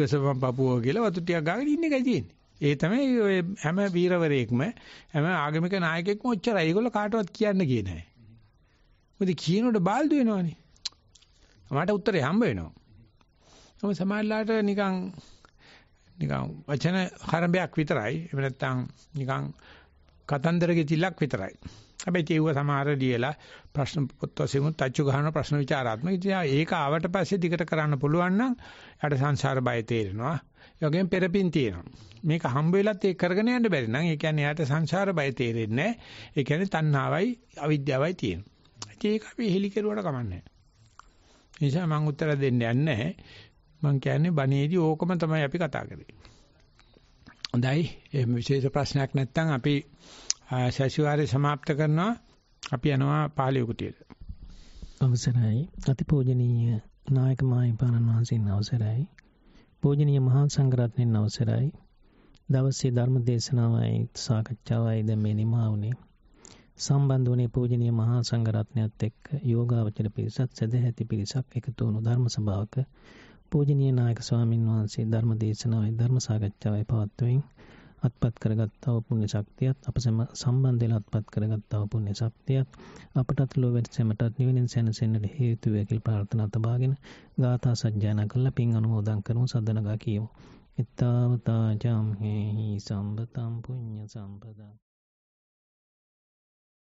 ඉවසපම් පපුව කියලා වතු ටිකක් ගාගෙන ඉන්න එකයි තියෙන්නේ. ඒ තමයි ඔය හැම වීරවරයෙක්ම හැම ආගමික නායකයෙක්ම ඔච්චරයි. ඒගොල්ල කාටවත් කියන්න ගියේ නැහැ. මොකද කියනකොට බාල්දු වෙනවනේ. මට උත්තරේ හම්බ වෙනවා. තම සමාජලාට නිකන් නිකන් වචන හරඹයක් විතරයි. එහෙම නැත්නම් නිකන් කතන්දරගේ තිලක් විතරයි. හැබැයි ඒව සමහර ලියලා ප්‍රශ්න පොත් වශයෙන් තච්චු ගන්න ප්‍රශ්න විචාරාත්මක. ඉතින් ඒක ආවට පස්සේ දිගට කරන්න පුළුවන් නම් යට සංසාර බය තේරෙනවා. ඒ වගේම පෙරපින් තියෙනවා. මේක හම්බ වෙලත් ඒක කරගෙන යන්න බැරි නම් ඒ කියන්නේ යට සංසාර බය තේරෙන්නේ නැහැ. ඒ කියන්නේ තණ්හාවයි අවිද්‍යාවයි තියෙනවා. ඉතින් ඒක අපි හෙලි කෙරුවට කමන්නේ නැහැ. නිසා මම උත්තර දෙන්න යන්නේ මම කියන්නේ බණේදී ඕකම තමයි අපි කතා කරන්නේ. හොඳයි. එහෙම විශේෂ ප්‍රශ්නයක් නැත්නම් අපි සැසිවාරය સમાપ્ત කරනවා. අපි යනවා පාළිය කුටියට. අවසරයි අතිපූජනීය නායක මාහිමිපාණන් වහන්සේන අවසරයි. පූජනීය මහා සංඝරත්නයන් අවසරයි. දවසේ ධර්ම දේශනාවයි සාකච්ඡාවයි දැන් මේ නිමා වුණේ. සම්බන්ධ වුණේ පූජනීය මහා සංඝරත්නයත් එක්ක යෝගාවචර පිරිසක් සදැහැති පිරිසක් එකතු වුණු ධර්ම සභාවක පූජනීය නායක ස්වාමින් වහන්සේ ධර්ම දේශනාවයි ධර්ම සාකච්ඡාවයි පවත්වමින් අත්පත් කරගත්තාව පුුණ්‍ය ශක්තියත් අප සම සම්බන්ධල අත්පත් කරගත්තාව පුුණ්‍ය ශක්තියත් අපටත් ලොවැටසමටත් නිවෙනින් සැනසෙන්න්නට හේතුවයකිල් ප්‍රාර්ථන අතබාගෙන ගාතා සජ්්‍යාන කල්ල පින් අනුමෝදන් කරනු සදනගා කියමු. එත්තාවතාජම්හෙහි සම්බතම් පුුණ්්‍ය සම්පදා